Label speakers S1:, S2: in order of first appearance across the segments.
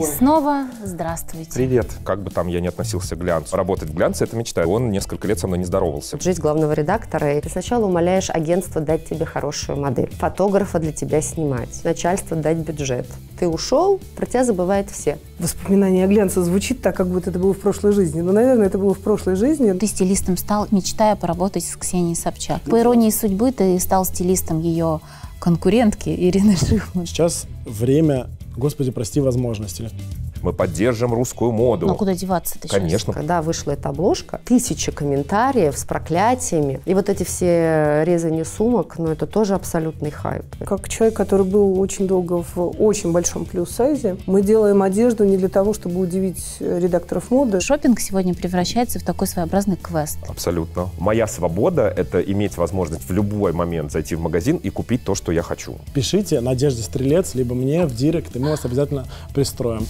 S1: И снова здравствуйте.
S2: Привет. Как бы там я не относился к глянцу, работать в глянце — это мечта. Он несколько лет со мной не здоровался.
S1: Жизнь главного редактора — и ты сначала умоляешь агентство дать тебе хорошую модель, фотографа для тебя снимать, начальство дать бюджет. Ты ушел, про тебя забывают все.
S3: Воспоминание о глянце звучит так, как будто это было в прошлой жизни. Но, ну, наверное, это было в прошлой жизни.
S4: Ты стилистом стал, мечтая поработать с Ксенией Собчак. По иронии судьбы, ты стал стилистом ее конкурентки Ирины Шихман.
S5: Сейчас время Господи, прости возможности
S2: мы поддержим русскую моду. Ну, а куда деваться-то Конечно. Сейчас?
S1: Когда вышла эта обложка, тысячи комментариев с проклятиями. И вот эти все резания сумок, ну, это тоже абсолютный хайп. Как человек, который был очень долго в очень большом плюс-сайзе, мы делаем
S3: одежду не для того, чтобы удивить э, редакторов моды. Шопинг сегодня превращается в такой своеобразный
S5: квест.
S2: Абсолютно. Моя свобода — это иметь возможность в любой момент зайти в магазин и купить то, что я хочу.
S5: Пишите Надежде Стрелец, либо мне в директ, и мы вас обязательно пристроим.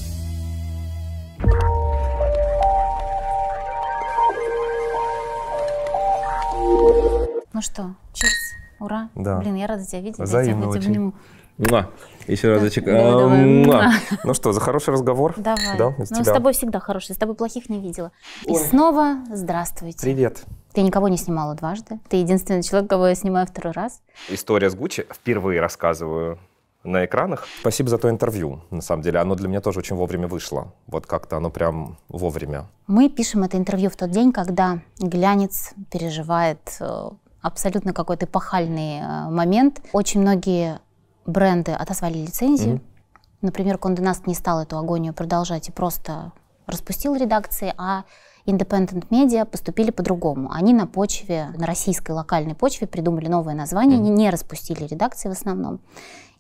S4: Ну что, чирс, ура. Да. Блин, я рада тебя видеть. Взаимно я тебя
S2: Муа. Еще да. разочек. Ну, давай, давай. Муа. Ну что, за хороший разговор. Давай. Да, ну, тебя. с тобой
S4: всегда хороший, с тобой плохих не видела. Ой. И снова здравствуйте. Привет. Ты никого не снимала дважды. Ты единственный человек, кого я снимаю второй раз.
S2: История с Гуччи впервые рассказываю на экранах. Спасибо за то интервью, на самом деле. Оно для меня тоже очень вовремя вышло. Вот как-то оно прям вовремя.
S4: Мы пишем это интервью в тот день, когда глянец переживает э, абсолютно какой-то эпохальный э, момент. Очень многие бренды отозвали лицензию. Mm-hmm. Например, Конденаст не стал эту агонию продолжать и просто распустил редакции, а Independent Media поступили по-другому. Они на почве, на российской локальной почве придумали новое название, mm-hmm. не распустили редакции в основном.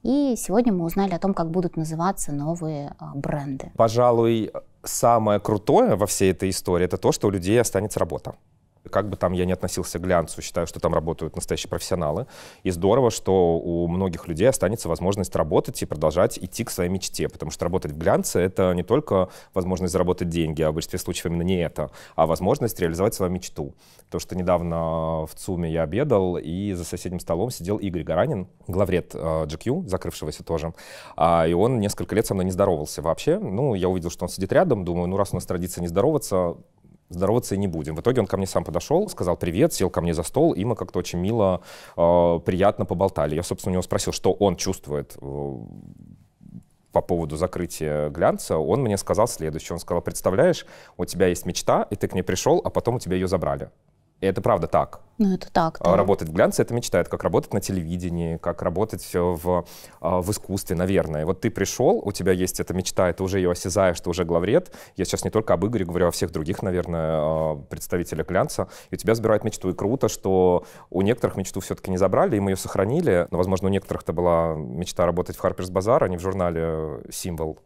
S4: И сегодня мы узнали о том, как будут называться новые а, бренды.
S2: Пожалуй, самое крутое во всей этой истории это то, что у людей останется работа как бы там я не относился к глянцу, считаю, что там работают настоящие профессионалы. И здорово, что у многих людей останется возможность работать и продолжать идти к своей мечте, потому что работать в глянце — это не только возможность заработать деньги, а в большинстве случаев именно не это, а возможность реализовать свою мечту. То, что недавно в ЦУМе я обедал, и за соседним столом сидел Игорь Гаранин, главред э, GQ, закрывшегося тоже, а, и он несколько лет со мной не здоровался вообще. Ну, я увидел, что он сидит рядом, думаю, ну, раз у нас традиция не здороваться, здороваться и не будем. В итоге он ко мне сам подошел, сказал привет, сел ко мне за стол, и мы как-то очень мило, э, приятно поболтали. Я, собственно, у него спросил, что он чувствует э, по поводу закрытия глянца, он мне сказал следующее. Он сказал, представляешь, у тебя есть мечта, и ты к ней пришел, а потом у тебя ее забрали. И это правда так.
S4: Ну, это так. А да.
S2: Работать в глянце — это мечтает, как работать на телевидении, как работать в, а, в искусстве, наверное. Вот ты пришел, у тебя есть эта мечта, и ты уже ее осязаешь, ты уже главред. Я сейчас не только об Игоре говорю, а о всех других, наверное, а, представителях глянца. И у тебя забирают мечту. И круто, что у некоторых мечту все-таки не забрали, и мы ее сохранили. Но, возможно, у некоторых то была мечта работать в Harper's Bazaar, а не в журнале «Символ»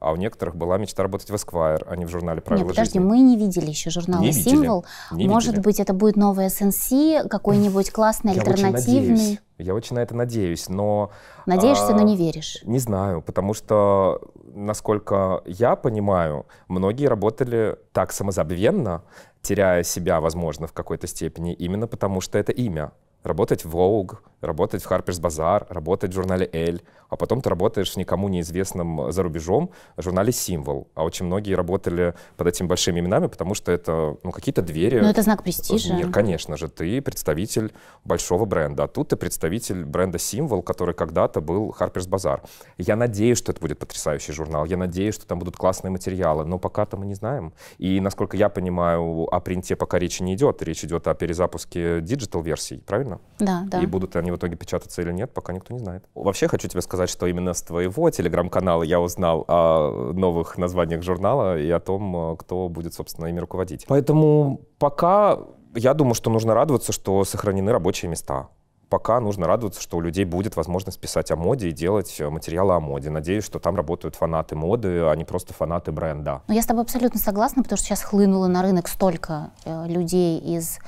S2: а у некоторых была мечта работать в Esquire, а не в журнале «Правила Нет, подожди, жизни».
S4: мы не видели еще журнал не «Символ». Видели, не Может видели. быть, это будет новый SNC, какой-нибудь классный, альтернативный. Я альтернативный. Очень надеюсь.
S2: Я очень на это надеюсь, но... Надеешься, а, но не веришь. Не знаю, потому что, насколько я понимаю, многие работали так самозабвенно, теряя себя, возможно, в какой-то степени, именно потому что это имя. Работать в Vogue, работать в Harper's Bazaar, работать в журнале Elle а потом ты работаешь никому неизвестным э, за рубежом в журнале «Символ». А очень многие работали под этими большими именами, потому что это ну, какие-то двери. Ну, это знак престижа. Мир, конечно же. Ты представитель большого бренда. А тут ты представитель бренда «Символ», который когда-то был Harper's Bazaar. Я надеюсь, что это будет потрясающий журнал. Я надеюсь, что там будут классные материалы. Но пока-то мы не знаем. И, насколько я понимаю, о принте пока речи не идет. Речь идет о перезапуске диджитал-версий, правильно? Да, да. И будут они в итоге печататься или нет, пока никто не знает. Вообще, хочу тебе сказать, сказать, что именно с твоего телеграм-канала я узнал о новых названиях журнала и о том, э, кто будет, собственно, ими руководить. Поэтому пока я думаю, что нужно радоваться, что сохранены рабочие места пока нужно радоваться, что у людей будет возможность писать о моде и делать э, материалы о моде. Надеюсь, что там работают фанаты моды, а не просто фанаты бренда. Но
S4: ну, я с тобой абсолютно согласна, потому что сейчас хлынуло на рынок столько э, людей из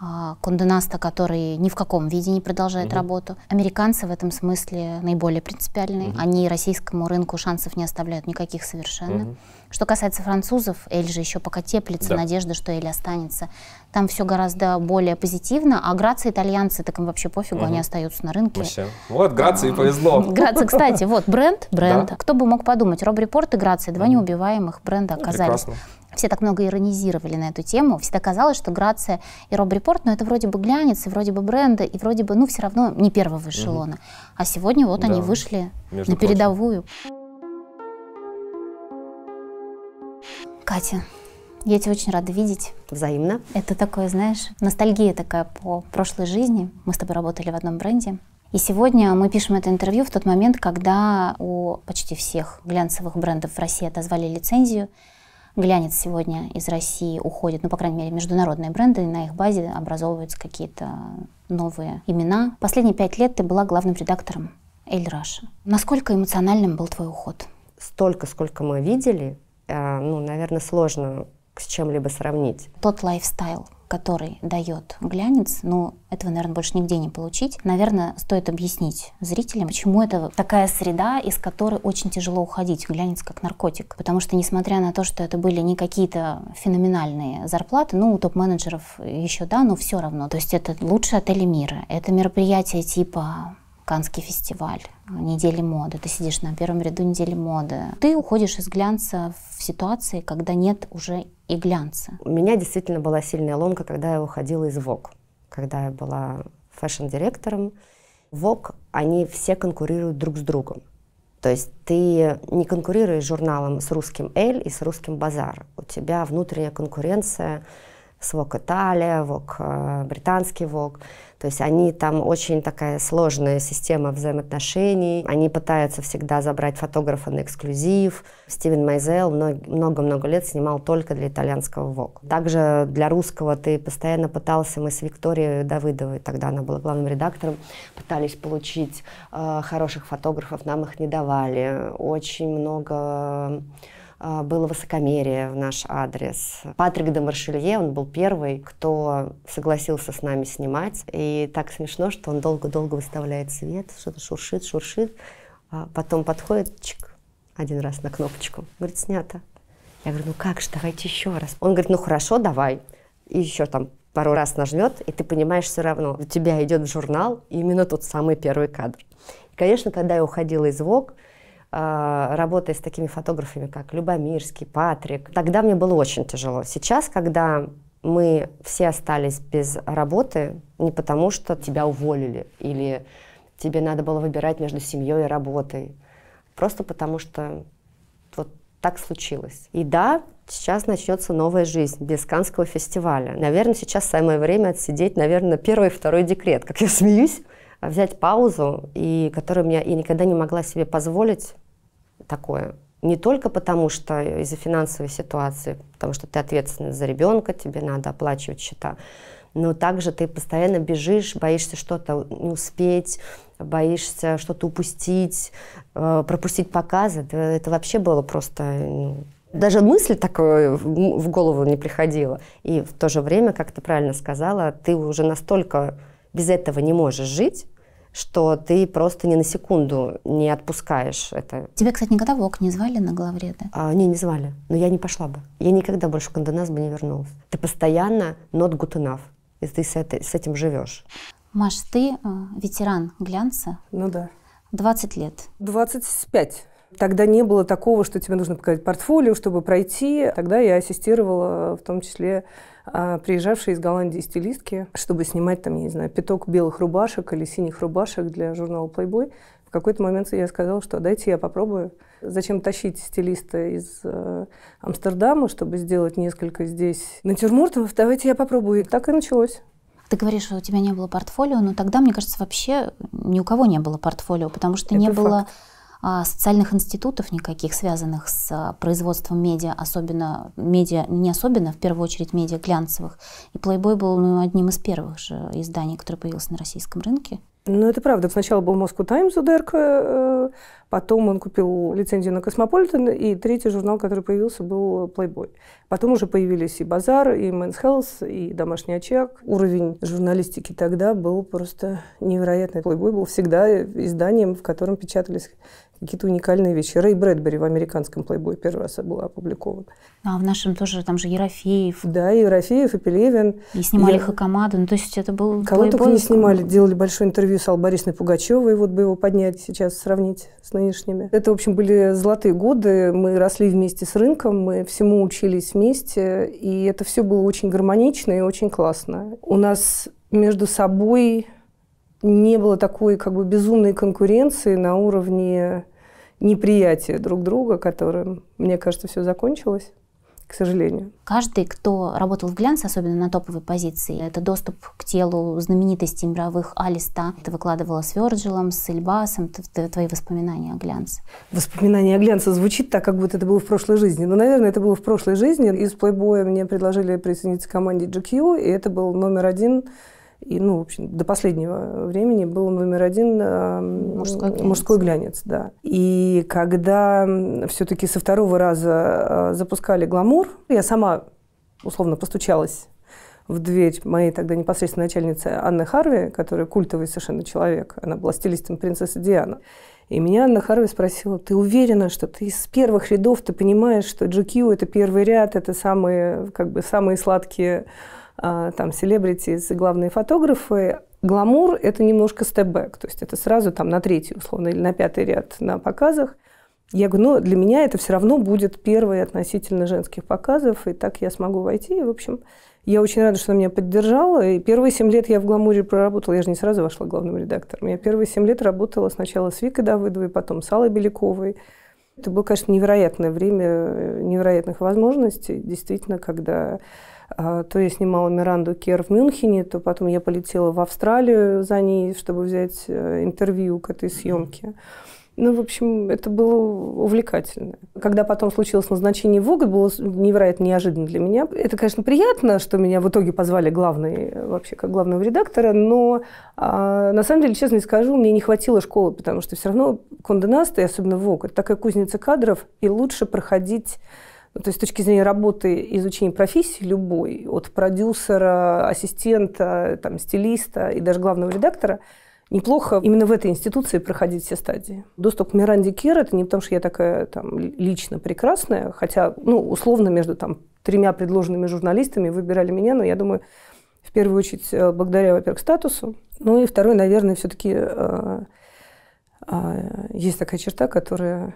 S4: а, Конде который ни в каком виде не продолжает угу. работу. Американцы в этом смысле наиболее принципиальны. Угу. Они российскому рынку шансов не оставляют никаких совершенно. Угу. Что касается французов, Эль же еще пока теплится, да. надежда, что Эль останется. Там все гораздо более позитивно. А Грация итальянцы, так им вообще пофигу, угу. они остаются на рынке. Ну
S2: вообще. Вот Грации а, повезло. Грация, кстати,
S4: вот бренд, бренд. Да. Кто бы мог подумать, Роб Репорт и Грация, два угу. неубиваемых бренда оказались. Прекрасно все так много иронизировали на эту тему. Всегда казалось, что Грация и Роб Репорт, ну это вроде бы глянец, и вроде бы бренды, и вроде бы, ну все равно не первого эшелона. Угу. А сегодня вот да. они вышли Между на передовую. Катя, я тебя очень рада видеть. Взаимно. Это такое, знаешь, ностальгия такая по прошлой жизни. Мы с тобой работали в одном бренде. И сегодня мы пишем это интервью в тот момент, когда у почти всех глянцевых брендов в России отозвали лицензию глянец сегодня из России уходит, ну, по крайней мере, международные бренды, на их базе образовываются какие-то новые имена. Последние пять лет ты была главным редактором Эль Раша. Насколько эмоциональным был твой уход?
S1: Столько, сколько мы видели, э, ну, наверное, сложно с чем-либо сравнить.
S4: Тот лайфстайл, который дает глянец, но этого, наверное, больше нигде не получить. Наверное, стоит объяснить зрителям, почему это такая среда, из которой очень тяжело уходить, глянец как наркотик. Потому что, несмотря на то, что это были не какие-то феноменальные зарплаты, ну, у топ-менеджеров еще да, но все равно. То есть это лучшие отели мира, это мероприятия типа Канский фестиваль э, недели моды. Ты сидишь на первом ряду недели моды. Ты уходишь из глянца в ситуации, когда нет уже и глянца.
S1: У меня действительно была сильная ломка, когда я уходила из ВОК, когда я была фэшн-директором. ВОК, они все конкурируют друг с другом. То есть ты не конкурируешь журналом с русским «Эль» и с русским «Базар». У тебя внутренняя конкуренция Вок Италия, Вок э, британский Вок. То есть они там очень такая сложная система взаимоотношений. Они пытаются всегда забрать фотографа на эксклюзив. Стивен Майзел много-много лет снимал только для итальянского ВОК. Также для русского ты постоянно пытался, мы с Викторией Давыдовой, тогда она была главным редактором, пытались получить э, хороших фотографов, нам их не давали. Очень много а, было высокомерие в наш адрес. Патрик де Маршелье, он был первый, кто согласился с нами снимать. И так смешно, что он долго-долго выставляет свет, что-то шуршит, шуршит. А потом подходит, чик, один раз на кнопочку. Говорит, снято. Я говорю, ну как же, давайте еще раз. Он говорит, ну хорошо, давай. И еще там пару раз нажмет, и ты понимаешь все равно, у тебя идет журнал, и именно тот самый первый кадр. И, конечно, когда я уходила из ВОК, а, работая с такими фотографами, как Любомирский, Патрик. Тогда мне было очень тяжело. Сейчас, когда мы все остались без работы, не потому что тебя уволили или тебе надо было выбирать между семьей и работой, просто потому что вот так случилось. И да, сейчас начнется новая жизнь без Канского фестиваля. Наверное, сейчас самое время отсидеть, наверное, первый и второй декрет, как я смеюсь взять паузу, и которую меня, я никогда не могла себе позволить такое. Не только потому, что из-за финансовой ситуации, потому что ты ответственна за ребенка, тебе надо оплачивать счета, но также ты постоянно бежишь, боишься что-то не успеть, боишься что-то упустить, э, пропустить показы. Это вообще было просто ну, даже мысль такой в голову не приходила. И в то же время, как ты правильно сказала, ты уже настолько без этого не можешь жить, что ты просто ни на секунду не отпускаешь это.
S4: Тебя, кстати, никогда в ОК не звали на главреды?
S1: А, не, не звали. Но я не пошла бы. Я никогда больше в Канденас бы не вернулась. Ты постоянно not good enough. И ты с, этой с этим живешь.
S4: Маш, ты э, ветеран глянца. Ну
S3: да. 20 лет. 25. Тогда не было такого, что тебе нужно показать портфолио, чтобы пройти. Тогда я ассистировала в том числе а, приезжавшие из Голландии стилистки, чтобы снимать там, я не знаю, пяток белых рубашек или синих рубашек для журнала Playboy. В какой-то момент я сказала, что дайте я попробую. Зачем тащить стилиста из э, Амстердама, чтобы сделать несколько здесь натюрмортов? Давайте я попробую. И так и началось. Ты говоришь, что у
S4: тебя не было портфолио, но тогда, мне
S3: кажется, вообще ни у кого не было
S4: портфолио, потому что Это не факт. было а, социальных институтов никаких, связанных с а, производством медиа, особенно медиа, ну, не особенно, в первую очередь медиа глянцевых. И Playboy был
S3: ну, одним из первых же изданий, которое появилось на российском рынке. Ну, это правда. Сначала был Moscow Times у Дерка, э, потом он купил лицензию на Космополитен, и третий журнал, который появился, был Playboy. Потом уже появились и Базар, и Men's Health, и Домашний очаг. Уровень журналистики тогда был просто невероятный. Playboy был всегда изданием, в котором печатались какие-то уникальные вещи. Рэй Брэдбери в американском плейбое первый раз была опубликована.
S4: А в нашем тоже, там же Ерофеев. Да, Ерофеев, и Пелевин. И снимали Я... Хакамаду, ну то есть это был Кого только не снимали,
S3: делали большое интервью с Аллой Борисовной Пугачевой, вот бы его поднять сейчас, сравнить с нынешними. Это, в общем, были золотые годы, мы росли вместе с рынком, мы всему учились вместе, и это все было очень гармонично и очень классно. У нас между собой не было такой как бы безумной конкуренции на уровне неприятия друг друга, которым, мне кажется, все закончилось к сожалению. Каждый, кто работал в глянце, особенно на топовой позиции,
S4: это доступ к телу знаменитостей мировых Алиста листа Ты выкладывала с Верджилом, с
S3: Эльбасом, твои воспоминания о глянце. Воспоминания о глянце звучит так, как будто это было в прошлой жизни. Но, ну, наверное, это было в прошлой жизни. Из плейбоя мне предложили присоединиться к команде GQ, и это был номер один и, ну, в общем, до последнего времени был номер один э, мужской, глянец. глянец, да. И когда все-таки со второго раза а, запускали гламур, я сама условно постучалась в дверь моей тогда непосредственно начальницы Анны Харви, которая культовый совершенно человек, она была стилистом принцессы Диана. И меня Анна Харви спросила, ты уверена, что ты из первых рядов, ты понимаешь, что GQ – это первый ряд, это самые, как бы, самые сладкие а, там, селебритис, главные фотографы, гламур – это немножко степ-бэк, то есть это сразу там на третий, условно, или на пятый ряд на показах. Я говорю, ну, для меня это все равно будет первый относительно женских показов, и так я смогу войти. И, в общем, я очень рада, что она меня поддержала. И первые семь лет я в «Гламуре» проработала. Я же не сразу вошла главным редактором. Я первые семь лет работала сначала с Викой Давыдовой, потом с Аллой Беляковой. Это было, конечно, невероятное время э, невероятных возможностей. Действительно, когда а, то я снимала Миранду Кер в Мюнхене, то потом я полетела в Австралию за ней, чтобы взять э, интервью к этой съемке. Ну, в общем, это было увлекательно. Когда потом случилось назначение в УГО, было невероятно неожиданно для меня. Это, конечно, приятно, что меня в итоге позвали главный э, вообще как главного редактора, но а, на самом деле, честно скажу, мне не хватило школы, потому что все равно Конденаста, и особенно ВОГ, это такая кузница кадров, и лучше проходить ну, то есть с точки зрения работы изучения профессии любой, от продюсера, ассистента, там, стилиста и даже главного редактора, неплохо именно в этой институции проходить все стадии. Доступ к Миранде Кир – это не потому, что я такая там, лично прекрасная, хотя, ну, условно, между там, тремя предложенными журналистами выбирали меня, но я думаю, в первую очередь, э, благодаря, во-первых, статусу, ну и второй, наверное, все-таки э, а, э, есть такая черта, которая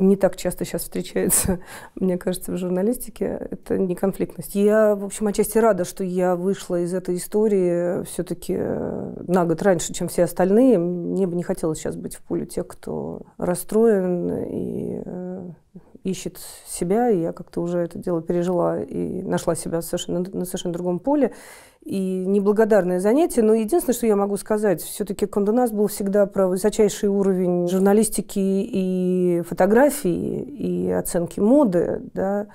S3: не так часто сейчас встречается, мне кажется, в журналистике, это не конфликтность. Я, в общем, отчасти рада, что я вышла из этой истории все-таки э, на год раньше, чем все остальные. Мне бы не хотелось сейчас быть в пуле тех, кто расстроен и э, ищет себя, и я как-то уже это дело пережила и нашла себя совершенно, на совершенно другом поле. И неблагодарное занятие, но единственное, что я могу сказать, все-таки Кондонас был всегда про высочайший уровень журналистики и фотографии, и оценки моды, да,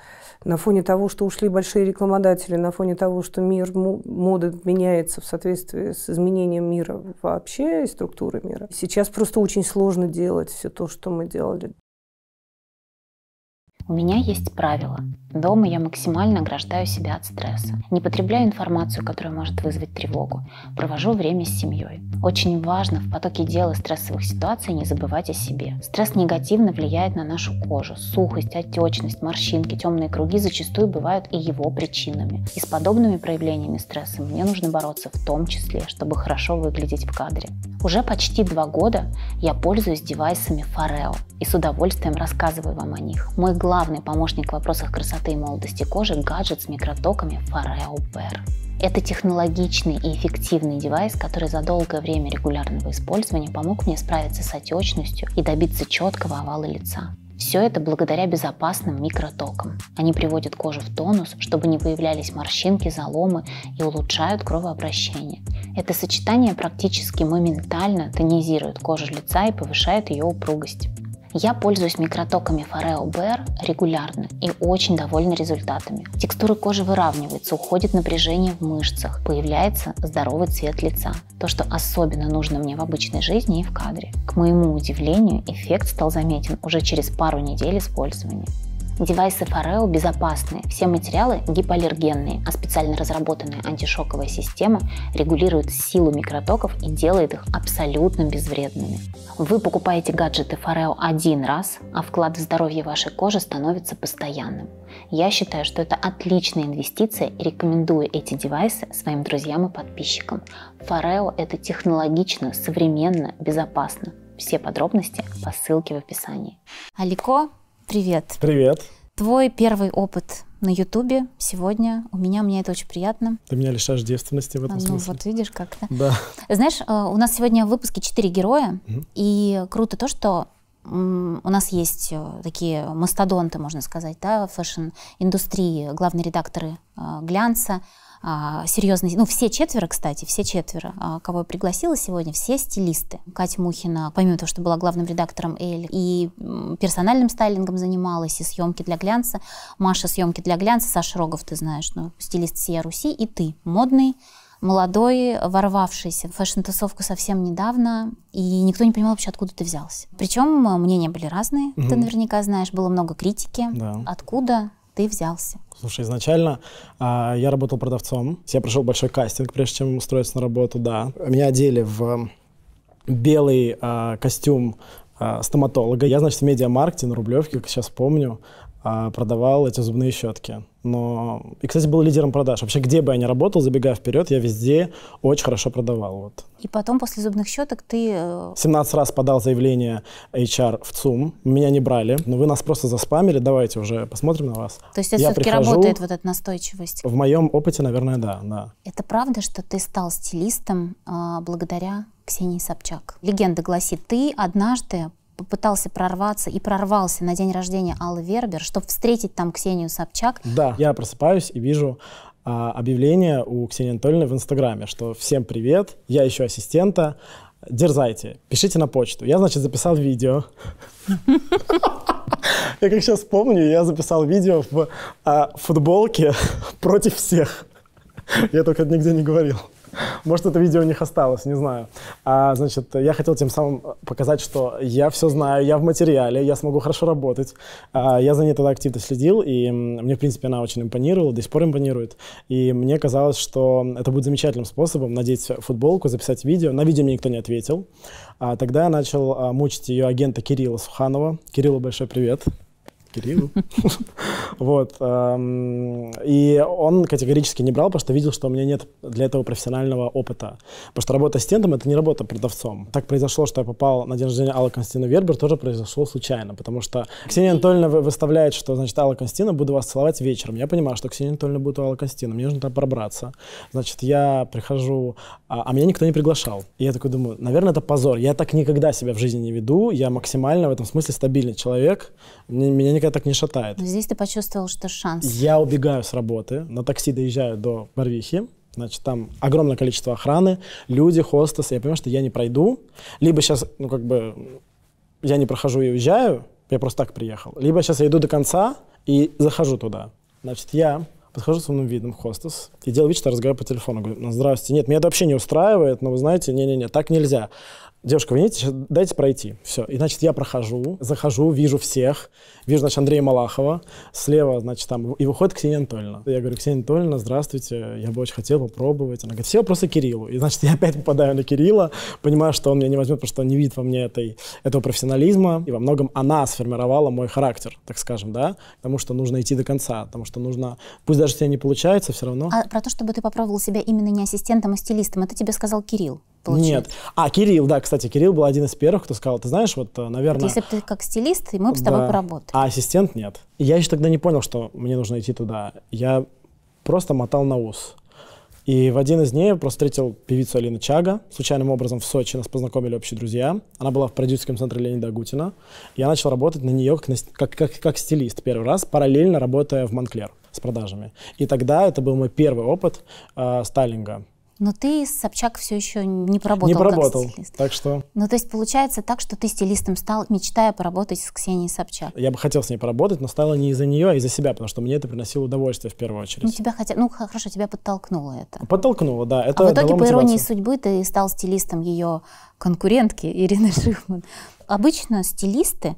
S3: на фоне того, что ушли большие рекламодатели, на фоне того, что мир моды меняется в соответствии с изменением мира вообще и структуры мира. Сейчас просто очень сложно делать все то, что мы делали.
S4: У меня есть правило. Дома я максимально ограждаю себя от стресса. Не потребляю информацию, которая может вызвать тревогу. Провожу время с семьей. Очень важно в потоке дел и стрессовых ситуаций не забывать о себе. Стресс негативно влияет на нашу кожу. Сухость, отечность, морщинки, темные круги зачастую бывают и его причинами. И с подобными проявлениями стресса мне нужно бороться в том числе, чтобы хорошо выглядеть в кадре. Уже почти два года я пользуюсь девайсами Forel и с удовольствием рассказываю вам о них. Мой главный главный помощник в вопросах красоты и молодости кожи – гаджет с микротоками Foreo Wear. Это технологичный и эффективный девайс, который за долгое время регулярного использования помог мне справиться с отечностью и добиться четкого овала лица. Все это благодаря безопасным микротокам. Они приводят кожу в тонус, чтобы не появлялись морщинки, заломы и улучшают кровообращение. Это сочетание практически моментально тонизирует кожу лица и повышает ее упругость. Я пользуюсь микротоками Foreo BR регулярно и очень довольна результатами. Текстура кожи выравнивается, уходит напряжение в мышцах, появляется здоровый цвет лица. То, что особенно нужно мне в обычной жизни и в кадре. К моему удивлению, эффект стал заметен уже через пару недель использования. Девайсы Foreo безопасны, все материалы гипоаллергенные, а специально разработанная антишоковая система регулирует силу микротоков и делает их абсолютно безвредными. Вы покупаете гаджеты Foreo один раз, а вклад в здоровье вашей кожи становится постоянным. Я считаю, что это отличная инвестиция и рекомендую эти девайсы своим друзьям и подписчикам. Foreo это технологично, современно, безопасно. Все подробности по ссылке в описании. Алико Привет. Привет. Твой первый опыт на Ютубе сегодня у меня, мне это очень приятно.
S5: Ты меня лишаешь девственности в этом а, ну, смысле. Ну вот
S4: видишь как-то. Да. Знаешь, э, у нас сегодня в выпуске четыре героя, угу. и круто то, что у нас есть э, такие мастодонты, можно сказать, да, фэшн-индустрии, главные редакторы э, «Глянца», а, серьезные, ну все четверо, кстати, все четверо, а, кого я пригласила сегодня, все стилисты. Катя Мухина, помимо того, что была главным редактором Эль, и персональным стайлингом занималась, и съемки для глянца. Маша съемки для глянца, Саша Рогов, ты знаешь, ну, стилист Сия Руси, и ты, модный, молодой, ворвавшийся в фэшн-тусовку совсем недавно, и никто не понимал вообще, откуда ты взялся. Причем мнения были разные, mm-hmm. ты наверняка знаешь, было много критики. Да. Откуда? ты взялся?
S5: Слушай, изначально а, я работал продавцом. Я прошел большой кастинг, прежде чем устроиться на работу, да. Меня одели в белый а, костюм а, стоматолога. Я, значит, в медиамаркте на Рублевке, как сейчас помню, а, продавал эти зубные щетки. Но... И, кстати, был лидером продаж. Вообще, где бы я ни работал, забегая вперед, я везде очень хорошо продавал. Вот.
S4: И потом, после зубных щеток, ты...
S5: 17 э, раз подал заявление HR в ЦУМ. Меня не брали. Но вы нас просто заспамили. Давайте уже посмотрим на вас. То есть это все-таки работает вот
S4: эта настойчивость?
S5: В моем опыте, наверное, да, да. Это
S4: правда, что ты стал стилистом э, благодаря Ксении Собчак? Легенда гласит, ты однажды попытался прорваться и прорвался на день рождения Аллы Вербер, чтобы встретить там Ксению Собчак.
S5: Да, я просыпаюсь и вижу а, объявление у Ксении Анатольевны в Инстаграме, что «Всем привет, я ищу ассистента, дерзайте, пишите на почту». Я, значит, записал видео. Я как сейчас помню, я записал видео в а, футболке против всех. Я только нигде не говорил. Может, это видео у них осталось, не знаю. А, значит, я хотел тем самым показать, что я все знаю, я в материале, я смогу хорошо работать. А, я за ней тогда активно следил, и мне, в принципе, она очень импонировала, до сих пор импонирует. И мне казалось, что это будет замечательным способом надеть футболку, записать видео. На видео мне никто не ответил. А, тогда я начал а, мучить ее агента Кирилла Суханова. Кириллу большой привет. Кириллу. Вот. Эм, и он категорически не брал, потому что видел, что у меня нет для этого профессионального опыта. Потому что работа ассистентом — это не работа продавцом. Так произошло, что я попал на день рождения Аллы Константина Вербер, тоже произошло случайно, потому что Ксения Анатольевна выставляет, что, значит, Алла Константина, буду вас целовать вечером. Я понимаю, что Ксения Анатольевна будет у Аллы Константина, мне нужно там пробраться. Значит, я прихожу, а, а меня никто не приглашал. И я такой думаю, наверное, это позор. Я так никогда себя в жизни не веду, я максимально в этом смысле стабильный человек. Меня никогда никогда так не шатает. Но здесь ты
S4: почувствовал, что шанс.
S5: Я убегаю с работы, на такси доезжаю до Барвихи, Значит, там огромное количество охраны, люди, хостес, Я понимаю, что я не пройду. Либо сейчас, ну, как бы, я не прохожу и уезжаю, я просто так приехал. Либо сейчас я иду до конца и захожу туда. Значит, я подхожу с умным видом, хостес, и делаю вид, что разговариваю по телефону. Говорю, ну, здрасте. Нет, меня это вообще не устраивает, но вы знаете, не-не-не, так нельзя девушка, вы видите, дайте пройти. Все. И, значит, я прохожу, захожу, вижу всех. Вижу, значит, Андрея Малахова. Слева, значит, там. И выходит Ксения Анатольевна. Я говорю, Ксения Анатольевна, здравствуйте, я бы очень хотел попробовать. Она говорит, все вопросы Кириллу. И, значит, я опять попадаю на Кирилла, понимаю, что он меня не возьмет, потому что он не видит во мне этой, этого профессионализма. И во многом она сформировала мой характер, так скажем, да, потому что нужно идти до конца, потому что нужно, пусть даже тебе не получается, все равно.
S4: А про то, чтобы ты попробовал себя именно не ассистентом, а стилистом, это тебе сказал Кирилл?
S5: получается. Нет. А, Кирилл, да, кстати, Кирилл был один из первых, кто сказал, ты знаешь, вот, э, наверное... если бы
S4: ты как стилист, мы бы с тобой да. поработали.
S5: А ассистент нет. Я еще тогда не понял, что мне нужно идти туда. Я просто мотал на ус. И в один из дней я просто встретил певицу Алину Чага. Случайным образом в Сочи нас познакомили общие друзья. Она была в продюсерском центре Леонида Агутина. Я начал работать на нее как, как, как, как стилист первый раз, параллельно работая в Монклер с продажами. И тогда это был мой первый опыт э, стайлинга
S4: но ты с Собчак все еще не проработал. Не проработал, так что... Ну, то есть получается так, что ты стилистом стал, мечтая поработать с Ксенией Собчак.
S5: Я бы хотел с ней поработать, но стало не из-за нее, а из-за себя, потому что мне это приносило удовольствие в первую очередь. Ну,
S4: тебя хотя... ну хорошо, тебя подтолкнуло это.
S5: Подтолкнуло, да. Это а в итоге, по иронии
S4: судьбы, ты стал стилистом ее конкурентки Ирины Шихман. Обычно стилисты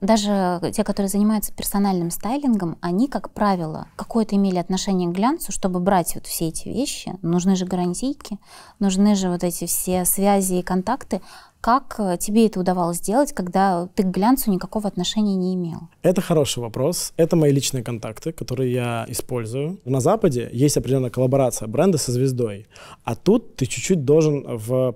S4: даже э, те, которые занимаются персональным стайлингом, они, как правило, какое-то имели отношение к глянцу, чтобы брать вот все эти вещи. Нужны же гарантийки, нужны же вот эти все связи и контакты. Как э, тебе это удавалось сделать, когда ты к глянцу никакого отношения не имел?
S5: Это хороший вопрос. Это мои личные контакты, которые я использую. На Западе есть определенная коллаборация бренда со звездой, а тут ты чуть-чуть должен в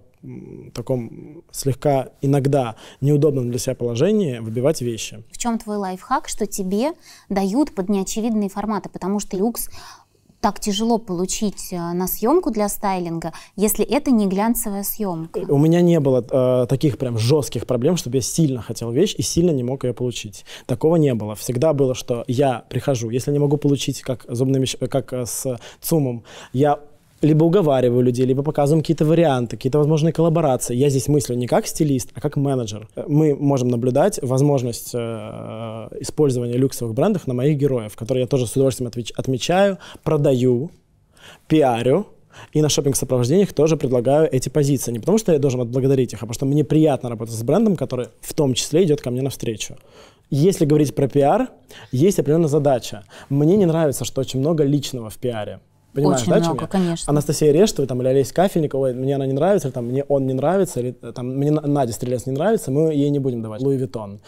S5: таком слегка иногда неудобном для себя положении выбивать вещи.
S4: В чем твой лайфхак, что тебе дают под неочевидные форматы? Потому что люкс так тяжело получить э, на съемку для стайлинга, если это не глянцевая съемка?
S5: У меня не было э, таких прям жестких проблем, чтобы я сильно хотел вещь и сильно не мог ее получить. Такого не было. Всегда было, что я прихожу, если не могу получить как зубными, как э, с ЦУМом, я либо уговариваю людей, либо показываем какие-то варианты, какие-то возможные коллаборации. Я здесь мыслю не как стилист, а как менеджер. Мы можем наблюдать возможность э, использования люксовых брендов на моих героев, которые я тоже с удовольствием отвеч- отмечаю, продаю, пиарю, и на шопинг-сопровождениях тоже предлагаю эти позиции. Не потому, что я должен отблагодарить их, а потому что мне приятно работать с брендом, который в том числе идет ко мне навстречу. Если говорить про пиар, есть определенная задача. Мне не нравится, что очень много личного в пиаре. Понимаешь, Очень да, много, конечно. Анастасия Рештова там, или Олеся Кафельникова, ой, мне она не нравится, или там, мне он не нравится, или э, там, мне Надя Стрелец не нравится, мы ей не будем давать Луи Виттон.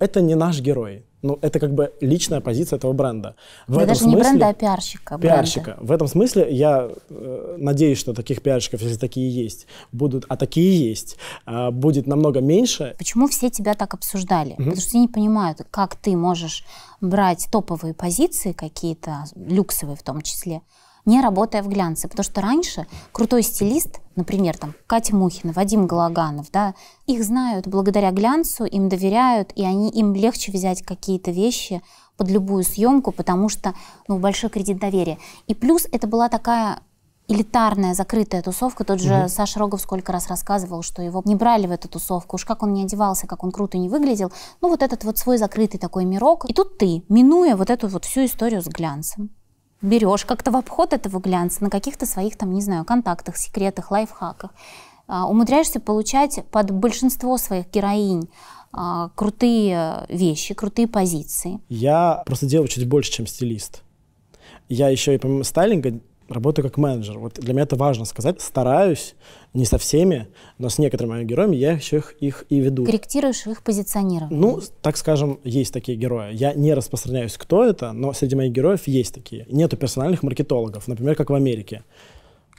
S5: Это не наш герой. Ну, это как бы личная позиция этого бренда. В да этом даже смысле, не бренда, а
S4: пиарщика. Пиарщика.
S5: Бренда. В этом смысле я э, надеюсь, что таких пиарщиков, если такие есть, будут, а такие есть, э, будет намного меньше.
S4: Почему все тебя так обсуждали? Угу. Потому что они не понимают, как ты можешь брать топовые позиции какие-то, люксовые в том числе, не работая в глянце. Потому что раньше крутой стилист, например, там, Катя Мухина, Вадим Галаганов, да, их знают благодаря глянцу, им доверяют, и они, им легче взять какие-то вещи под любую съемку, потому что ну, большой кредит доверия. И плюс это была такая элитарная закрытая тусовка. Тот же угу. Саша Рогов сколько раз рассказывал, что его не брали в эту тусовку. Уж как он не одевался, как он круто не выглядел. Ну вот этот вот свой закрытый такой мирок. И тут ты, минуя вот эту вот всю историю с глянцем, берешь как-то в обход этого глянца на каких-то своих, там, не знаю, контактах, секретах, лайфхаках. А, умудряешься получать под большинство своих героинь а, крутые вещи, крутые позиции.
S5: Я просто делаю чуть больше, чем стилист. Я еще и помимо стайлинга работаю как менеджер. Вот для меня это важно сказать. Стараюсь, не со всеми, но с некоторыми моими героями я еще их, их и веду.
S4: Корректируешь их позиционирование? Ну,
S5: так скажем, есть такие герои. Я не распространяюсь, кто это, но среди моих героев есть такие. Нету персональных маркетологов, например, как в Америке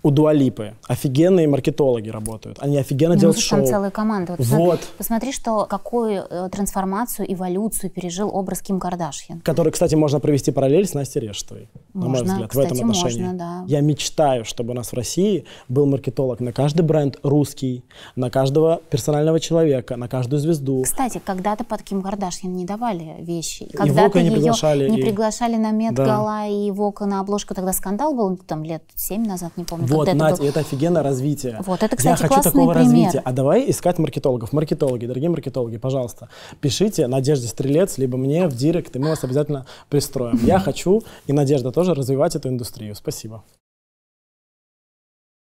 S5: у Дуалипы. Офигенные маркетологи работают. Они офигенно ну, делают шоу. Там целая
S4: команда. Вот, вот. Посмотри, посмотри, что какую э, трансформацию, эволюцию пережил образ Ким Кардашьян.
S5: Который, кстати, можно провести параллель с Настей Рештовой, можно, на мой взгляд, кстати, в этом отношении. Можно, да. Я мечтаю, чтобы у нас в России был маркетолог на каждый бренд русский, на каждого персонального человека, на каждую звезду.
S4: Кстати, когда-то под Ким Кардашьян не давали вещи. Когда-то ее не приглашали, не и... приглашали на Мед да. Гала и Вока на обложку. Тогда скандал был там лет семь назад, не помню вот, когда Надь, это,
S5: был... это офигенно развитие. Вот, это, кстати, Я хочу такого пример. развития. А давай искать маркетологов. Маркетологи, дорогие маркетологи, пожалуйста, пишите Надежде Стрелец, либо мне в директ, и мы вас обязательно пристроим. Я хочу, и Надежда тоже, развивать эту индустрию. Спасибо.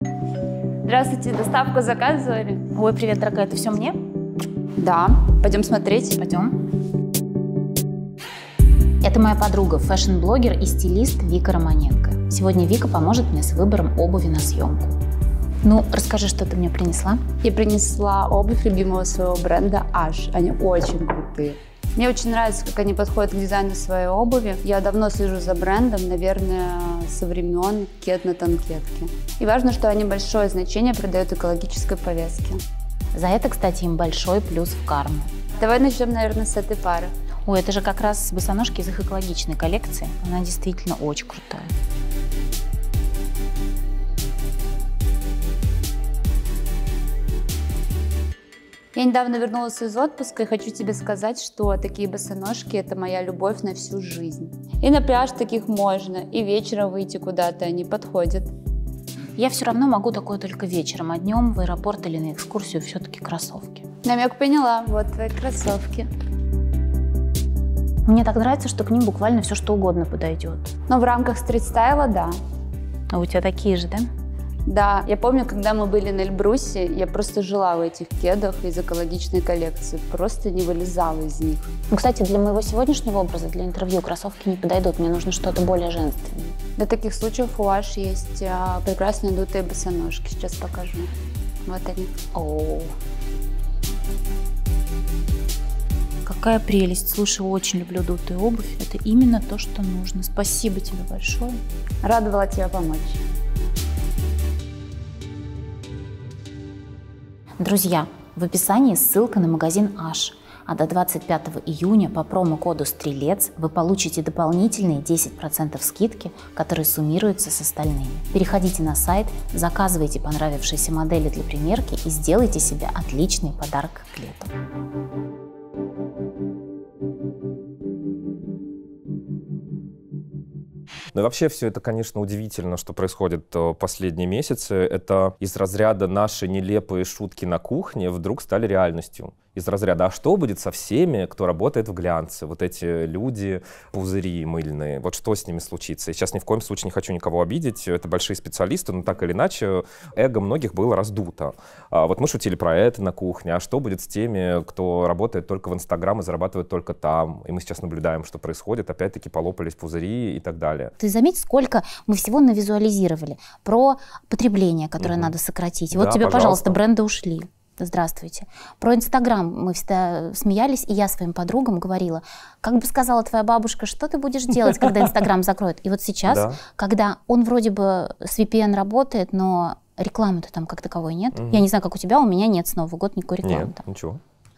S6: Здравствуйте, доставку заказывали? Ой, привет, дорогая, это все мне?
S4: Да, пойдем смотреть. Пойдем. Это моя подруга, фэшн-блогер и стилист Вика Романенко. Сегодня Вика поможет мне с выбором обуви на съемку. Ну, расскажи, что ты мне принесла. Я принесла обувь любимого своего бренда
S6: Аш. Они очень крутые. Мне очень нравится, как они подходят к дизайну своей обуви. Я давно слежу за брендом, наверное, со времен кет на танкетке. И важно,
S4: что они большое
S6: значение придают экологической повестке.
S4: За это, кстати, им большой плюс в карму.
S6: Давай начнем, наверное, с этой пары.
S4: Ой, это же как раз босоножки из их экологичной коллекции. Она действительно очень крутая.
S6: Я недавно вернулась из отпуска и хочу тебе сказать, что такие босоножки – это моя любовь на всю жизнь. И на пляж таких можно, и вечером выйти куда-то они подходят.
S4: Я все равно могу такое только вечером, а днем в аэропорт или на экскурсию все-таки кроссовки. Намек поняла,
S6: вот твои кроссовки.
S4: Мне так нравится, что к ним буквально все что угодно подойдет.
S6: Но в рамках стрит-стайла, да.
S4: А у тебя такие же, да?
S6: Да, я помню, когда мы были на Эльбрусе, я просто жила в этих кедах из экологичной коллекции,
S4: просто не вылезала из них. Ну, кстати, для моего сегодняшнего образа, для интервью, кроссовки не подойдут, мне нужно что-то более женственное.
S6: Для таких случаев у вас есть а, прекрасно дутые босоножки, сейчас покажу. Вот они.
S4: Оу. Oh. Какая прелесть. Слушай, очень люблю дутую обувь. Это именно то, что нужно. Спасибо тебе большое.
S6: Рада была тебе помочь.
S4: Друзья, в описании ссылка на магазин H, А до 25 июня по промокоду «Стрелец» вы получите дополнительные 10% скидки, которые суммируются с остальными. Переходите на сайт, заказывайте понравившиеся модели для примерки и сделайте себе отличный подарок к лету.
S2: Ну и вообще все это, конечно, удивительно, что происходит э, последние месяцы. Это из разряда наши нелепые шутки на кухне вдруг стали реальностью из разряда, а что будет со всеми, кто работает в глянце, вот эти люди, пузыри мыльные, вот что с ними случится? Я сейчас ни в коем случае не хочу никого обидеть, это большие специалисты, но так или иначе эго многих было раздуто. А вот мы шутили про это на кухне, а что будет с теми, кто работает только в Инстаграм и зарабатывает только там? И мы сейчас наблюдаем, что происходит, опять-таки полопались пузыри и так далее.
S4: Ты заметь, сколько мы всего навизуализировали про потребление, которое угу. надо сократить. Вот да, тебе, пожалуйста. пожалуйста, бренды ушли. Здравствуйте. Про Инстаграм мы всегда смеялись, и я своим подругам говорила, как бы сказала твоя бабушка, что ты будешь делать, когда Инстаграм закроют? И вот сейчас, да. когда он вроде бы с VPN работает, но рекламы-то там как таковой нет. Угу. Я не знаю, как у тебя, у меня нет с Нового года никакой рекламы. Нет, там. ничего.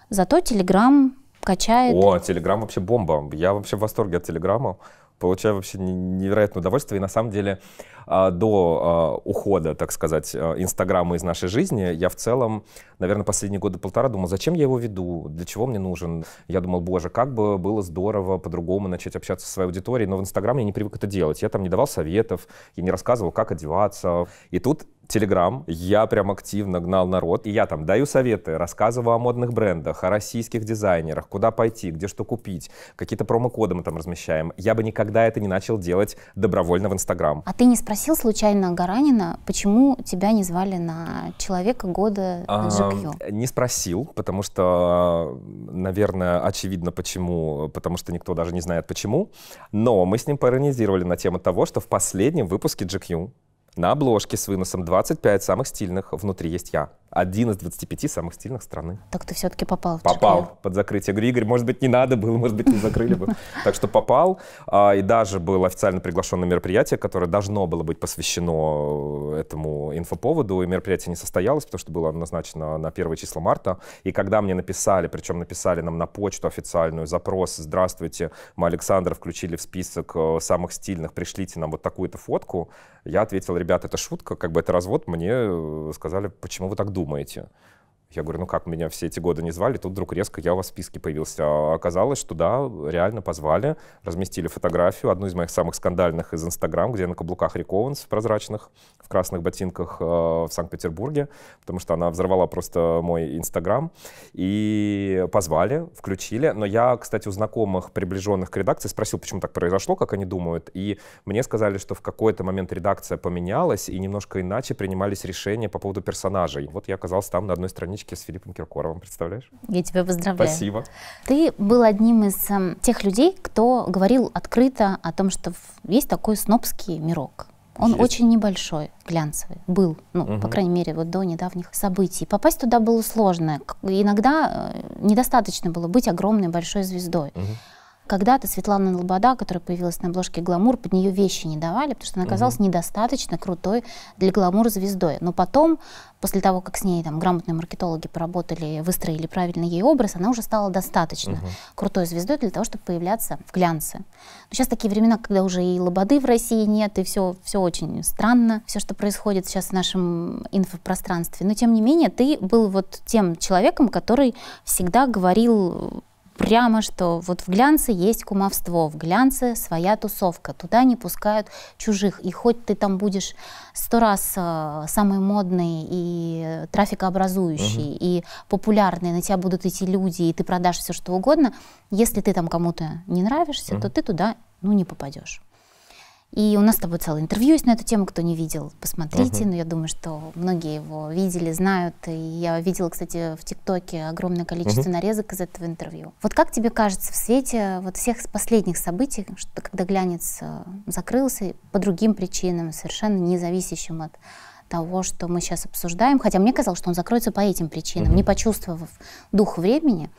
S4: Зато Телеграм качает.
S2: О, Телеграм вообще бомба. Я вообще в восторге от Телеграма получаю вообще невероятное удовольствие. И на самом деле а, до а, ухода, так сказать, а, Инстаграма из нашей жизни, я в целом, наверное, последние годы полтора думал, зачем я его веду, для чего мне нужен. Я думал, боже, как бы было здорово по-другому начать общаться со своей аудиторией, но в Инстаграме я не привык это делать. Я там не давал советов, я не рассказывал, как одеваться. И тут Телеграм, я прям активно гнал народ, и я там даю советы, рассказываю о модных брендах, о российских дизайнерах, куда пойти, где что купить, какие-то промокоды мы там размещаем. Я бы никогда это не начал делать добровольно в Инстаграм.
S4: А ты не спросил случайно Гаранина, почему тебя не звали на Человека года GQ?
S2: А, не спросил, потому что, наверное, очевидно почему, потому что никто даже не знает почему, но мы с ним поиронизировали на тему того, что в последнем выпуске GQ на обложке с выносом 25 самых стильных «Внутри есть я» один из 25 самых стильных страны.
S4: Так ты все-таки попал. Попал Черкалев.
S2: под закрытие. Говорю, Игорь, может быть, не надо было, может быть, не закрыли бы. Так что попал. А, и даже было официально приглашено мероприятие, которое должно было быть посвящено э, этому инфоповоду. И мероприятие не состоялось, потому что было назначено на 1 число марта. И когда мне написали, причем написали нам на почту официальную запрос, здравствуйте, мы Александра включили в список э, самых стильных, пришлите нам вот такую-то фотку. Я ответил, ребята, это шутка, как бы это развод. Мне э, сказали, почему вы так думаете? думаете. Я говорю, ну как, меня все эти годы не звали, тут вдруг резко я у вас в списке появился. А оказалось, что да, реально позвали, разместили фотографию, одну из моих самых скандальных из Инстаграм, где я на каблуках Рик Оуэнс в прозрачных, в красных ботинках э, в Санкт-Петербурге, потому что она взорвала просто мой Инстаграм. И позвали, включили. Но я, кстати, у знакомых, приближенных к редакции спросил, почему так произошло, как они думают. И мне сказали, что в какой-то момент редакция поменялась, и немножко иначе принимались решения по поводу персонажей. Вот я оказался там на одной странице песеночки с Филиппом Киркоровым, представляешь?
S4: Я тебя поздравляю. Спасибо. Ты был одним из э, тех людей, кто говорил открыто о том, что есть такой снобский мирок. Он есть. очень небольшой, глянцевый, был, ну, угу. по крайней мере, вот до недавних событий. Попасть туда было сложно. Иногда э, недостаточно было быть огромной большой звездой. Угу. Когда-то Светлана Лобода, которая появилась на обложке «Гламур», под нее вещи не давали, потому что она оказалась угу. недостаточно крутой для «Гламур» звездой. Но потом, после того, как с ней там грамотные маркетологи поработали, выстроили правильно ей образ, она уже стала достаточно угу. крутой звездой для того, чтобы появляться в глянце. Но сейчас такие времена, когда уже и Лободы в России нет, и все, все очень странно, все, что происходит сейчас в нашем инфопространстве. Но, тем не менее, ты был вот тем человеком, который всегда говорил прямо, что вот в глянце есть кумовство, в глянце своя тусовка, туда не пускают чужих. И хоть ты там будешь сто раз э, самый модный и трафикообразующий, угу. и популярный, на тебя будут идти люди, и ты продашь все что угодно, если ты там кому-то не нравишься, угу. то ты туда ну, не попадешь. И у нас с тобой целое интервью есть на эту тему, кто не видел, посмотрите. Uh-huh. Но я думаю, что многие его видели, знают. И я видела, кстати, в ТикТоке огромное количество uh-huh. нарезок из этого интервью. Вот как тебе кажется в свете вот всех последних событий, что когда глянец э, закрылся по другим причинам, совершенно независящим от того, что мы сейчас обсуждаем, хотя мне казалось, что он закроется по этим причинам, uh-huh. не почувствовав дух времени,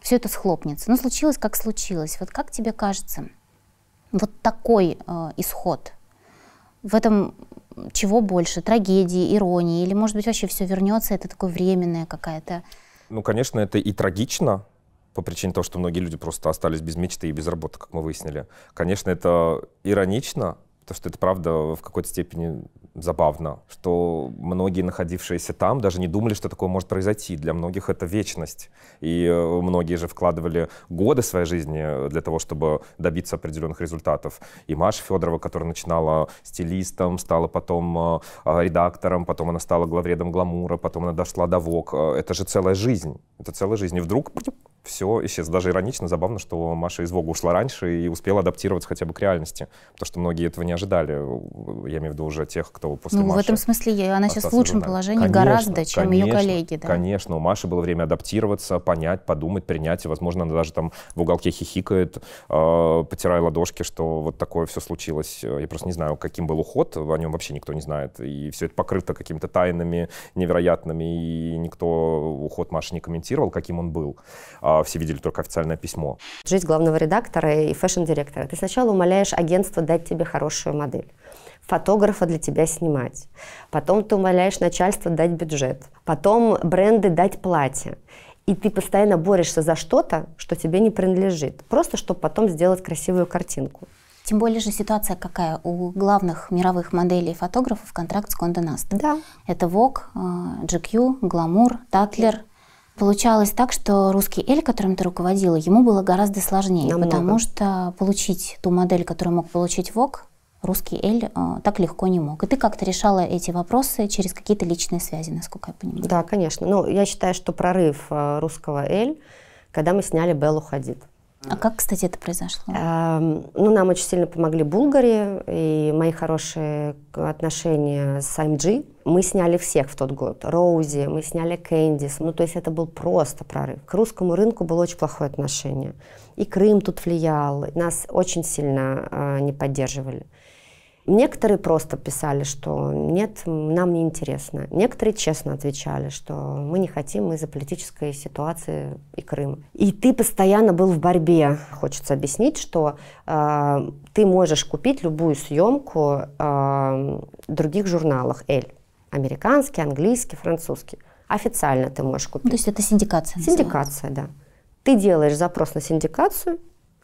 S4: все это схлопнется. Но случилось, как случилось. Вот как тебе кажется? Вот такой э, исход. В этом чего больше? Трагедии, иронии? Или, может быть, вообще все вернется, это такое временное какая-то?
S2: Ну, конечно, это и трагично, по причине того, что многие люди просто остались без мечты и без работы, как мы выяснили. Конечно, это иронично, Потому что это, правда, в какой-то степени забавно, что многие, находившиеся там, даже не думали, что такое может произойти. Для многих это вечность. И э, многие же вкладывали годы своей жизни э, для того, чтобы добиться определенных результатов. И Маша Федорова, которая начинала стилистом, стала потом э, редактором, потом она стала главредом «Гламура», потом она дошла до «Вок». Это же целая жизнь. Это целая жизнь. И вдруг все исчез. Даже иронично, забавно, что Маша из Вога ушла раньше и успела адаптироваться хотя бы к реальности, потому что многие этого не ожидали. Я имею в виду уже тех, кто после ну, Маши... в этом
S4: смысле она сейчас в лучшем положении конечно, гораздо, чем конечно, ее коллеги. Да?
S2: Конечно, у Маши было время адаптироваться, понять, подумать, принять, и, возможно, она даже там в уголке хихикает, э, потирая ладошки, что вот такое все случилось. Я просто не знаю, каким был уход, о нем вообще никто не знает, и все это покрыто какими-то тайнами невероятными, и никто уход Маши не комментировал, каким он был. А, а все видели только официальное письмо.
S1: Жизнь главного редактора и фэшн-директора. Ты сначала умоляешь агентство дать тебе хорошую модель фотографа для тебя снимать. Потом ты умоляешь начальство дать бюджет. Потом бренды дать платье. И ты постоянно борешься за что-то, что тебе не принадлежит. Просто, чтобы потом сделать красивую картинку. Тем
S4: более же ситуация какая? У главных мировых моделей фотографов контракт с Конде Да. Это Vogue, э, GQ, Glamour, Tatler. Получалось так, что русский Эль, которым ты руководила, ему было гораздо сложнее, Намного. потому что получить ту модель, которую мог получить ВОК, русский Эль э, так легко не мог. И ты как-то решала эти вопросы через какие-то
S1: личные связи, насколько я понимаю. Да, конечно. Но ну, я считаю, что прорыв э, русского Эль, когда мы сняли Беллу Хадид. А как, кстати, это произошло? Эм, ну, нам очень сильно помогли Булгари и мои хорошие отношения с IMG. Мы сняли всех в тот год. Роузи, мы сняли Кэндис. Ну, то есть это был просто прорыв. К русскому рынку было очень плохое отношение. И Крым тут влиял. Нас очень сильно э, не поддерживали. Некоторые просто писали, что нет, нам не интересно. Некоторые честно отвечали, что мы не хотим из-за политической ситуации и Крым. И ты постоянно был в борьбе. Хочется объяснить, что э, ты можешь купить любую съемку э, в других журналах «Эль». Американский, английский, французский. Официально ты можешь купить. То есть это синдикация? Синдикация, называется. да. Ты делаешь запрос на синдикацию,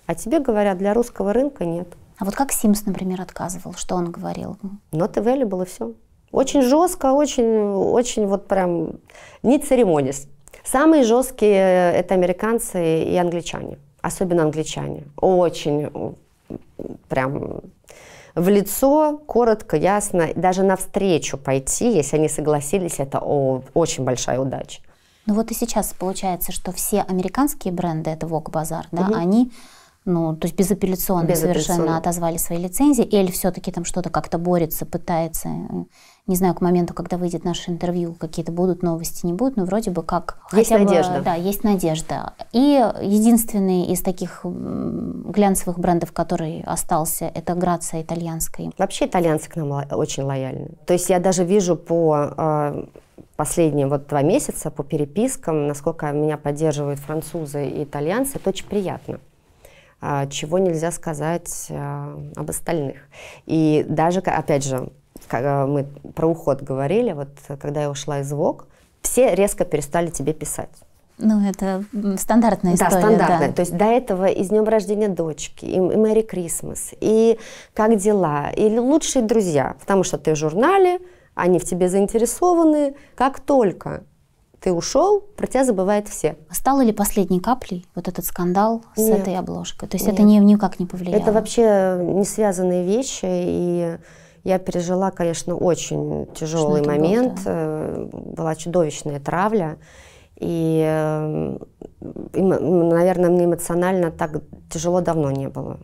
S1: а тебе говорят, для русского рынка нет. А вот как Симс, например, отказывал? Что он говорил? Not available и все. Очень жестко, очень, очень вот прям не церемонясь. Самые жесткие э, это американцы и англичане, особенно англичане. Очень прям в лицо, коротко, ясно, даже навстречу пойти, если они согласились, это о, очень большая удача.
S4: Ну вот и сейчас получается, что все американские бренды, это Vogue Bazaar, да, угу. они ну, то есть безапелляционно, безапелляционно. совершенно отозвали свои лицензии. Эль все-таки там что-то как-то борется, пытается. Э, не знаю, к моменту, когда выйдет наше интервью, какие-то будут новости, не будут, но вроде бы как... Есть хотя надежда. Бы, да, есть надежда. И единственный из таких глянцевых брендов, который остался, это
S1: Грация итальянская. Вообще итальянцы к нам ло очень лояльны. То есть я даже вижу по а, последние вот два месяца по перепискам, насколько меня поддерживают французы и итальянцы, это очень приятно. А, чего нельзя сказать а, об остальных. И даже, опять же, когда мы про уход говорили, вот когда я ушла из ВОК, все резко перестали тебе писать.
S4: Ну, это стандартная история. Да, стандартная. Да. То
S1: есть до этого и с днем рождения дочки, и, и Мэри Крисмас, и как дела, или лучшие друзья, потому что ты в журнале, они в тебе заинтересованы. Как только ты ушел, про тебя забывают все. А стало ли последней каплей вот этот скандал с Нет. этой обложкой? То есть Нет. это не, никак не повлияло? Это вообще не связанные вещи, и я пережила, конечно, очень тяжелый момент. Был, да. Э, была чудовищная травля. и, э, наверное, мне эмоционально так тяжело давно не было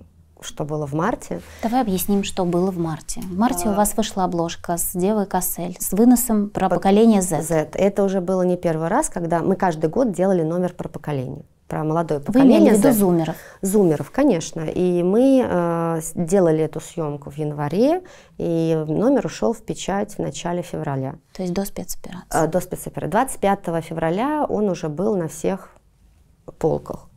S1: что было в марте.
S4: Давай объясним, что было в марте. В марте а... у вас вышла обложка с Девой Кассель, с выносом про По... поколение Z.
S1: Z. Это уже было не первый раз, когда мы каждый год делали номер про поколение про молодое поколение. Вы имели в виду зумеров? Зумеров, конечно. И мы э, делали эту съемку в январе, и номер ушел в печать в начале февраля. То есть до спецоперации? Э, до спецоперации. 25 февраля он уже был на всех полках.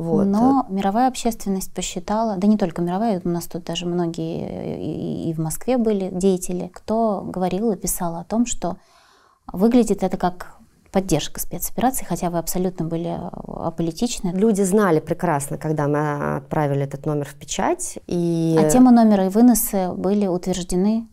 S1: Вот.
S4: Но мировая общественность посчитала, да не только мировая, у нас тут даже многие э, и, в Москве были деятели, кто говорил и писал о том, что
S1: выглядит это как поддержка спецоперации, хотя вы абсолютно были э, аполитичны. Люди знали прекрасно, когда мы а, отправили этот номер в печать. И... А тема
S4: номера и выносы были утверждены,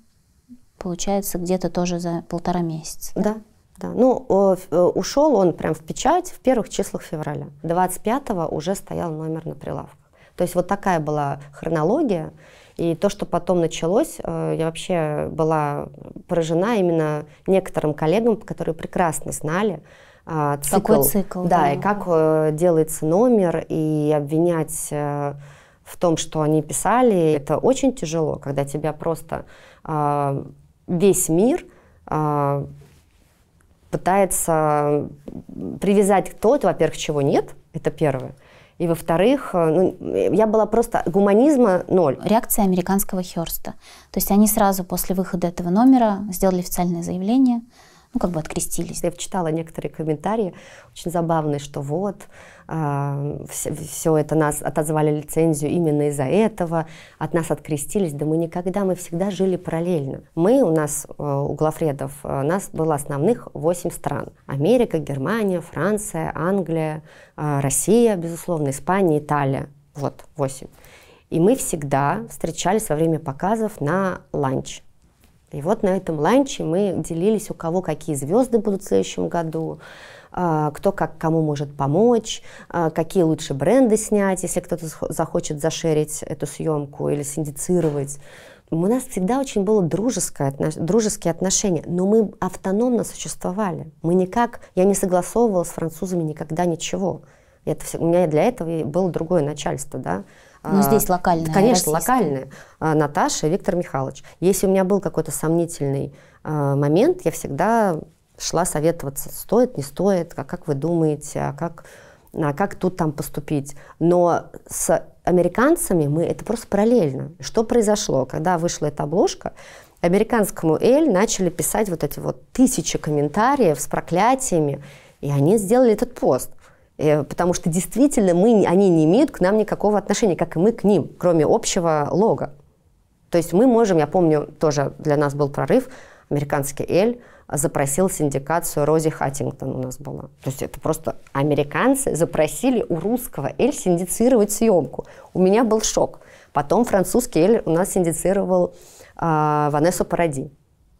S4: получается, где-то тоже за полтора месяца.
S1: Да, да да. Ну, э, ушел он прям в печать в первых числах февраля. 25-го уже стоял номер на прилавках. То есть вот такая была хронология. И то, что потом началось, э, я вообще была поражена именно некоторым коллегам, которые прекрасно знали а, цикл. Какой цикл? Да, да. и как э, делается номер, и обвинять в том, что они писали, это очень тяжело, когда тебя просто а, весь мир а, пытается привязать то, во-первых, чего нет, это первое. И во-вторых, э, ну, я была просто гуманизма ноль. Реакция
S4: американского Херста. То есть они сразу после выхода этого номера сделали официальное заявление,
S1: ну как бы открестились. Я читала некоторые комментарии, очень забавные, что вот, все, а, все это нас отозвали лицензию именно из-за этого, от нас открестились, да мы никогда, мы всегда жили параллельно. Мы у нас, э, у Глафредов, у э, нас было основных 8 стран. Америка, Германия, Франция, Англия, э, Россия, безусловно, Испания, Италия. Вот, 8. И мы всегда встречались во время показов на ланч. И вот на этом ланче мы делились, у кого какие звезды будут в следующем году, а, кто как кому может помочь, а, какие лучше бренды снять, если кто-то захочет зашерить эту съемку или синдицировать. У нас всегда очень было дружеское, дружеские отношения, но мы автономно существовали. Мы никак, я не согласовывала с французами никогда ничего. Это все, у меня для этого было другое начальство, да. Ну, а, здесь локальное. Конечно, российское. локальное. Наташа и Виктор Михайлович. Если у меня был какой-то сомнительный момент, я всегда шла советоваться, стоит, не стоит, а как вы думаете, а как, а как тут там поступить. Но с американцами мы это просто параллельно. Что произошло? Когда вышла эта обложка, американскому Эль начали писать вот эти вот тысячи комментариев с проклятиями, и они сделали этот пост. Э, потому что действительно мы, они не имеют к нам никакого отношения, как и мы к ним, кроме общего лога. То есть мы можем, я помню, тоже для нас был прорыв, американский Эль запросил синдикацию Рози Хаттингтон у нас была. То есть это просто американцы запросили у русского Эль синдицировать съемку. У меня был шок. Потом французский Эль у нас синдицировал э, Ванессу Паради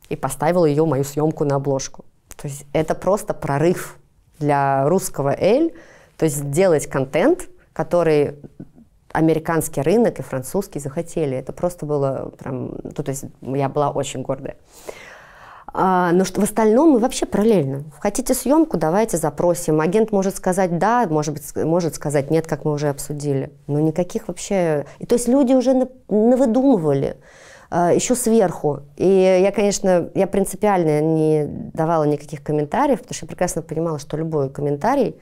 S1: и поставил ее, мою съемку, на обложку. То есть это просто прорыв для русского Эль, то есть сделать контент, который американский рынок и французский захотели. Это просто было прям... Ну, то есть я была очень гордая. А, но что в остальном мы вообще параллельно. Хотите съемку, давайте запросим. Агент может сказать да, может быть, может сказать нет, как мы уже обсудили. Но никаких вообще... И то есть люди уже навыдумывали а, еще сверху. И я, конечно, я принципиально не давала никаких комментариев, потому что я прекрасно понимала, что любой комментарий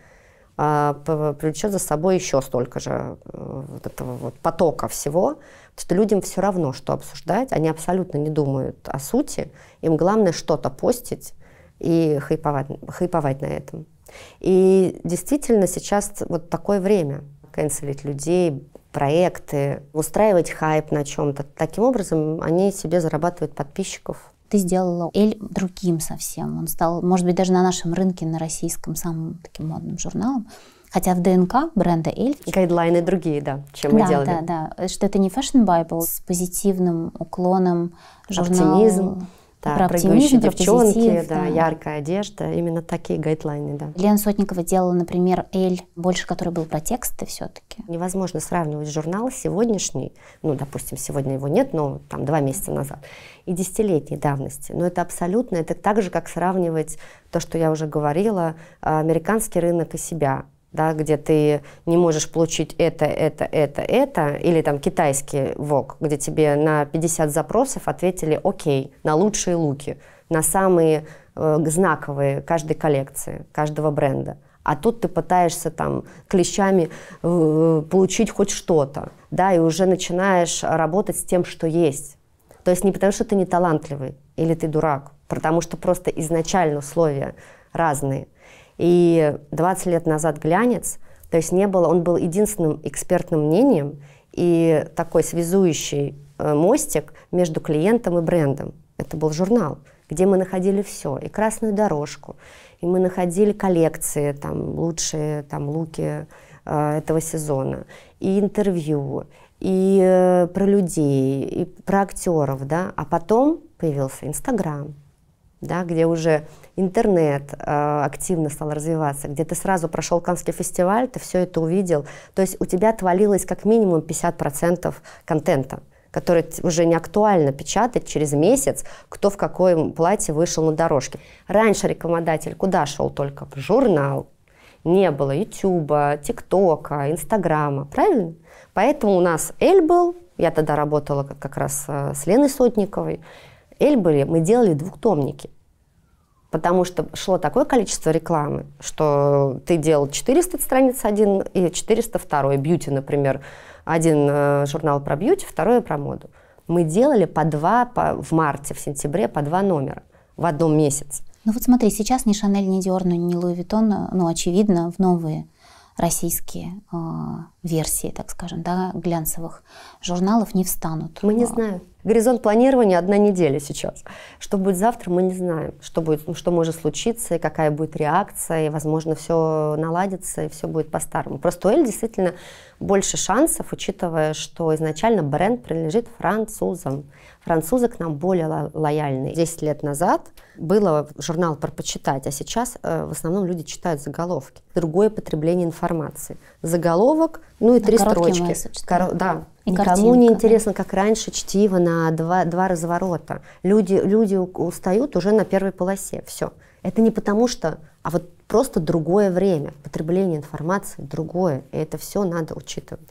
S1: а, привлечет за собой еще столько же э, вот этого вот потока всего, потому что людям все равно, что обсуждать, они абсолютно не думают о сути, им главное что-то постить и хайповать, хайповать на этом. И действительно сейчас вот такое время канцелить людей, проекты, устраивать хайп на чем-то. Таким образом они себе зарабатывают подписчиков, ты сделала
S4: Эль другим совсем. Он стал, может быть, даже на нашем рынке, на российском, самым таким модным журналом. Хотя в ДНК
S1: бренда Эльф... Гайдлайны другие, да, чем да, мы делали. Да, да,
S4: да. Что это не Fashion Bible с позитивным уклоном, журнала. Оптимизм да, про оптимизм, девчонки, позитив, да, да,
S1: яркая одежда, именно такие гайдлайны, да. Лена Сотникова делала, например, «Эль», больше который был про тексты все-таки. Невозможно сравнивать журнал сегодняшний, ну, допустим, сегодня его нет, но там два месяца назад, и десятилетней давности. Но это абсолютно, это так же, как сравнивать то, что я уже говорила, э, американский рынок и себя да, где ты не можешь получить это, это, это, это, или там китайский вок, где тебе на 50 запросов ответили окей, на лучшие луки, на самые э, знаковые каждой коллекции, каждого бренда. А тут ты пытаешься там клещами э, получить хоть что-то, да, и уже начинаешь работать с тем, что есть. То есть не потому, что ты не талантливый или ты дурак, потому что просто изначально условия разные. И 20 лет назад глянец, то есть не было, он был единственным экспертным мнением и такой связующий э, мостик между клиентом и брендом. Это был журнал, где мы находили все, и красную дорожку, и мы находили коллекции, там лучшие там луки э, этого сезона, и интервью, и э, про людей, и про актеров, да. А потом появился Инстаграм, да, где уже интернет э, активно стал развиваться, где ты сразу прошел Каннский фестиваль, ты все это увидел. То есть у тебя отвалилось как минимум 50% контента который уже не актуально печатать через месяц, кто в каком платье вышел на дорожке. Раньше рекомендатель куда шел только? В журнал. Не было Ютуба, ТикТока, Инстаграма, правильно? Поэтому у нас Эль был, я тогда работала как раз э, с Леной Сотниковой, Эль были, мы делали двухтомники потому что шло такое количество рекламы, что ты делал 400 страниц один и 400 второй бьюти, например. Один э, журнал про бьюти, второй про моду. Мы делали по два по, в марте, в сентябре по два номера в одном месяце.
S4: Ну вот смотри, сейчас ни Шанель, ни Диор, ну, ни Луи Виттон, ну очевидно, в новые российские
S1: э, версии, так скажем, да, глянцевых журналов не встанут. Мы не знаем. Горизонт планирования одна неделя сейчас. Что будет завтра, мы не знаем. Что, будет, ну, что может случиться, и какая будет реакция, и, возможно, все наладится, и все будет по-старому. Просто Эль действительно больше шансов, учитывая, что изначально бренд принадлежит французам. Французы к нам более ло- лояльны. Десять лет назад было журнал про почитать, а сейчас э, в основном люди читают заголовки. Другое потребление информации. Заголовок, ну и Но три строчки. Месседж, Кор- да, и Никому картинка, не интересно, да. как раньше, чтиво на два, два разворота. Люди, люди устают уже на первой полосе. Все. Это не потому что, а вот просто другое время. Потребление информации другое. И это все надо учитывать.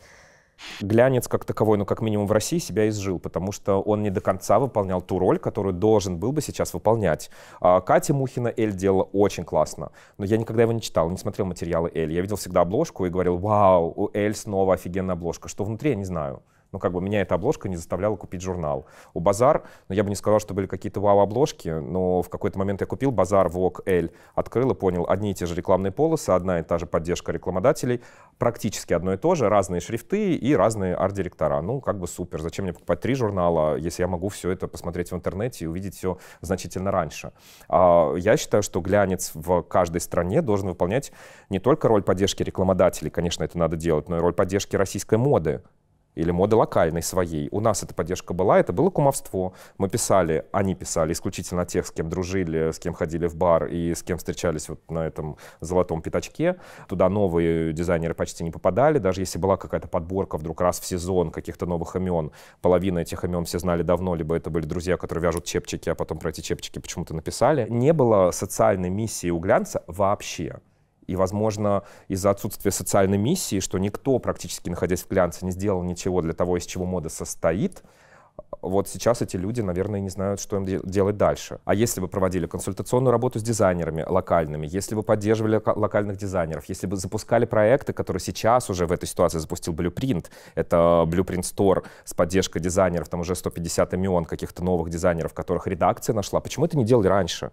S2: Глянец как таковой, ну как минимум в России, себя изжил, потому что он не до конца выполнял ту роль, которую должен был бы сейчас выполнять. А Катя Мухина Эль делала очень классно, но я никогда его не читал, не смотрел материалы Эль. Я видел всегда обложку и говорил, вау, у Эль снова офигенная обложка. Что внутри, я не знаю ну, как бы меня эта обложка не заставляла купить журнал. У «Базар», ну, я бы не сказал, что были какие-то вау-обложки, но в какой-то момент я купил «Базар», «Вок», «Эль», открыл и понял, одни и те же рекламные полосы, одна и та же поддержка рекламодателей, практически одно и то же, разные шрифты и разные арт-директора. Ну, как бы супер, зачем мне покупать три журнала, если я могу все это посмотреть в интернете и увидеть все значительно раньше. А, я считаю, что глянец в каждой стране должен выполнять не только роль поддержки рекламодателей, конечно, это надо делать, но и роль поддержки российской моды или моды локальной своей. У нас эта поддержка была, это было кумовство. Мы писали, они писали исключительно тех, с кем дружили, с кем ходили в бар и с кем встречались вот на этом золотом пятачке. Туда новые дизайнеры почти не попадали, даже если была какая-то подборка вдруг раз в сезон каких-то новых имен, половина этих имен все знали давно, либо это были друзья, которые вяжут чепчики, а потом про эти чепчики почему-то написали. Не было социальной миссии у глянца вообще. И, возможно, из-за отсутствия социальной миссии, что никто, практически находясь в глянце, не сделал ничего для того, из чего мода состоит, вот сейчас эти люди, наверное, не знают, что им делать дальше. А если бы проводили консультационную работу с дизайнерами локальными, если бы поддерживали локальных дизайнеров, если бы запускали проекты, которые сейчас уже в этой ситуации запустил Blueprint, это Blueprint Store с поддержкой дизайнеров, там уже 150 имен каких-то новых дизайнеров, которых редакция нашла, почему это не делали раньше?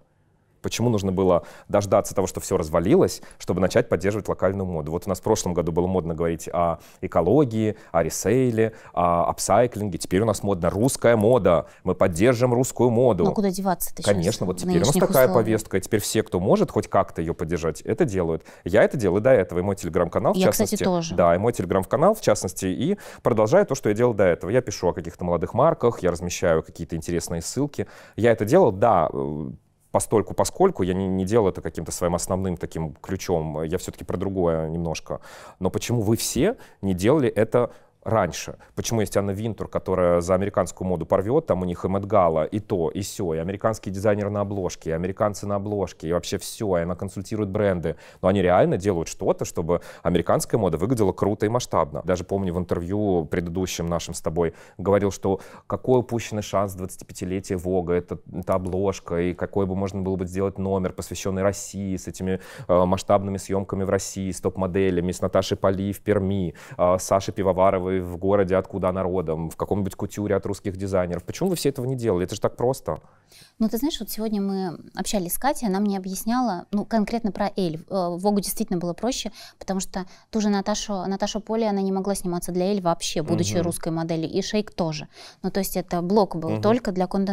S2: Почему нужно было дождаться того, что все развалилось, чтобы начать поддерживать локальную моду? Вот у нас в прошлом году было модно говорить о экологии, о ресейле, о апсайклинге. Теперь у нас модно русская мода. Мы поддержим русскую моду. Ну куда
S4: деваться-то Конечно, вот ну, теперь у нас такая условий.
S2: повестка. И теперь все, кто может хоть как-то ее поддержать, это делают. Я это делаю до этого. И мой телеграм-канал, в Я, частности. Кстати, тоже. Да, и мой телеграм-канал, в частности. И продолжаю то, что я делал до этого. Я пишу о каких-то молодых марках, я размещаю какие-то интересные ссылки. Я это делал, да, э, постольку, поскольку я не, не делал это каким-то своим основным таким ключом, я все-таки про другое немножко. Но почему вы все не делали это раньше. Почему есть Анна Винтур, которая за американскую моду порвет, там у них и Медгала и то, и все, и американский дизайнер на обложке, и американцы на обложке, и вообще все, и она консультирует бренды. Но они реально делают что-то, чтобы американская мода выглядела круто и масштабно. Даже помню в интервью предыдущем нашем с тобой говорил, что какой упущенный шанс 25-летия Вога, это, это обложка, и какой бы можно было бы сделать номер, посвященный России, с этими э, масштабными съемками в России, с топ-моделями, с Наташей Поли в Перми, э, Сашей Пивоваровой вы в городе, откуда она родом, в каком-нибудь кутюре от русских дизайнеров. Почему вы все этого не делали? Это же так просто.
S4: Ну, ты знаешь, вот сегодня мы общались с Катей, она мне объясняла, ну, конкретно про Эль. Э, Вогу действительно было проще, потому что ту же Наташу, Наташу Поле, она не могла сниматься для Эль вообще, будучи угу. русской моделью, и Шейк тоже. Ну, то есть это блок был угу. только для Конде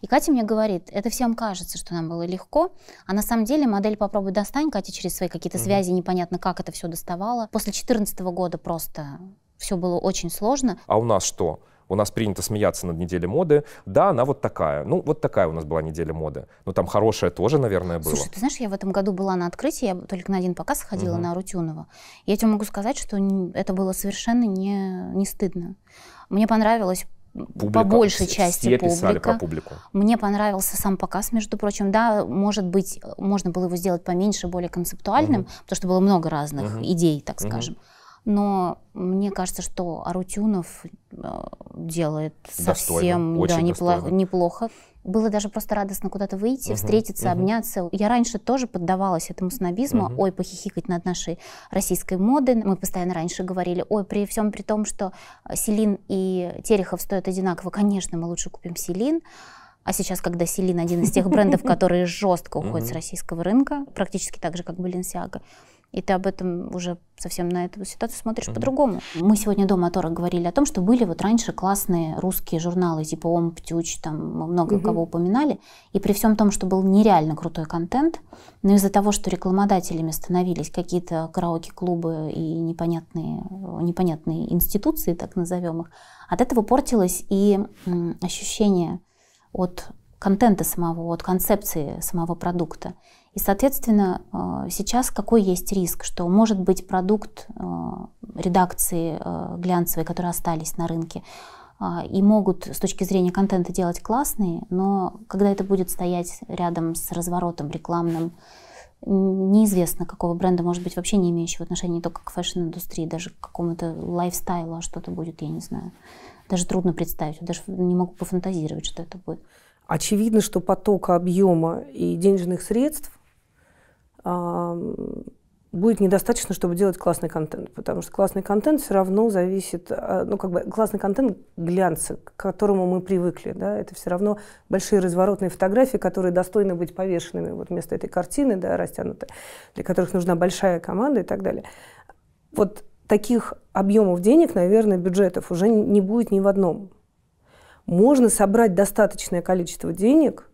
S4: И Катя мне говорит, это всем кажется, что нам было легко, а на самом деле модель попробуй достань, Катя через свои какие-то угу. связи, непонятно как это все доставала. После 14 года просто все было очень сложно.
S2: А у нас что? У нас принято смеяться над неделей моды. Да, она вот такая. Ну, вот такая у нас была неделя моды. Но ну, там хорошая тоже, наверное, была. Слушай, ты
S4: знаешь, я в этом году была на открытии, я только на один показ ходила угу. на Арутюнова. Я тебе могу сказать, что это было совершенно не, не стыдно. Мне понравилось публика, по большей части все публика. про публику. Мне понравился сам показ, между прочим. Да, может быть, можно было его сделать поменьше, более концептуальным, угу. потому что было много разных угу. идей, так угу. скажем но мне кажется, что Арутюнов э, делает достойно, совсем да, неплохо, неплохо. Было даже просто радостно куда-то выйти, угу, встретиться, угу. обняться. Я раньше тоже поддавалась этому снобизму. Угу. Ой, похихикать над нашей российской модой. Мы постоянно раньше говорили, ой, при всем при том, что Селин и Терехов стоят одинаково, конечно, мы лучше купим Селин. А сейчас, когда Селин один из тех брендов, которые жестко уходят с российского рынка, практически так же, как Баленсиага и ты об этом уже совсем на эту ситуацию смотришь mm-hmm. по-другому. Мы сегодня дома от Тора говорили о том, что были вот раньше классные русские журналы типа «Ом», «Птюч», там мы много mm-hmm. кого упоминали, и при всем том, что был нереально крутой контент, но из-за того, что рекламодателями становились какие-то караоке-клубы и непонятные, непонятные институции, так назовем их, от этого портилось и ощущение от контента самого, от концепции самого продукта. И, соответственно, э, сейчас какой есть риск, что может быть продукт э, редакции э, глянцевой, которые остались на рынке, и могут с точки зрения контента делать классные, но когда это будет стоять рядом с разворотом рекламным, неизвестно, какого бренда, может быть, вообще не имеющего отношения не только к фэшн-индустрии, даже к какому-то лайфстайлу, а что-то будет, я не знаю. Даже трудно представить, даже не
S3: могу пофантазировать, что это будет. Очевидно, что потока объема и денежных средств будет недостаточно, чтобы делать классный контент, потому что классный контент все равно зависит, а, ну как бы классный контент глянца, к которому мы привыкли, да, это все равно большие разворотные фотографии, которые достойны быть повешенными вот вместо этой картины, да, растянутой, для которых нужна большая команда и так далее. Вот таких объемов денег, наверное, бюджетов уже не будет ни в одном. Можно собрать достаточное количество денег,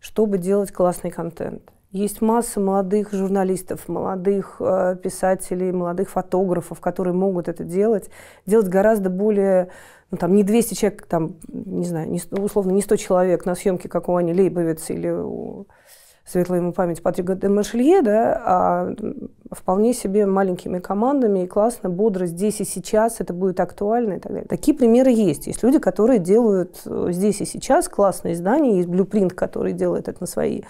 S3: чтобы делать классный контент. Есть масса молодых журналистов, молодых э, писателей, молодых фотографов, которые могут это делать. Делать гораздо более, ну, там, не 200 человек, там, не знаю, не, условно, не 100 человек на съемке, как у Ани Лейбовиц или у светлая ему память, Патрик де Машелье, да, а вполне себе маленькими командами и классно, бодро, здесь и сейчас это будет актуально и так далее. Такие примеры есть. Есть люди, которые делают э, здесь и сейчас классные издания, есть блюпринт, который делает это на свои,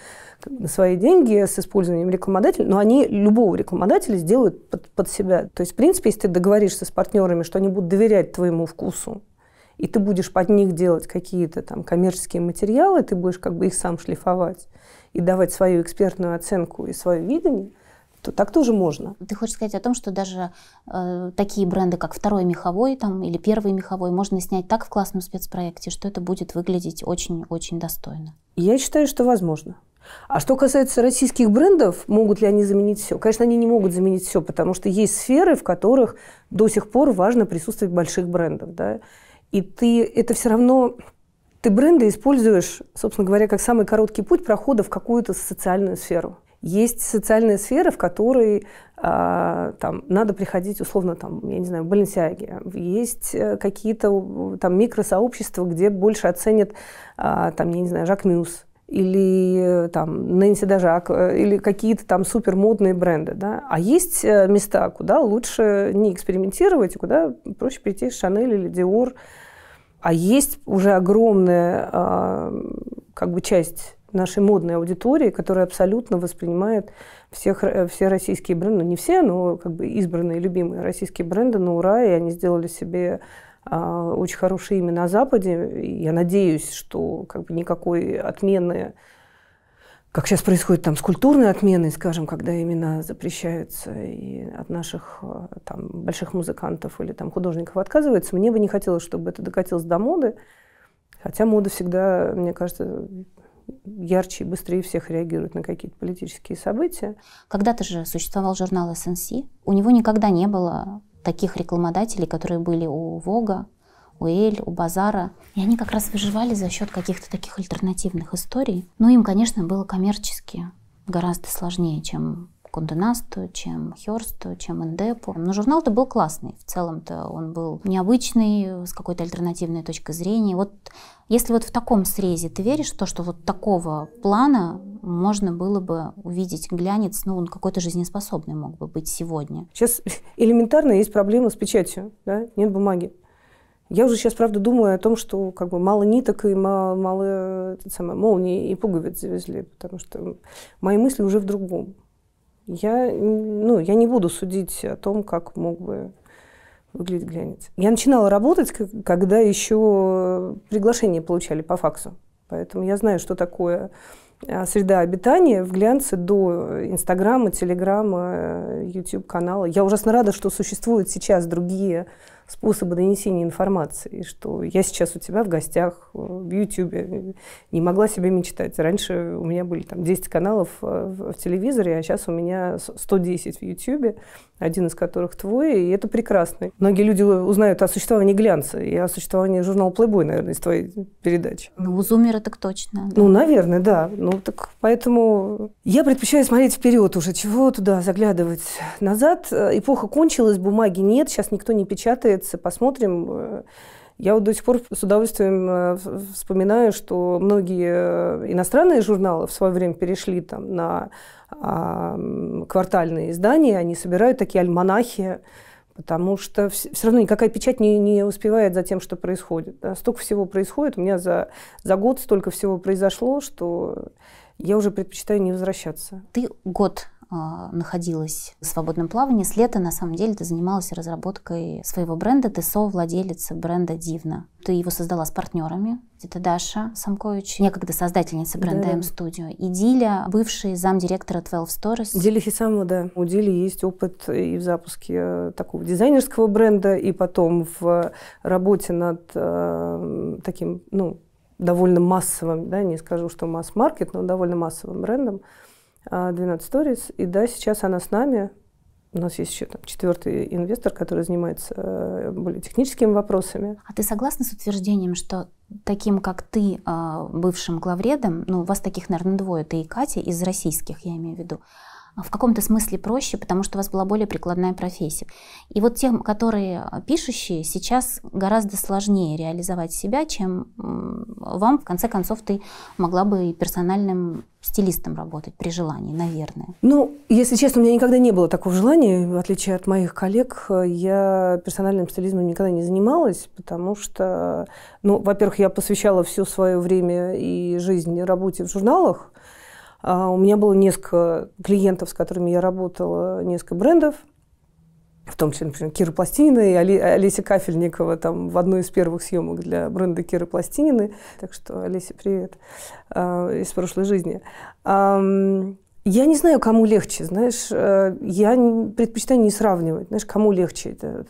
S3: на свои деньги с использованием рекламодателя, но они любого рекламодателя сделают под, под себя. То есть, в принципе, если ты договоришься с партнерами, что они будут доверять твоему вкусу, и ты будешь под них делать какие-то там коммерческие материалы, ты будешь как бы их сам шлифовать, и давать свою экспертную оценку и свое видение, то так тоже можно. Ты
S4: хочешь сказать о том, что даже э, такие бренды, как второй меховой там, или первый меховой, можно снять так в классном спецпроекте, что это будет
S3: выглядеть очень-очень достойно? Я считаю, что возможно. А что касается российских брендов, могут ли они заменить все? Конечно, они не могут заменить все, потому что есть сферы, в которых до сих пор важно присутствие больших брендов. Да? И ты это все равно ты бренды используешь, собственно говоря, как самый короткий путь прохода в какую-то социальную сферу. Есть социальная сфера, в которой а, там, надо приходить, условно, там, я не знаю, в Баленсиаге. Есть э, какие-то там микросообщества, где больше оценят, а, там, я не знаю, Жак Мюс или э, там Нэнси Дажак, э, или какие-то там супермодные бренды. Да? А есть места, куда лучше не экспериментировать, куда проще прийти с Шанель или Диор, а есть уже огромная а, как бы часть нашей модной аудитории, которая абсолютно воспринимает всех, э, все российские бренды, ну не все, но как бы избранные, любимые российские бренды на ура, и они сделали себе а, очень хорошие имя на Западе. Я надеюсь, что как бы, никакой отмены как сейчас происходит там с культурной отменой, скажем, когда имена запрещаются и от наших э, там, больших музыкантов или там, художников отказываются, мне бы не хотелось, чтобы это докатилось до моды, хотя мода всегда, мне кажется, ярче и быстрее всех реагирует на какие-то политические события. Когда-то же существовал журнал SNC, у него никогда не было
S4: таких рекламодателей, которые были у Вога, у Эль, у Базара. И они как раз выживали за счет каких-то таких альтернативных историй. Но ну, им, конечно, было коммерчески гораздо сложнее, чем Кунденасту, чем Хёрсту, чем Эндепу. Но журнал-то был классный. В целом-то он был необычный, с какой-то альтернативной точки зрения. Вот если вот в таком срезе ты веришь в то, что вот такого плана можно было бы
S3: увидеть глянец, ну, он какой-то жизнеспособный мог бы быть сегодня. Сейчас элементарно есть проблема с печатью, да? Нет бумаги. Я уже сейчас, правда, думаю о том, что как бы мало ниток и мало, мало самое, молнии и пуговиц завезли, потому что мои мысли уже в другом. Я, ну, я не буду судить о том, как мог бы выглядеть глянец. Я начинала работать, когда еще приглашение получали по факсу. Поэтому я знаю, что такое а, среда обитания в глянце до Инстаграма, Телеграма, YouTube-канала. Э, я ужасно рада, что существуют сейчас другие способы донесения информации, что я сейчас у тебя в гостях э, в YouTube, э, не могла себе мечтать. Раньше у меня были там 10 каналов э, в, телевизоре, а сейчас у меня 110 в YouTube, один из которых твой, и это прекрасно. Многие люди узнают о существовании глянца и о существовании журнала Playboy, наверное, из твоей передачи. Ну, у Зумера так точно. Да. Ну, наверное, да. Ну, так поэтому я предпочитаю смотреть вперед уже, чего туда заглядывать назад. Эпоха кончилась, бумаги нет, сейчас никто не печатает, сделается, посмотрим. Я вот до сих пор с удовольствием э, вспоминаю, что многие э, иностранные журналы в свое время перешли там, на а, квартальные издания, они собирают такие альманахи, потому что все равно никакая печать не, не успевает за тем, что происходит. Столько всего происходит, у меня за, за год столько всего произошло, что я уже предпочитаю не возвращаться.
S4: Ты год а, находилась в свободном плавании. С лета, на самом деле, ты занималась разработкой своего бренда. Ты совладелица бренда «Дивно». Ты его создала с партнерами. Это Даша Самкович,
S3: некогда создательница бренда М-студио.
S4: Да. И Диля, бывший замдиректора
S3: 12 Stories. Диля Хисамова, да. У Дили есть опыт и в запуске э, такого дизайнерского бренда, и потом в работе над э, таким, ну, довольно массовым, да, не скажу, что масс-маркет, но довольно массовым брендом. 12 а, Stories. И да, сейчас она с нами. У нас есть еще там, четвертый инвестор, который занимается э, более техническими вопросами. А
S4: ты согласна с утверждением, что таким, как ты, а, бывшим главредом, ну, у вас таких, наверное, двое, ты и Катя из российских, я имею в виду, а, в каком-то смысле проще, потому что у вас была более прикладная профессия. И вот тем, которые пишущие, сейчас гораздо сложнее реализовать себя, чем вам, в конце концов, ты могла бы и персональным стилистом работать при желании, наверное.
S3: Ну, если честно, у меня никогда не было такого желания, в отличие от моих коллег. Я персональным стилизмом никогда не занималась, потому что, ну, во-первых, я посвящала все свое время и жизнь работе в журналах, а, у меня было несколько клиентов, с которыми я работала, несколько брендов, в том числе, например, Кира Пластинина и Олеся Кафельникова там, в одной из первых съемок для бренда Кира Пластинины. Так что, Олеся, привет а, из прошлой жизни. Я не знаю, кому легче, знаешь, э, я предпочитаю не сравнивать, знаешь, кому легче. Это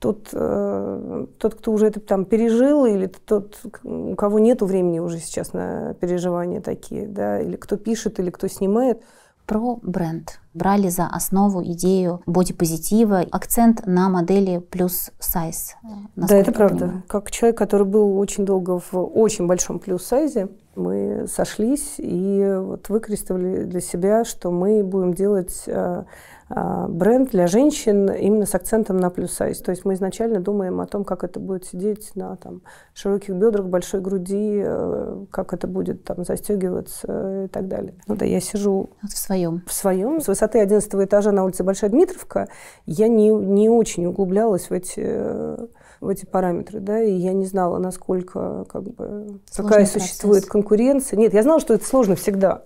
S3: тот, э, тот, кто уже это там пережил, или тот, у кого нет времени уже сейчас на переживания такие, да, или кто пишет, или кто снимает.
S4: Про бренд. Брали за основу идею бодипозитива, акцент на модели
S3: плюс сайз.
S4: Да, это правда. Понимаю.
S3: Как человек, который был очень долго в очень большом плюс сайзе, мы сошлись и вот выкрестовали для себя, что мы будем делать э, а, бренд для женщин именно с акцентом на плюс-сайз. То есть мы изначально думаем о том, как это будет сидеть на там, широких бедрах, большой груди, э, как это будет там застегиваться и так далее. Ну да, я сижу... Вот в своем. В своем. С высоты 11 этажа на улице Большая Дмитровка я не, не очень углублялась в эти в эти параметры, да, и я не знала, насколько, как бы, Сложный какая процесс. существует конкуренция. Нет, я знала, что это сложно всегда.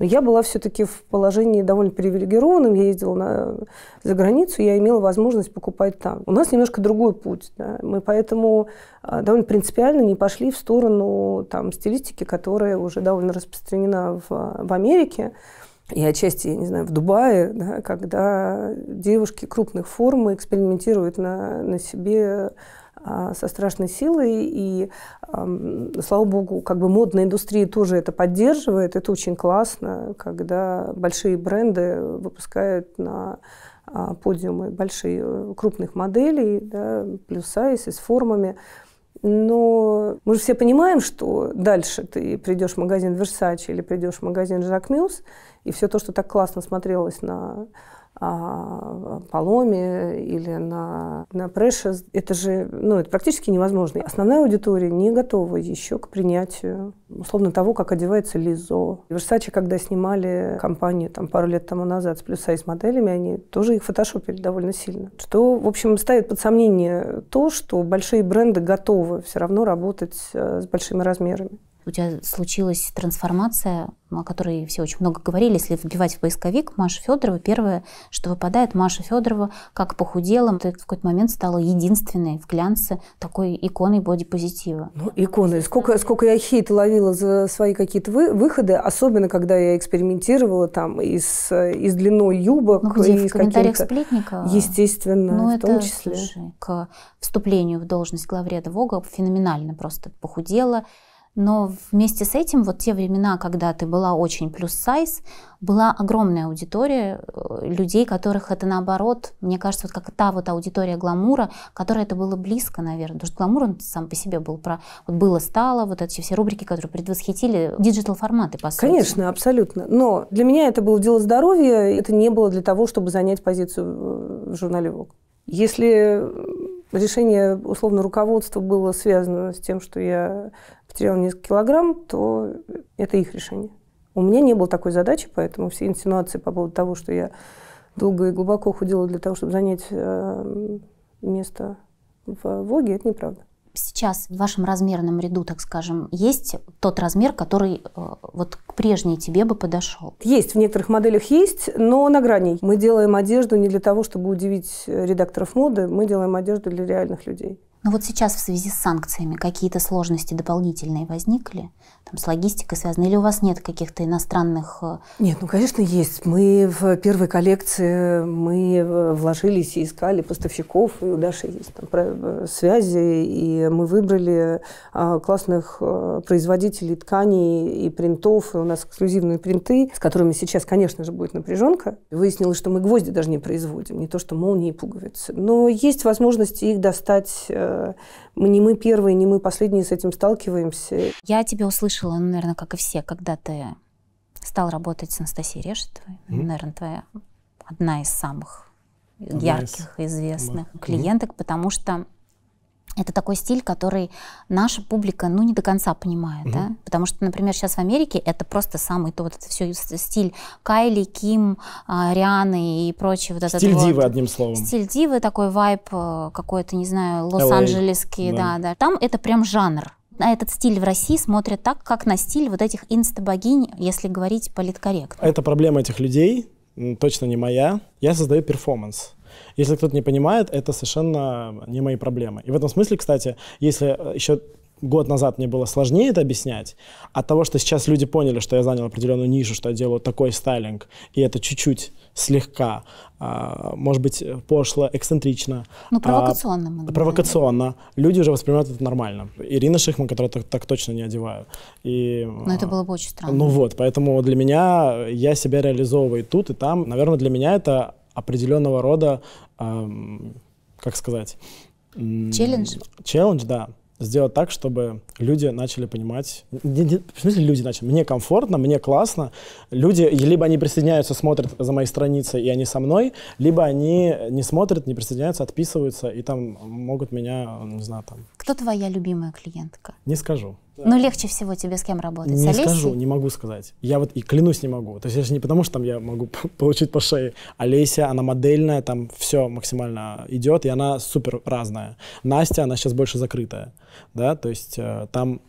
S3: Но я была все-таки в положении довольно привилегированном. Я ездила на, за границу, я имела возможность покупать там. У нас немножко другой путь. Да? Мы поэтому а, довольно принципиально не пошли в сторону там, стилистики, которая уже довольно распространена в, в Америке. И отчасти, я не знаю, в Дубае, да, когда девушки крупных форм экспериментируют на, на себе а, со страшной силой, и, слава богу, как бы модная индустрия тоже это поддерживает. Это очень классно, когда большие бренды выпускают на а, подиумы большие э, крупных моделей, да, плюс-сайз с формами. Но мы же все понимаем, что дальше ты придешь в магазин Versace или придешь в магазин Jacques Muse, и все то, что так классно смотрелось на а, Паломе или на, на Precious. Это же ну, это практически невозможно. Основная аудитория не готова еще к принятию, условно, того, как одевается Лизо. Версачи, когда снимали компанию там, пару лет тому назад с плюс с моделями, они тоже их фотошопили довольно сильно. Что, в общем, ставит под сомнение то, что большие бренды готовы все равно работать э, с большими размерами
S4: у тебя случилась трансформация, ну, о которой все очень много говорили. Если вбивать в поисковик Маша Федорова, первое, что выпадает, Маша Федорова как похудела. Ты в какой-то момент стала единственной в глянце такой иконой бодипозитива.
S3: Ну, иконой. Сколько, сколько я хейт ловила за свои какие-то вы, выходы, особенно когда я экспериментировала там и с, и с длиной юбок. Ну, где? И в комментариях сплетника? Естественно, ну, в это, том числе.
S4: Слушай, к вступлению в должность главреда Вога феноменально просто похудела. Но вместе с этим, вот те времена, когда ты была очень плюс сайз, была огромная аудитория э, людей, которых это наоборот, мне кажется, вот как та вот аудитория гламура, которая это было близко, наверное. Потому что гламур, он сам по себе был про вот было-стало, вот эти все рубрики, которые предвосхитили диджитал-форматы, по сути. Конечно, абсолютно.
S3: Но для меня это было дело здоровья, это не было для того, чтобы занять позицию в э, журнале «Вог». Если э, решение условно руководства было связано с тем, что я потерял несколько килограмм, то это их решение. У меня не было такой задачи, поэтому все инсинуации по поводу того, что я долго и глубоко худела для того, чтобы занять э, место в Воге, это неправда.
S4: Сейчас в вашем размерном ряду, так скажем, есть тот размер, который э, вот к прежней тебе бы подошел?
S3: Есть, в некоторых моделях есть, но на грани. Мы делаем одежду не для того, чтобы удивить редакторов моды, мы делаем одежду для реальных людей.
S4: Но вот сейчас в связи с санкциями какие-то сложности дополнительные возникли? Там с логистикой связаны? Или у вас нет каких-то иностранных... Э, нет, ну, конечно, есть.
S3: Мы в первой коллекции мы э, вложились и искали поставщиков. И у Даши есть там э, связи. И мы выбрали а, классных производителей тканей и принтов. И у нас эксклюзивные принты, с которыми сейчас, конечно же, будет напряженка. Выяснилось, что мы гвозди даже не производим. Не то, что молнии и пуговицы. Но есть возможность их достать не мы первые, не мы последние с этим сталкиваемся.
S4: Я тебя услышала, ну, наверное, как и все, когда ты стал работать с Анастасией Решетовой. Mm-hmm. Наверное, твоя одна из самых одна ярких, из... известных mm-hmm. клиенток, потому что это такой стиль, который наша публика, ну, не до конца понимает, mm-hmm. да, потому что, например, сейчас в Америке это просто самый тот это все стиль Кайли, Ким, а, Рианы и прочие вот стиль этот дивы, вот,
S5: одним словом. Стиль
S4: дивы, такой вайп э, какой-то, не знаю, а. лос-анджелесский, да. да, да. Там это прям жанр, на этот стиль в России смотрят так, как на стиль вот этих инстабогинь, если говорить политкорректно.
S5: Это проблема этих людей, точно не моя. Я создаю перформанс. Если кто-то не понимает, это совершенно не мои проблемы. И в этом смысле, кстати, если э, еще год назад мне было сложнее это объяснять, от того, что сейчас люди поняли, что я занял определенную нишу, что я делаю такой стайлинг, и это чуть-чуть слегка, а, может быть, э, пошло, эксцентрично. Ну, а, провокационно. А, провокационно. Люди уже воспринимают это нормально. Ирина Шихман, которую так, так точно не одеваю. И, Но это э,
S4: было бы очень странно. Ну вот,
S5: поэтому для меня, я себя реализовываю и тут, и там. Наверное, для меня это определенного рода, как сказать... Челлендж? Челлендж, да. Сделать так, чтобы люди начали понимать, не, не, в смысле люди начали, мне комфортно, мне классно, люди, либо они присоединяются, смотрят за моей страницей, и они со мной, либо они не смотрят, не присоединяются, отписываются, и там могут меня, не знаю, там...
S4: Кто твоя любимая клиентка?
S5: Не скажу. Ну,
S4: легче всего тебе с кем работать? Не Олесей? скажу, не
S5: могу сказать. Я вот и клянусь не могу. То есть это же не потому, что там я могу получить по шее. Олеся, она модельная, там все максимально идет, и она супер разная. Настя, она сейчас больше закрытая. Да, то есть э, там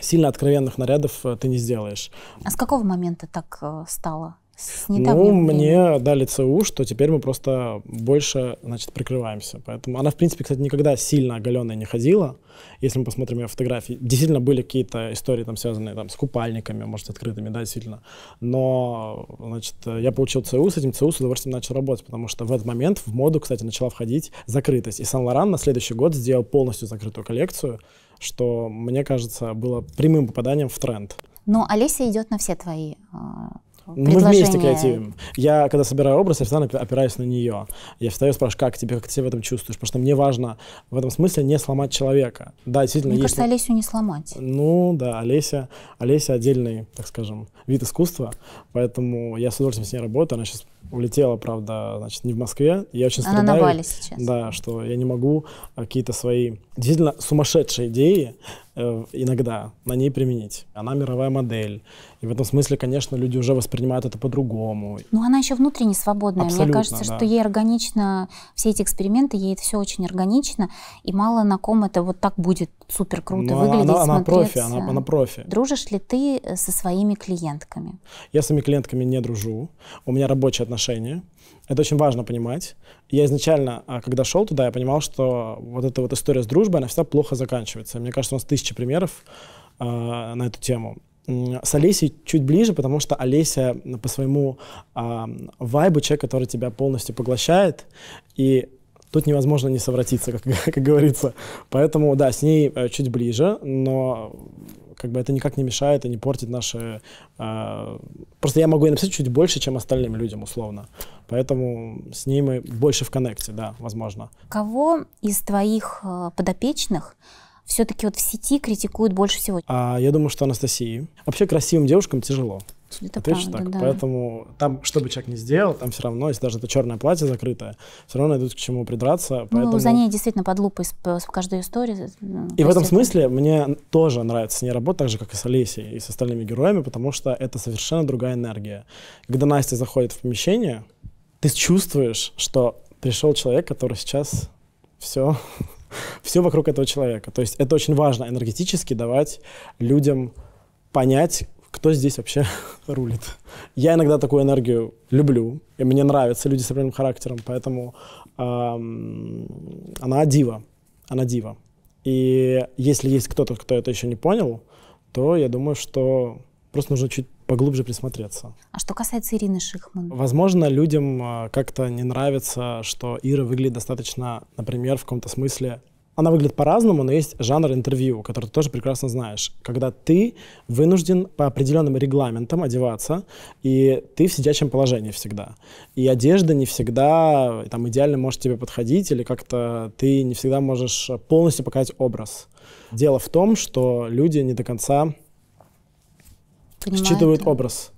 S5: сильно откровенных нарядов э, ты не сделаешь.
S4: А с какого момента так э, стало? С ну, мне
S5: дали ЦУ, что теперь мы просто больше, значит, прикрываемся. Поэтому она, в принципе, кстати, никогда сильно оголенная не ходила. Если мы посмотрим ее фотографии, действительно были какие-то истории там связанные там с купальниками, может, открытыми, да, действительно. Но, значит, э, я получил ЦУ, с этим ЦУ с удовольствием начал работать, потому что в этот момент в моду, кстати, начала входить закрытость. И Сан-Лоран на следующий год сделал полностью закрытую коллекцию, что, мне кажется, было прямым попаданием в тренд.
S4: Но Олеся идет на все твои э, мы вместе креативим.
S5: Я, когда собираю образ, я всегда опираюсь на нее. Я встаю и спрашиваю, как тебе, как ты себя в этом чувствуешь, потому что мне важно в этом смысле не сломать человека. Да, действительно. Мне есть... кажется,
S4: Олесю не сломать.
S5: Ну, да, Олеся, Олеся отдельный, так скажем, вид искусства, поэтому я с удовольствием с ней работаю, она сейчас улетела, правда, значит, не в Москве. Я очень Она страдаю. на Бали сейчас. Да, что я не могу а, какие-то свои действительно сумасшедшие идеи э, иногда на ней применить. Она мировая модель. И в этом смысле, конечно, люди уже воспринимают это по-другому.
S4: Но она еще внутренне свободная. Абсолютно, Мне кажется, да. что ей органично все эти эксперименты, ей это все очень органично. И мало на ком это вот так будет супер круто Но ну, а выглядеть, она, она, она профи, она, она профи. Дружишь ли ты э, со своими клиентками?
S5: Я с своими клиентками не дружу. У меня рабочие отношения отношения. Это очень важно понимать. Я изначально, а, когда шел туда, я понимал, что вот эта вот история с дружбой, она всегда плохо заканчивается. Мне кажется, у нас тысячи примеров э, на эту тему. С Олесей чуть ближе, потому что Олеся по своему э, вайбу человек, который тебя полностью поглощает, и тут невозможно не совратиться, как, как говорится. Поэтому, да, с ней э, чуть ближе, но как бы это никак не мешает и не портит наши... Э, а, просто я могу и написать чуть больше, чем остальным людям, условно. Поэтому с ней мы больше в коннекте, да, возможно.
S4: Кого из твоих а, подопечных все-таки вот в сети критикуют больше всего?
S5: А, я думаю, что Анастасии. Вообще красивым девушкам тяжело. Это Отвечу правда, так. Да. Поэтому там, что бы человек ни сделал, там все равно, если даже это черное платье закрытое, все равно найдут к чему придраться. Ну, поэтому... Ну, за ней
S4: действительно под лупой с, с каждой историей. Э, ну, и в этом это...
S5: смысле мне тоже нравится с ней работать, так же, как и с Олесей, и с остальными героями, потому что это совершенно другая энергия. Когда Настя заходит в помещение, ты чувствуешь, что пришел человек, который сейчас все все вокруг этого человека. То есть это очень важно энергетически давать людям понять, кто здесь вообще рулит. Я иногда такую энергию люблю, и мне нравятся люди с определенным характером, поэтому эм, она дива, она дива. И если есть кто-то, кто это еще не понял, то я думаю, что просто нужно чуть поглубже присмотреться.
S4: А что касается Ирины Шихман?
S5: Возможно, людям а, как-то не нравится, что Ира выглядит достаточно, например, в каком-то смысле она выглядит по-разному, но есть жанр интервью, который ты тоже прекрасно знаешь, когда ты вынужден по определенным регламентам одеваться, и ты в сидячем положении всегда. И одежда не всегда там, идеально может тебе подходить, или как-то ты не всегда можешь полностью показать образ. Дело в том, что люди не до конца Понимаю, считывают да. образ.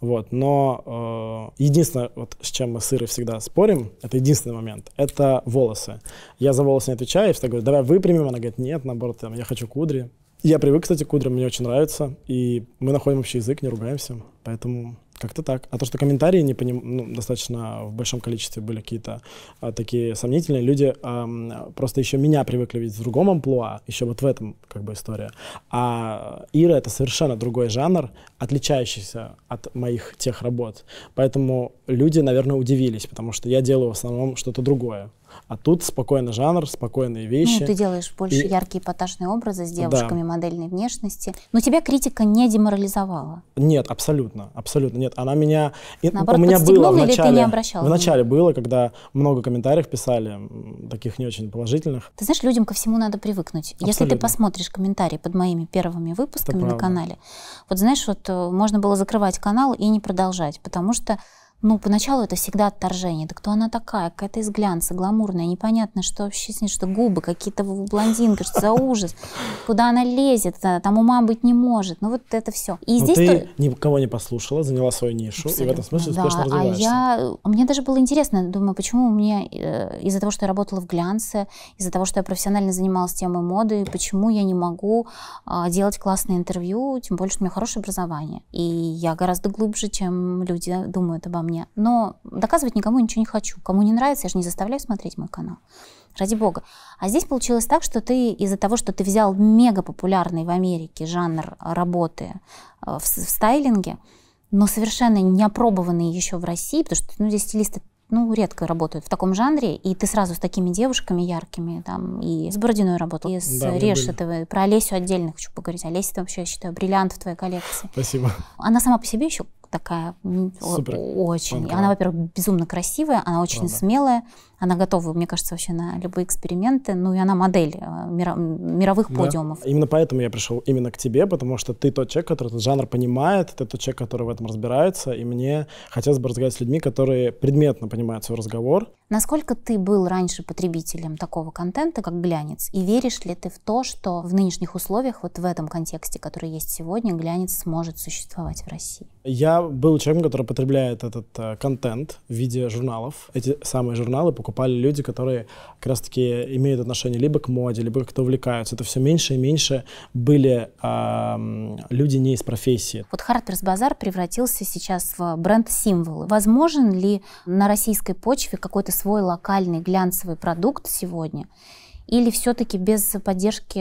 S5: Вот, но э, единственное, вот, с чем мы сыры всегда спорим, это единственный момент, это волосы. Я за волосы не отвечаю, я всегда говорю, давай выпрямим, она говорит, нет, наоборот, там, я хочу кудри. Я привык, кстати, к кудрям, мне очень нравится, и мы находим общий язык, не ругаемся, поэтому как-то так. А то, что комментарии не поним... ну, достаточно в большом количестве были какие-то а, такие сомнительные, люди а, просто еще меня привыкли видеть в другом амплуа, еще вот в этом как бы история. А Ира — это совершенно другой жанр, отличающийся от моих тех работ. Поэтому люди, наверное, удивились, потому что я делаю в основном что-то другое. А тут спокойный жанр, спокойные вещи. Ну, ты делаешь больше и... яркие
S4: эпатажные образы с девушками да. модельной внешности. Но тебя критика не деморализовала?
S5: Нет, абсолютно, абсолютно нет. Она меня... Наоборот, у меня было в начале, ты не обращал? В начале было, когда много комментариев писали, таких не очень положительных.
S4: Ты знаешь, людям ко всему надо привыкнуть. Абсолютно. Если ты посмотришь комментарии под моими первыми выпусками на канале, вот знаешь, вот э, можно было закрывать канал и не продолжать, потому что ну, поначалу это всегда отторжение. Да кто она такая? Какая-то из глянца, гламурная. Непонятно, что вообще с ней, что губы какие-то блондинка, что за ужас. Куда она лезет? Там ума быть не может. Ну, вот это все. И Но здесь... ты
S5: то... никого не послушала, заняла свою нишу, Абсолютно, и в этом смысле да. успешно а развиваешься.
S4: А я... Э, мне даже было интересно, думаю, почему у меня э, из-за того, что я работала в глянце, из-за того, что я профессионально занималась темой моды, почему я не могу а, делать классные интервью, тем более, что у меня хорошее образование. И я гораздо глубже, чем люди думают обо мне мне, но доказывать никому ничего не хочу. Кому не нравится, я же не заставляю смотреть мой канал. Ради бога. А здесь получилось так, что ты из-за того, что ты взял мега популярный в Америке жанр работы э, в, в стайлинге, но совершенно не опробованный еще в России, потому что ну, здесь стилисты ну, редко работают в таком жанре, и ты сразу с такими девушками яркими, там, и с Бородиной работал, и с да, Решетовой, про Олесю отдельно хочу поговорить. Олеся, ты вообще, я считаю, бриллиант в твоей коллекции. Спасибо. Она сама по себе еще такая Супер. очень. Фанка. Она, во-первых, безумно красивая, она очень Правда. смелая, она готова, мне кажется, вообще на любые эксперименты. Ну и она модель э, мировых да. подиумов.
S5: Именно поэтому я пришел именно к тебе, потому что ты тот человек, который этот жанр понимает, ты тот человек, который в этом разбирается, и мне хотелось бы разговаривать с людьми, которые предметно понимают свой разговор.
S4: Насколько ты был раньше потребителем такого контента, как глянец, и веришь ли ты в то, что в нынешних условиях, вот в этом контексте, который есть сегодня, глянец сможет существовать в России?
S5: Я был человеком, который потребляет этот э, контент в виде журналов. Эти самые журналы покупают покупали люди, которые как раз-таки имеют отношение либо к моде, либо как-то увлекаются. Это все меньше и меньше были э, люди не из профессии.
S4: Вот Harpers Bazaar превратился сейчас в бренд-символ. Возможен ли на российской почве какой-то свой локальный глянцевый продукт сегодня? Или все-таки без поддержки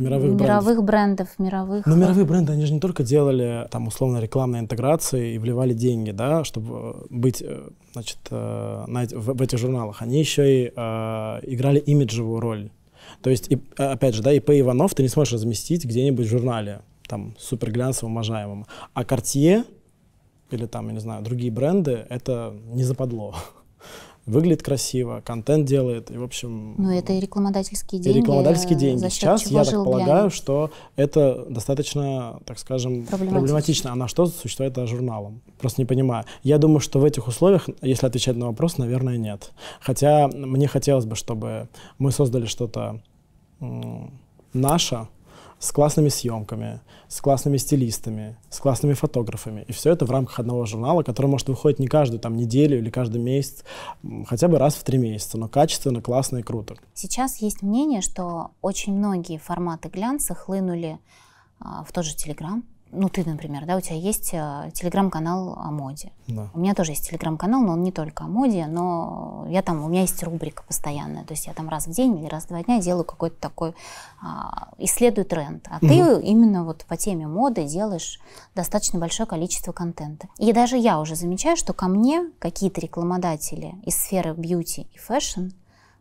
S4: мировых, э, мировых брендов. брендов, мировых. Но ну, мировые
S5: бренды они же не только делали там условно рекламные интеграции и вливали деньги, да, чтобы э, быть, э, значит, в этих журналах. Они еще и играли имиджевую роль. То есть, и, а, опять же, да, ИП Иванов ты не сможешь разместить где-нибудь в журнале, там, суперглянцевым, уважаемым. А Cartier или там, я не знаю, другие бренды, это не западло выглядит красиво, контент делает, и, в общем...
S4: Ну, это и рекламодательские деньги. И рекламодательские деньги. За Сейчас, я так полагаю, глянь.
S5: что это достаточно, так скажем, проблематично. проблематично. А на что существует это журналом? Просто не понимаю. Я думаю, что в этих условиях, если отвечать на вопрос, наверное, нет. Хотя мне хотелось бы, чтобы мы создали что-то наше, с классными съемками, с классными стилистами, с классными фотографами. И все это в рамках одного журнала, который может выходить не каждую там, неделю или каждый месяц, хотя бы раз в три месяца, но качественно, классно и круто.
S4: Сейчас есть мнение, что очень многие форматы глянца хлынули а, в тот же Телеграм, ну ты, например, да, у тебя есть э, телеграм-канал о моде. Да. У меня тоже есть телеграм-канал, но он не только о моде, но я там, у меня есть рубрика постоянная, то есть я там раз в день или раз в два дня делаю какой-то такой, а, исследую тренд. А угу. ты именно вот по теме моды делаешь достаточно большое количество контента. И даже я уже замечаю, что ко мне какие-то рекламодатели из сферы бьюти и фэшн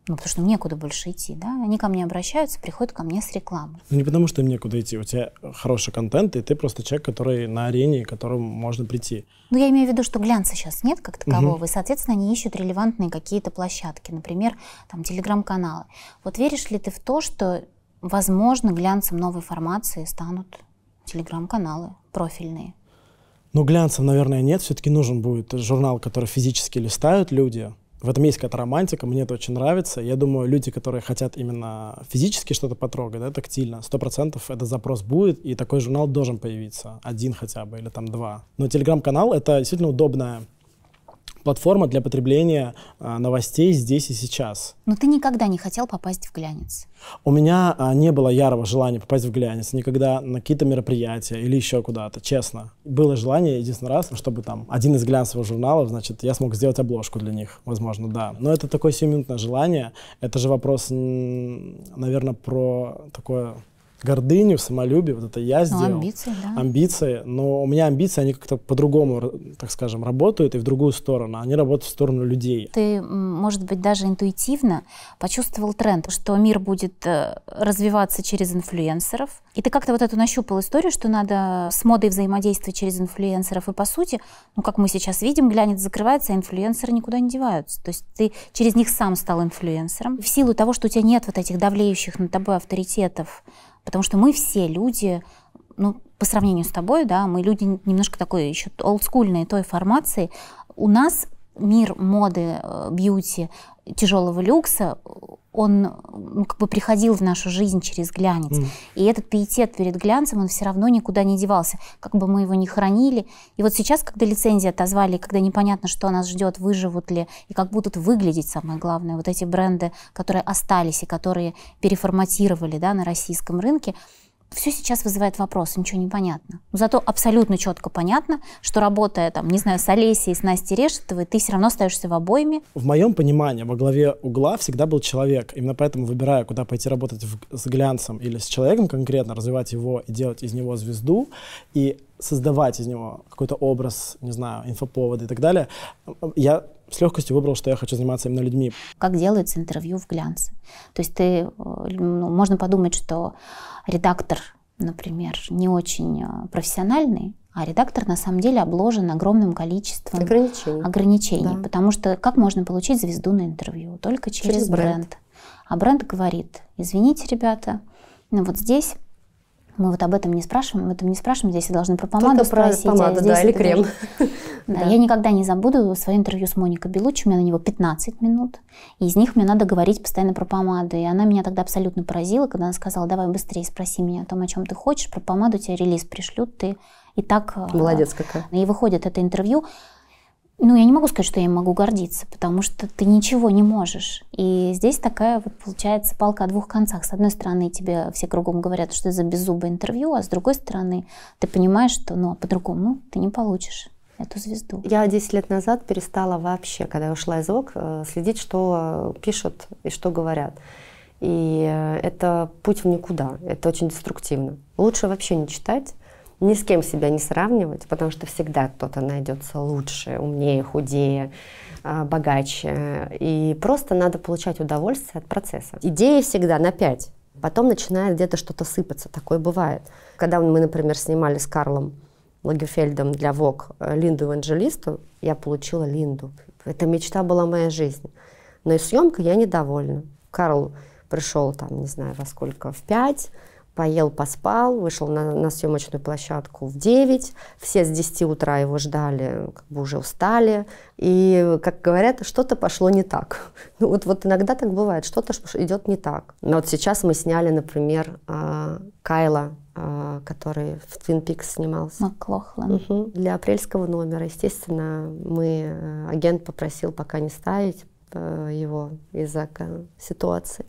S4: ну, потому что некуда больше идти, да? Они ко мне обращаются, приходят ко мне с рекламой.
S5: Ну, не потому что им некуда идти. У тебя хороший контент, и ты просто человек, который на арене, к которому можно прийти.
S4: Ну, я имею в виду, что глянца сейчас нет как такового, угу. и, соответственно, они ищут релевантные какие-то площадки, например, там, телеграм-каналы. Вот веришь ли ты в то, что, возможно, глянцем новой формации станут телеграм-каналы профильные?
S5: Ну, глянцем, наверное, нет. Все-таки нужен будет журнал, который физически листают люди, в этом есть какая-то романтика, мне это очень нравится. Я думаю, люди, которые хотят именно физически что-то потрогать, да, тактильно, сто процентов это запрос будет, и такой журнал должен появиться. Один хотя бы или там два. Но телеграм-канал — это действительно удобная платформа для потребления а, новостей здесь и сейчас.
S4: Но ты никогда не хотел попасть в глянец.
S5: У меня а, не было ярого желания попасть в глянец никогда на какие-то мероприятия или еще куда-то, честно. Было желание единственный раз, чтобы там один из глянцевых журналов, значит, я смог сделать обложку для них, возможно, да. Но это такое сиюминутное желание. Это же вопрос, наверное, про такое гордыню, самолюбие, вот это я ну, сделал. Ну, амбиции, да. Амбиции, но у меня амбиции, они как-то по-другому, так скажем, работают и в другую сторону. Они работают в сторону людей.
S4: Ты, может быть, даже интуитивно почувствовал тренд, что мир будет э, развиваться через инфлюенсеров. И ты как-то вот эту нащупал историю, что надо э, с модой взаимодействовать через инфлюенсеров. И, по сути, ну, как мы сейчас видим, глянец закрывается, а инфлюенсеры никуда не деваются. То есть ты через них сам стал инфлюенсером. В силу того, что у тебя нет вот этих давлеющих на тобой авторитетов, Потому что мы все люди, ну, по сравнению с тобой, да, мы люди немножко такой еще олдскульной той формации. У нас мир моды, э, бьюти, тяжелого люкса он ну, как бы приходил в нашу жизнь через глянец. Mm. И этот пиетет перед глянцем, он все равно никуда не девался, как бы мы его не хранили. И вот сейчас, когда лицензии отозвали, когда непонятно, что нас ждет, выживут ли, и как будут выглядеть, самое главное, вот эти бренды, которые остались и которые переформатировали да, на российском рынке, все сейчас вызывает вопрос, ничего не понятно. Но зато абсолютно четко понятно, что работая там, не знаю, с Олесей, с Настей Решетовой, ты все равно остаешься в обойме.
S5: В моем понимании во главе угла всегда был человек. Именно поэтому выбираю, куда пойти работать в, с глянцем или с человеком конкретно, развивать его и делать из него звезду. И создавать из него какой-то образ, не знаю, инфоповоды и так далее, я с легкостью выбрал, что я хочу заниматься именно людьми.
S4: Как делается интервью в глянце? То есть ты, э, ну, можно подумать, что редактор, например, не очень э, профессиональный, а редактор на самом деле обложен огромным количеством ограничений, ограничений да. потому что как можно получить звезду на интервью? Только через, через бренд. бренд. А бренд говорит, извините, ребята, ну вот здесь мы вот об этом не спрашиваем, об этом не спрашиваем. Здесь я должна про помаду Только спросить. про а помаду, а да, или крем. Должен... да, да. Я никогда не забуду свое интервью с Моникой Белучи. У меня на него 15 минут. И из них мне надо говорить постоянно про помаду. И она меня тогда абсолютно поразила, когда она сказала, давай быстрее спроси меня о том, о чем ты хочешь. Про помаду тебе релиз пришлют, ты и так... А, Молодец какая. И выходит это интервью ну, я не могу сказать, что я могу гордиться, потому что ты ничего не можешь. И здесь такая вот получается палка о двух концах. С одной стороны, тебе все кругом говорят, что это за беззубое интервью, а с другой стороны,
S1: ты понимаешь, что ну, а по-другому ты не получишь эту звезду. Я 10 лет назад перестала вообще, когда я ушла из ОК, э, следить, что пишут и что говорят. И э, это путь в никуда, это очень деструктивно. Лучше вообще не читать, ни с кем себя не сравнивать, потому что всегда кто-то найдется лучше, умнее, худее, а, богаче. И просто надо получать удовольствие от процесса. Идея всегда на пять, Потом начинает где-то что-то сыпаться. Такое бывает. Когда мы, например, снимали с Карлом Лагерфельдом для ВОК э, Линду Евангелисту, я получила Линду. Это мечта была моя жизнь. Но и съемка я недовольна. Карл пришел там, не знаю, во сколько, в пять, поел, поспал, вышел на, на съемочную площадку в 9, все с 10 утра его ждали, как бы уже устали, и, как говорят, что-то пошло не так. Ну, вот, вот иногда так бывает, что-то идет не так. Но вот сейчас мы сняли, например, а, Кайла, а, который в Twin Peaks снимался. Маклохлен. Угу. Для апрельского номера, естественно, мы э, агент попросил пока не ставить э, его из-за ситуации.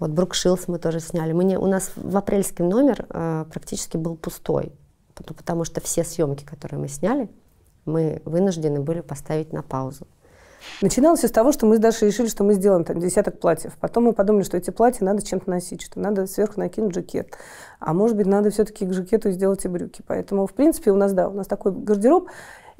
S1: Вот Брукшилс мы тоже сняли. Мы не, у нас в апрельский номер э, практически был пустой, потому, что все съемки, которые мы сняли, мы вынуждены были поставить на паузу. Начиналось все с того, что мы с решили, что мы сделаем там десяток платьев. Потом мы подумали, что
S3: эти платья надо чем-то носить, что надо сверху накинуть жакет. А может быть, надо все-таки к жакету сделать и брюки. Поэтому, в принципе, у нас, да, у нас такой гардероб.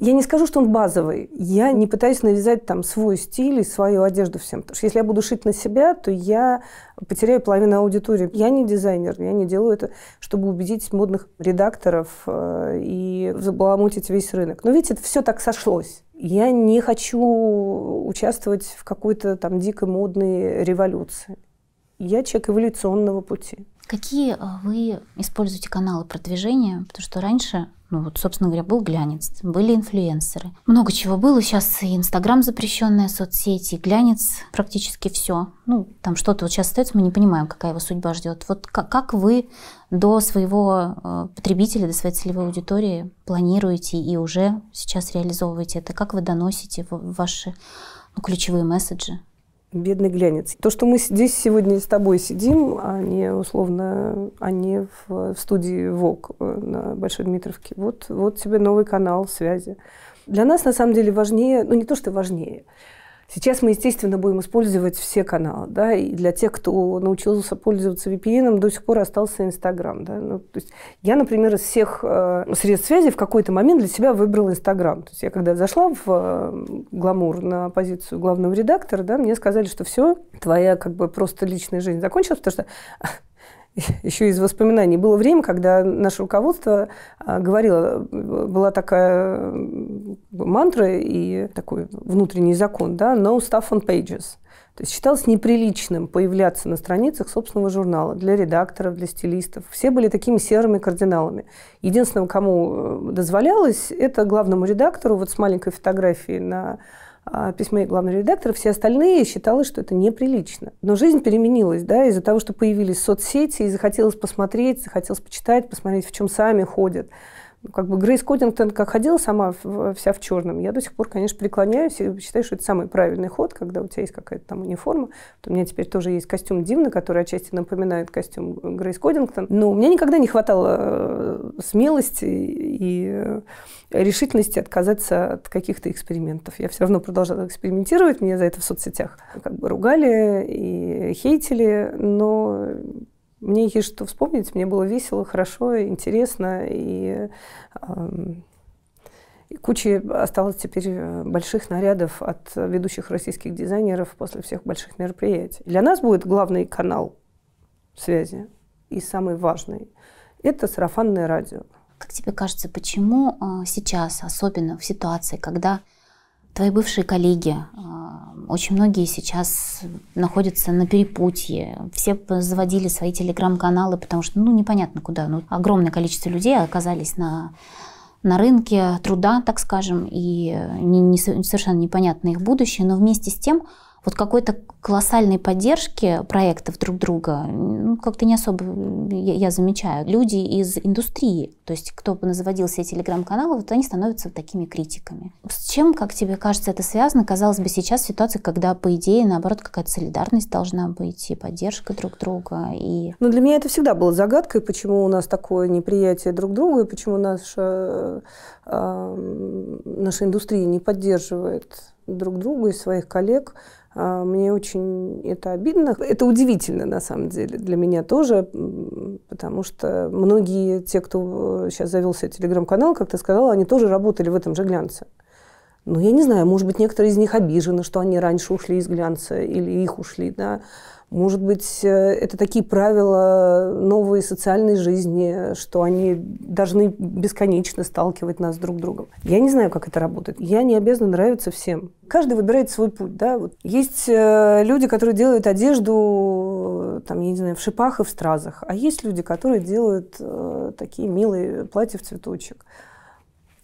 S3: Я не скажу, что он базовый. Я не пытаюсь навязать там свой стиль и свою одежду всем. Потому что если я буду шить на себя, то я потеряю половину аудитории. Я не дизайнер, я не делаю это, чтобы убедить модных редакторов э, и забаламутить весь рынок. Но видите, это все так сошлось. Я не хочу участвовать в какой-то там дикой модной революции. Я человек эволюционного пути.
S4: Какие э, вы используете каналы продвижения? Потому что раньше ну вот, собственно говоря, был глянец, были инфлюенсеры. Много чего было. Сейчас и Инстаграм запрещенная соцсети, глянец практически все. Ну, там что-то вот сейчас остается, мы не понимаем, какая его судьба ждет. Вот как, как вы до своего э, потребителя, до своей целевой аудитории планируете и уже сейчас реализовываете это? Как вы доносите
S3: ваши ну, ключевые месседжи? бедный глянец. То, что мы здесь сегодня с тобой сидим, а не условно, а не в, в студии ВОК э, на Большой Дмитровке, вот, вот тебе новый канал связи. Для нас, на самом деле, важнее, ну не то, что важнее, Сейчас мы, естественно, будем использовать все каналы. Да? И для тех, кто научился пользоваться VPN, до сих пор остался Инстаграм. Да? Ну, то есть я, например, из всех э, средств связи в какой-то момент для себя выбрала Инстаграм. То есть я когда зашла в э, гламур на позицию главного редактора, да, мне сказали, что все, твоя как бы просто личная жизнь закончилась, потому что еще из воспоминаний. Было время, когда наше руководство а, говорило, была такая мантра и такой внутренний закон, да, no stuff on pages. То есть считалось неприличным появляться на страницах собственного журнала для редакторов, для стилистов. Все были такими серыми кардиналами. Единственным, кому э, дозволялось, это главному редактору вот с маленькой фотографией на а, письме главного редактора. все остальные считалось, что это неприлично. Но жизнь переменилась, да, из-за того, что появились соцсети, и захотелось посмотреть, захотелось почитать, посмотреть, в чем сами ходят. Ну, как бы Грейс Кодингтон как ходила сама вся в черном, я до сих пор, конечно, преклоняюсь и считаю, что это самый правильный ход, когда у тебя есть какая-то там униформа. Вот у меня теперь тоже есть костюм Дивна, который отчасти напоминает костюм Грейс Кодингтон. Но у меня никогда не хватало э, смелости и э, решительности отказаться от каких-то экспериментов. Я все равно продолжала экспериментировать, меня за это в соцсетях как бы ругали и хейтили, но мне есть что вспомнить, мне было весело, хорошо, интересно, и, и куча осталось теперь э, больших нарядов от ведущих российских дизайнеров после всех больших мероприятий. Для нас будет главный канал связи и самый важный – это сарафанное радио. Как тебе кажется, почему а, сейчас, особенно в ситуации, когда твои
S4: бывшие коллеги, а, очень многие сейчас находятся на перепутье, все заводили свои телеграм-каналы, потому что, ну, непонятно куда, ну, огромное количество людей оказались на на рынке труда, так скажем, и не, не, совершенно непонятно их будущее, но вместе с тем вот какой-то колоссальной поддержки проектов друг друга ну, как-то не особо я, я замечаю. Люди из индустрии, то есть кто бы заводил все телеграм-каналы, вот они становятся такими критиками. С чем, как тебе кажется, это связано? Казалось бы, сейчас ситуация, когда, по идее, наоборот, какая-то солидарность должна быть и поддержка друг друга. И...
S3: Ну, для меня это всегда было загадкой, почему у нас такое неприятие друг друга, и почему наша, э, наша индустрия не поддерживает друг друга и своих коллег. А, мне очень это обидно. Это удивительно, на самом деле, для меня тоже, потому что многие те, кто сейчас э, завел себе телеграм-канал, как ты сказала, они тоже работали в этом же глянце. Ну, я не знаю, может быть, некоторые из них обижены, что они раньше ушли из глянца или их ушли, да. Может быть, э, это такие правила новой социальной жизни, что они должны бесконечно сталкивать нас друг с другом. Я не знаю, как это работает. Я не обязана нравиться всем. Каждый выбирает свой путь. Да? Вот. Есть э, люди, которые делают одежду э, там, я не знаю, в шипах и в стразах. А есть люди, которые делают э, такие милые платья в цветочек.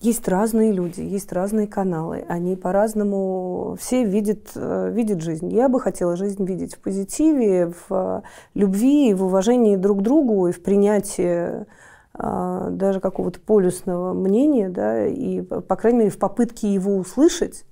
S3: Есть разные люди, есть разные каналы, они по-разному, все видят, э, видят жизнь. Я бы хотела жизнь видеть в позитиве, в э, любви, в уважении друг к другу и в принятии э, даже какого-то полюсного мнения, да, и, по крайней мере, в попытке его услышать,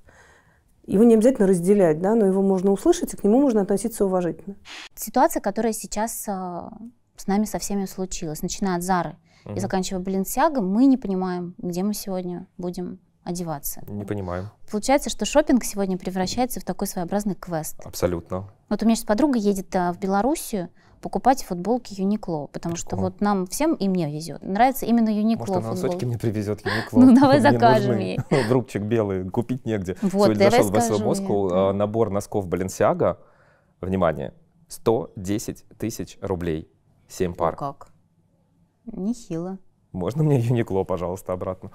S3: его не обязательно разделять, да, но его можно услышать, и к нему можно относиться уважительно. Ситуация,
S4: которая сейчас с нами со всеми случилась, начиная от Зары – и заканчивая Balenciaga, мы не понимаем, где мы сегодня будем одеваться. Не понимаю. Получается, что шопинг сегодня превращается в такой своеобразный квест.
S2: Абсолютно.
S4: Вот у меня сейчас подруга едет а, в Белоруссию покупать футболки Юникло, потому что О. вот нам всем и мне везет. Нравится именно Юникло. Может, она носочки мне
S2: привезет Юникло. Ну, давай закажем ей. Грубчик белый, купить негде. Вот, Сегодня зашел в СВ Москву, а, набор носков Balenciaga, внимание, 110 тысяч рублей, 7 пар. Как?
S4: Нехило.
S2: Можно мне Юникло, пожалуйста, обратно?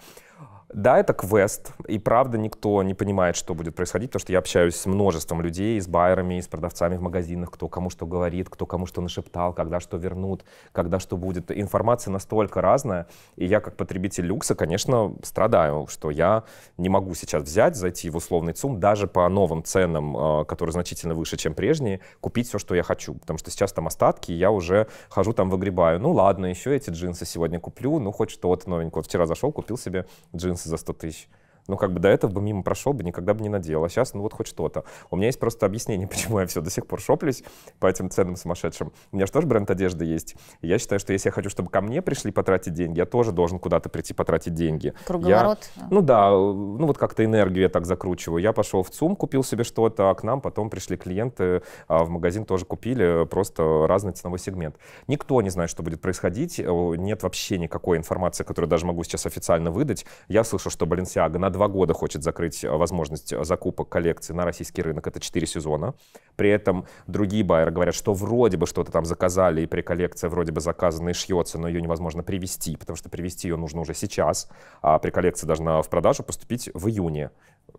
S2: Да, это квест, и правда никто не понимает, что будет происходить, потому что я общаюсь с множеством людей, с байерами, с продавцами в магазинах, кто кому что говорит, кто кому что нашептал, когда что вернут, когда что будет. Информация настолько разная, и я как потребитель люкса, конечно, страдаю, что я не могу сейчас взять, зайти в условный ЦУМ, даже по новым ценам, э, которые значительно выше, чем прежние, купить все, что я хочу, потому что сейчас там остатки, и я уже хожу там выгребаю. Ну ладно, еще эти джинсы сегодня куплю, ну хоть что-то новенькое. Вот вчера зашел, купил себе джинсы за 100 тысяч ну, как бы до этого бы мимо прошел бы, никогда бы не надел. А сейчас, ну, вот хоть что-то. У меня есть просто объяснение, почему я все до сих пор шоплюсь по этим ценам сумасшедшим. У меня же тоже бренд одежды есть. И я считаю, что если я хочу, чтобы ко мне пришли потратить деньги, я тоже должен куда-то прийти потратить деньги. Круговорот. Я, ну да, ну вот как-то энергию я так закручиваю. Я пошел в ЦУМ, купил себе что-то, а к нам потом пришли клиенты, а в магазин тоже купили, просто разный ценовой сегмент. Никто не знает, что будет происходить, нет вообще никакой информации, которую даже могу сейчас официально выдать. Я слышал, что баленсиага на два года хочет закрыть э, возможность э, закупок коллекции на российский рынок. Это четыре сезона. При этом другие байеры говорят, что вроде бы что-то там заказали, и при преколлекция вроде бы заказана и шьется, но ее невозможно привести, потому что привести ее нужно уже сейчас, а при коллекции должна в продажу поступить в июне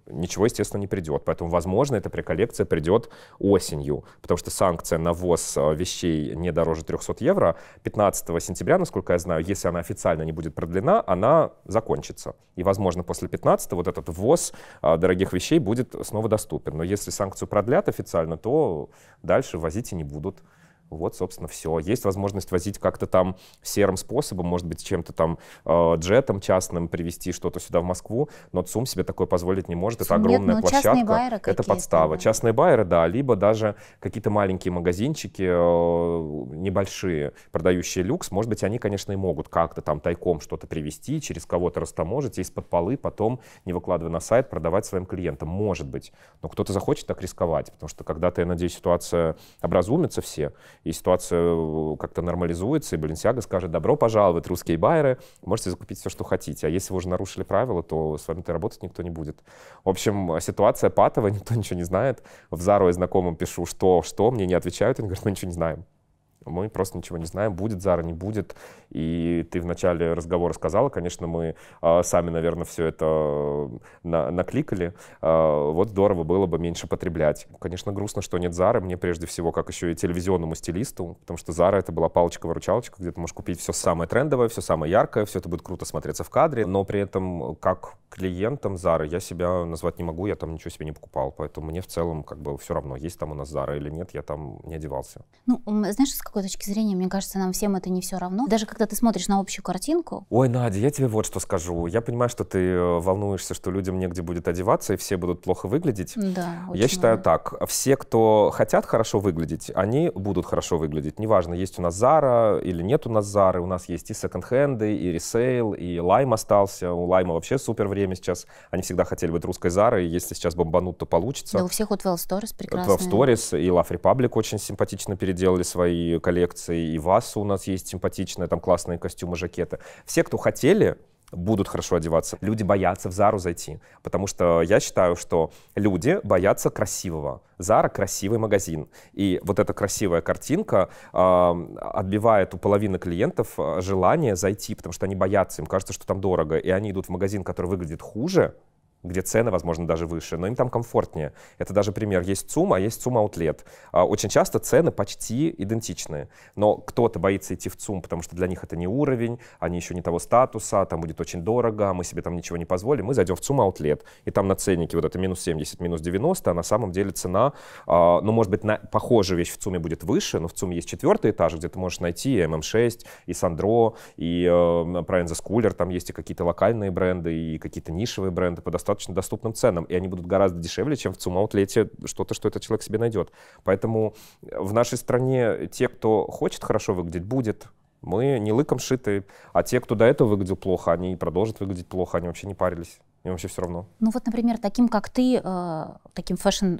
S2: ничего, естественно, не придет. Поэтому, возможно, эта приколлекция придет осенью, потому что санкция на ввоз э, вещей не дороже 300 евро. 15 сентября, насколько я знаю, если она официально не будет продлена, она закончится. И, возможно, после 15 вот этот ввоз э, дорогих вещей будет снова доступен. Но если санкцию продлят официально, то дальше возить и не будут. Вот, собственно, все. Есть возможность возить как-то там серым способом, может быть, чем-то там э, джетом частным привезти что-то сюда в Москву, но ЦУМ себе такое позволить не может. Это огромная Нет, площадка, это подстава. Да. Частные байеры, да, либо даже какие-то маленькие магазинчики, э, небольшие, продающие люкс, может быть, они, конечно, и могут как-то там тайком что-то привезти, через кого-то растаможить, из-под полы потом, не выкладывая на сайт, продавать своим клиентам. Может быть. Но кто-то захочет так рисковать, потому что когда-то, я надеюсь, ситуация образумится все, и ситуация э, как-то нормализуется, и Баленсиага скажет, добро пожаловать, русские байеры, можете закупить все, что хотите. А если вы уже нарушили правила, то с вами-то работать никто не будет. В общем, ситуация патовая, никто ничего не знает. В Зару я знакомым пишу, что, что, мне не отвечают, они говорят, мы ничего не знаем мы просто ничего не знаем, будет Зара, не будет. И ты в начале разговора сказала, конечно, мы а, э, сами, наверное, все это на, накликали. Э, вот здорово было бы меньше потреблять. Конечно, грустно, что нет Зары. Мне прежде всего, как еще и телевизионному стилисту, потому что Зара это была палочка-выручалочка, где ты можешь купить все самое трендовое, все самое яркое, все это будет круто смотреться в кадре, но при этом как клиентом Зары я себя назвать не могу, я там ничего себе не покупал, поэтому мне в целом как бы все равно, есть там у нас Зара или нет, я там не одевался.
S4: Ну, знаешь, с какой точки зрения, мне кажется, нам всем это не все равно. Даже когда ты смотришь на общую картинку.
S2: Ой, Надя, я тебе вот что скажу. Я понимаю, что ты э, волнуешься, что людям негде будет одеваться, и все будут плохо выглядеть. Да, Я считаю много. так. Все, кто хотят хорошо выглядеть, они будут хорошо выглядеть. Неважно, есть у нас Зара или нет у нас Зары, у нас есть и секонд-хенды, и ресейл, и Лайм остался. У Лайма вообще супер время время сейчас. Они всегда хотели быть русской Зарой, если сейчас бомбанут, то получится. Да, у
S4: всех вот 12 Stories прекрасно. 12
S2: Stories и Love Republic очень симпатично переделали свои коллекции, и Васу у нас есть симпатичная, там классные костюмы, жакеты. Все, кто хотели, будут хорошо одеваться. Люди боятся в Зару зайти, потому что я считаю, что люди боятся красивого. Зара — красивый магазин. И вот эта красивая картинка э, отбивает у половины клиентов э, желание зайти, потому что они боятся, им кажется, что там дорого. И они идут в магазин, который выглядит хуже, где цены, возможно, даже выше, но им там комфортнее. Это даже пример. Есть ЦУМ, а есть ЦУМ Аутлет. Очень часто цены почти идентичные, но кто-то боится идти в ЦУМ, потому что для них это не уровень, они еще не того статуса, там будет очень дорого, а мы себе там ничего не позволим, мы зайдем в ЦУМ Аутлет, и там на ценнике вот это минус 70, минус 90, а на самом деле цена, а, ну, может быть, на похожая вещь в ЦУМе будет выше, но в ЦУМе есть четвертый этаж, где ты можешь найти и ММ6, и Сандро, и э, Прайнза Schooler, там есть и какие-то локальные бренды, и какие-то нишевые бренды по достаточно достаточно доступным ценам, и они будут гораздо дешевле, чем в цум-аутлете что-то, что этот человек себе найдет. Поэтому э, в нашей стране те, кто хочет хорошо выглядеть, будет. Мы не лыком шиты, а те, кто до этого выглядел плохо, они продолжат выглядеть плохо, они вообще не парились. мне вообще все равно.
S4: Ну вот, например, таким, как ты, э, таким фэшн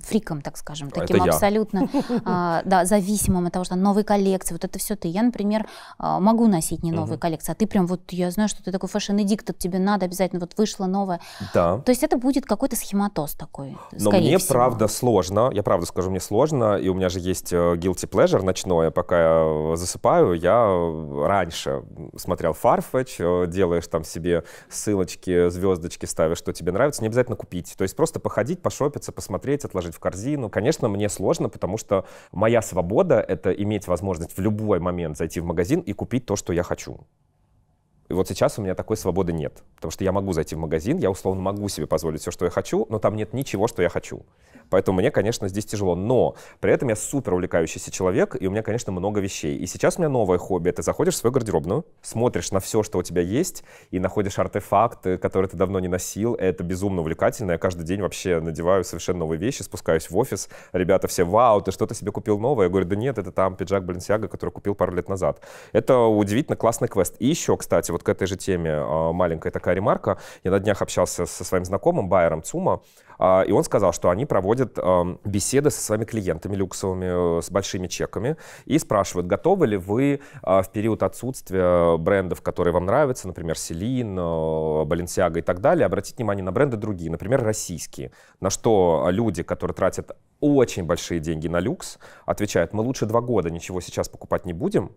S4: фриком, так скажем, а, таким абсолютно а, да, зависимым от того, что новые коллекции, вот это все ты. Я, например, а, могу носить не новые угу. коллекции, а ты прям вот, я знаю, что ты такой фэшн-эдиктор, тебе надо обязательно, вот вышла новая. Да. То есть это будет какой-то схематоз такой, Но мне, всего. правда,
S2: сложно, я правда скажу, мне сложно, и у меня же есть э, guilty pleasure ночное, пока я засыпаю, я раньше смотрел Farfetch, э, делаешь там себе ссылочки, звездочки ставишь, что тебе нравится, не обязательно купить, то есть просто походить, пошопиться, посмотреть, отложить положить в корзину. Конечно, мне сложно, потому что моя свобода — это иметь возможность в любой момент зайти в магазин и купить то, что я хочу. И вот сейчас у меня такой свободы нет, потому что я могу зайти в магазин, я условно могу себе позволить все, что я хочу, но там нет ничего, что я хочу. Поэтому мне, конечно, здесь тяжело. Но при этом я супер увлекающийся человек, и у меня, конечно, много вещей. И сейчас у меня новое хобби. Ты заходишь в свою гардеробную, смотришь на все, что у тебя есть, и находишь артефакты, которые ты давно не носил. Это безумно увлекательно. Я каждый день вообще надеваю совершенно новые вещи, спускаюсь в офис. Ребята все, вау, ты что-то себе купил новое? Я говорю, да нет, это там пиджак Balenciaga, который купил пару лет назад. Это удивительно классный квест. И еще, кстати, вот вот к этой же теме а, маленькая такая ремарка. Я на днях общался со своим знакомым Байером Цума, а, и он сказал, что они проводят беседы со своими клиентами люксовыми, э, с большими чеками, и спрашивают, готовы ли вы а, в период отсутствия брендов, которые вам нравятся, например, Селин, Balenciaga и так далее, обратить внимание на бренды другие, например, российские, на что люди, которые тратят очень большие деньги на люкс, отвечают, мы лучше два года ничего сейчас покупать не будем,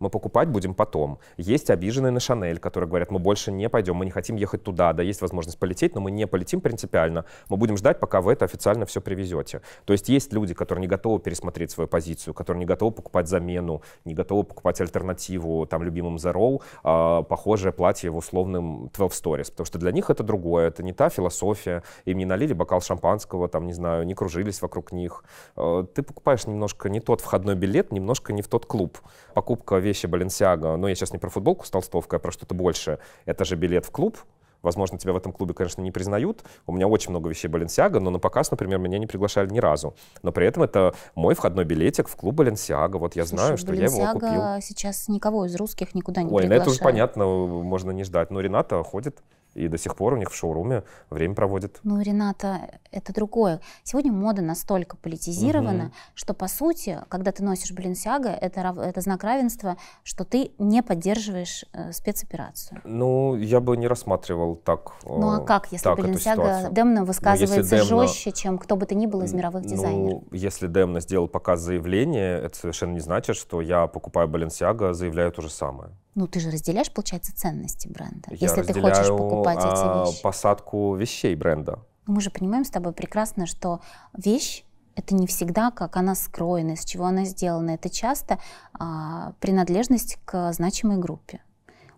S2: мы покупать будем потом. Есть обиженные на Шанель, которые говорят, мы больше не пойдем, мы не хотим ехать туда, да, есть возможность полететь, но мы не полетим принципиально, мы будем ждать, пока вы это официально все привезете. То есть есть люди, которые не готовы пересмотреть свою позицию, которые не готовы покупать замену, не готовы покупать альтернативу там любимым The Roll, а, похожее платье в условном 12 Stories, потому что для них это другое, это не та философия, им не налили бокал шампанского, там, не знаю, не кружились вокруг них. А, ты покупаешь немножко не тот входной билет, немножко не в тот клуб. Покупка вещи Баленсиага, но я сейчас не про футболку с толстовкой, а про что-то больше. Это же билет в клуб, Возможно, тебя в этом клубе, конечно, не признают. У меня очень много вещей Баленсиага, но на показ, например, меня не приглашали ни разу. Но при этом это мой входной билетик в клуб Баленсиага. Вот я Слушай, знаю, что Balenciaga я его купил.
S4: сейчас никого из русских никуда не Ой, приглашает. Ой, на это уже понятно,
S2: можно не ждать. Но Рената ходит и до сих пор у них в шоуруме время проводят.
S4: Ну, Рената, это другое. Сегодня мода настолько политизирована, угу. что, по сути, когда ты носишь Баленсиаго, это, это знак равенства, что ты не поддерживаешь э, спецоперацию.
S2: Ну, я бы не рассматривал так э, Ну, а как, если Баленсиаго Демна ну, высказывается Демна... жестче,
S4: чем кто бы то ни был из мировых ну, дизайнеров?
S2: Ну, если Демна сделал показ заявления, это совершенно не значит, что я покупаю Баленсиаго, заявляю то же самое.
S4: Ну, ты же разделяешь, получается, ценности
S2: бренда, Я если ты хочешь покупать эти а, вещи. посадку вещей бренда.
S4: Ну, мы же понимаем с тобой прекрасно, что вещь это не всегда, как она скроена, из чего она сделана. Это часто а, принадлежность к значимой группе.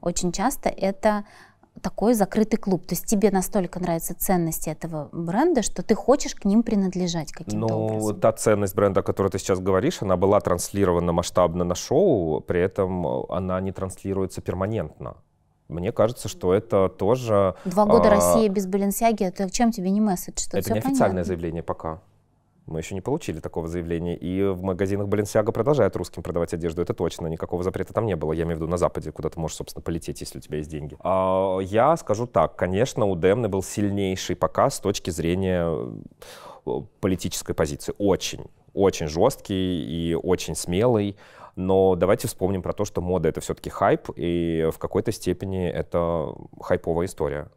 S4: Очень часто это такой закрытый клуб. То есть тебе настолько нравятся ценности этого бренда, что ты хочешь к ним принадлежать каким-то ну, образом. Ну,
S2: та ценность бренда, о которой ты сейчас говоришь, она была транслирована масштабно на шоу, при этом э, она не транслируется перманентно. Мне кажется, что это тоже... Два года а... России
S4: без Баленсиаги, это чем тебе не месседж? Что это не официальное понятно.
S2: заявление пока. Мы еще не получили такого заявления. И в магазинах Balenciaga продолжают русским продавать одежду, это точно. Никакого запрета там не было. Я имею в виду на Западе, куда ты можешь, собственно, полететь, если у тебя есть деньги. А, я скажу так, конечно, у Демны был сильнейший показ с точки зрения э, политической позиции. Очень, очень жесткий и очень смелый. Но давайте вспомним про то, что мода — это все-таки хайп, и в какой-то степени это хайповая история.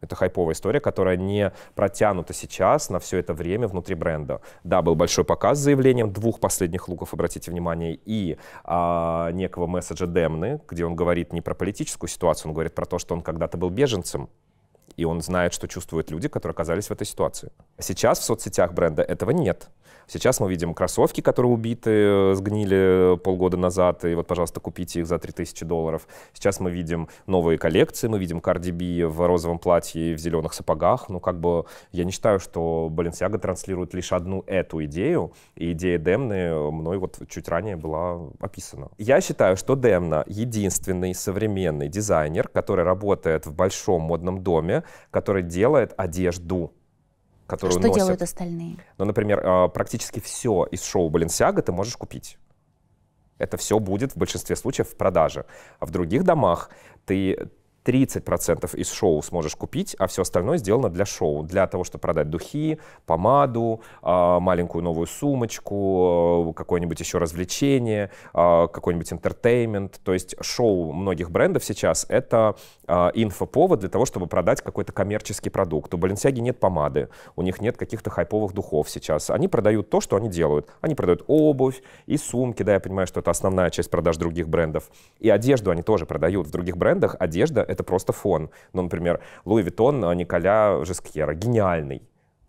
S2: Это хайповая история, которая не протянута сейчас на все это время внутри бренда. Да, был большой показ с заявлением двух последних луков, обратите внимание, и а, некого месседжа Демны, где он говорит не про политическую ситуацию, он говорит про то, что он когда-то был беженцем, и он знает, что чувствуют люди, которые оказались в этой ситуации. А сейчас в соцсетях бренда этого нет. Сейчас мы видим кроссовки, которые убиты, э, сгнили э, полгода назад, и вот, пожалуйста, купите их за 3000 долларов. Сейчас мы видим новые коллекции, мы видим Cardi B в розовом платье и в зеленых сапогах. Ну, как бы, я не считаю, что Balenciaga транслирует лишь одну эту идею, и идея Демны мной вот чуть ранее была описана. Я считаю, что Демна единственный современный дизайнер, который работает в большом модном доме, который делает одежду которую что носят. делают остальные? Ну, например, а, практически все из шоу Balenciaga ты можешь купить. Это все будет в большинстве случаев в продаже. А в других домах ты 30% из шоу сможешь купить, а все остальное сделано для шоу, для того, чтобы продать духи, помаду, а, маленькую новую сумочку, э, какое-нибудь еще развлечение, а, какой-нибудь интертеймент. То есть шоу многих брендов сейчас — это а, инфоповод для того, чтобы продать какой-то коммерческий продукт. У Balenciaga нет помады, у них нет каких-то хайповых духов сейчас. Они продают то, что они делают. Они продают обувь и сумки, да, я понимаю, что это основная часть продаж других брендов. И одежду они тоже продают. В других брендах одежда — это просто фон. Ну, например, Луи Виттон э, Николя Жескьера, гениальный.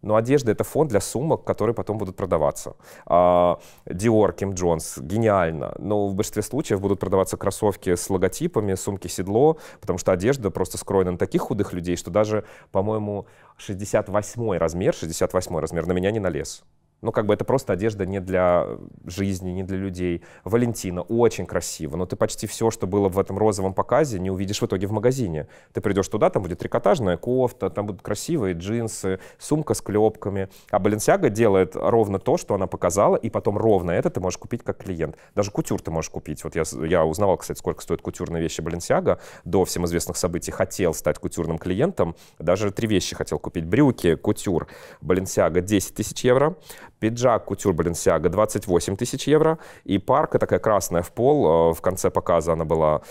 S2: Но одежда — это фон для сумок, которые потом будут продаваться. А, Диор, Ким Джонс — гениально. Но в большинстве случаев будут продаваться кроссовки с логотипами, сумки-седло, потому что одежда просто скроена на таких худых людей, что даже, по-моему, 68 размер, 68 размер на меня не налез. Ну, как бы это просто одежда не для э, жизни, не для людей. Валентина очень красиво, но ты почти все, что было в этом розовом показе, не увидишь в итоге в магазине. Ты придешь туда, там будет трикотажная кофта, там будут красивые джинсы, сумка с клепками. А Баленсиага делает ровно то, что она показала, и потом ровно это ты можешь купить как клиент. Даже кутюр ты можешь купить. Вот я, я узнавал, кстати, сколько стоят кутюрные вещи Баленсиага. До всем известных событий хотел стать кутюрным клиентом. Даже три вещи хотел купить. Брюки, кутюр, Баленсиага 10 тысяч евро Пиджак кутюр Balenciaga 28 тысяч евро. И парка такая красная в пол, э, в конце показа она была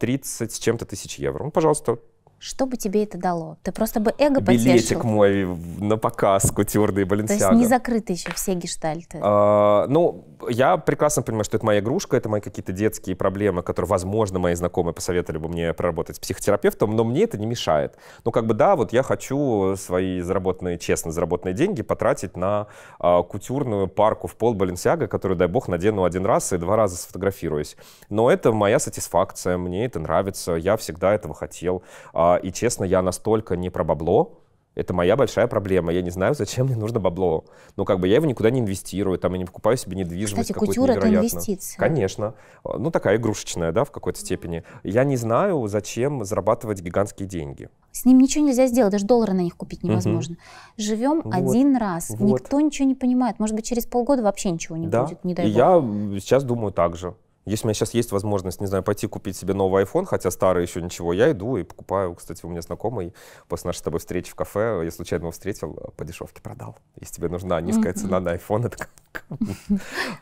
S2: 30 а, с чем-то тысяч евро. Ну, пожалуйста,
S4: что бы тебе это дало? Ты просто бы эго Билетик Билетик
S2: мой на показ кутюрный Баленсиаго. То есть не
S4: закрыты еще все гештальты?
S2: А, ну, я прекрасно понимаю, что это моя игрушка, это мои какие-то детские проблемы, которые, возможно, мои знакомые посоветовали бы мне проработать с психотерапевтом, но мне это не мешает. Ну, как бы, да, вот я хочу свои заработанные, честно заработанные деньги потратить на а, кутюрную парку в пол Баленсиаго, которую, дай бог, надену один раз и два раза сфотографируюсь. Но это моя сатисфакция, мне это нравится, я всегда этого хотел. А, а, и честно, я настолько не про бабло, это моя большая проблема. Я не знаю, зачем мне нужно бабло. Ну, как бы я его никуда не инвестирую, там и не покупаю себе недвижимость Кстати, какую-то невероятную. это инвестиция. Конечно. А, ну, такая игрушечная, да, в какой-то степени. Я не знаю, зачем зарабатывать гигантские деньги.
S4: С ним ничего нельзя сделать, даже доллары на них купить невозможно. Угу. Живем вот. один раз, вот. никто ничего не понимает. Может быть, через полгода вообще ничего не да. будет, не дай И бог. я
S2: сейчас думаю так же. Если у меня сейчас есть возможность, не знаю, пойти купить себе новый iPhone, хотя старый еще ничего, я иду и покупаю. Кстати, у меня знакомый после нашей с тобой встречи в кафе, я случайно его встретил, э, по дешевке продал. Если тебе нужна низкая цена на iPhone, это как...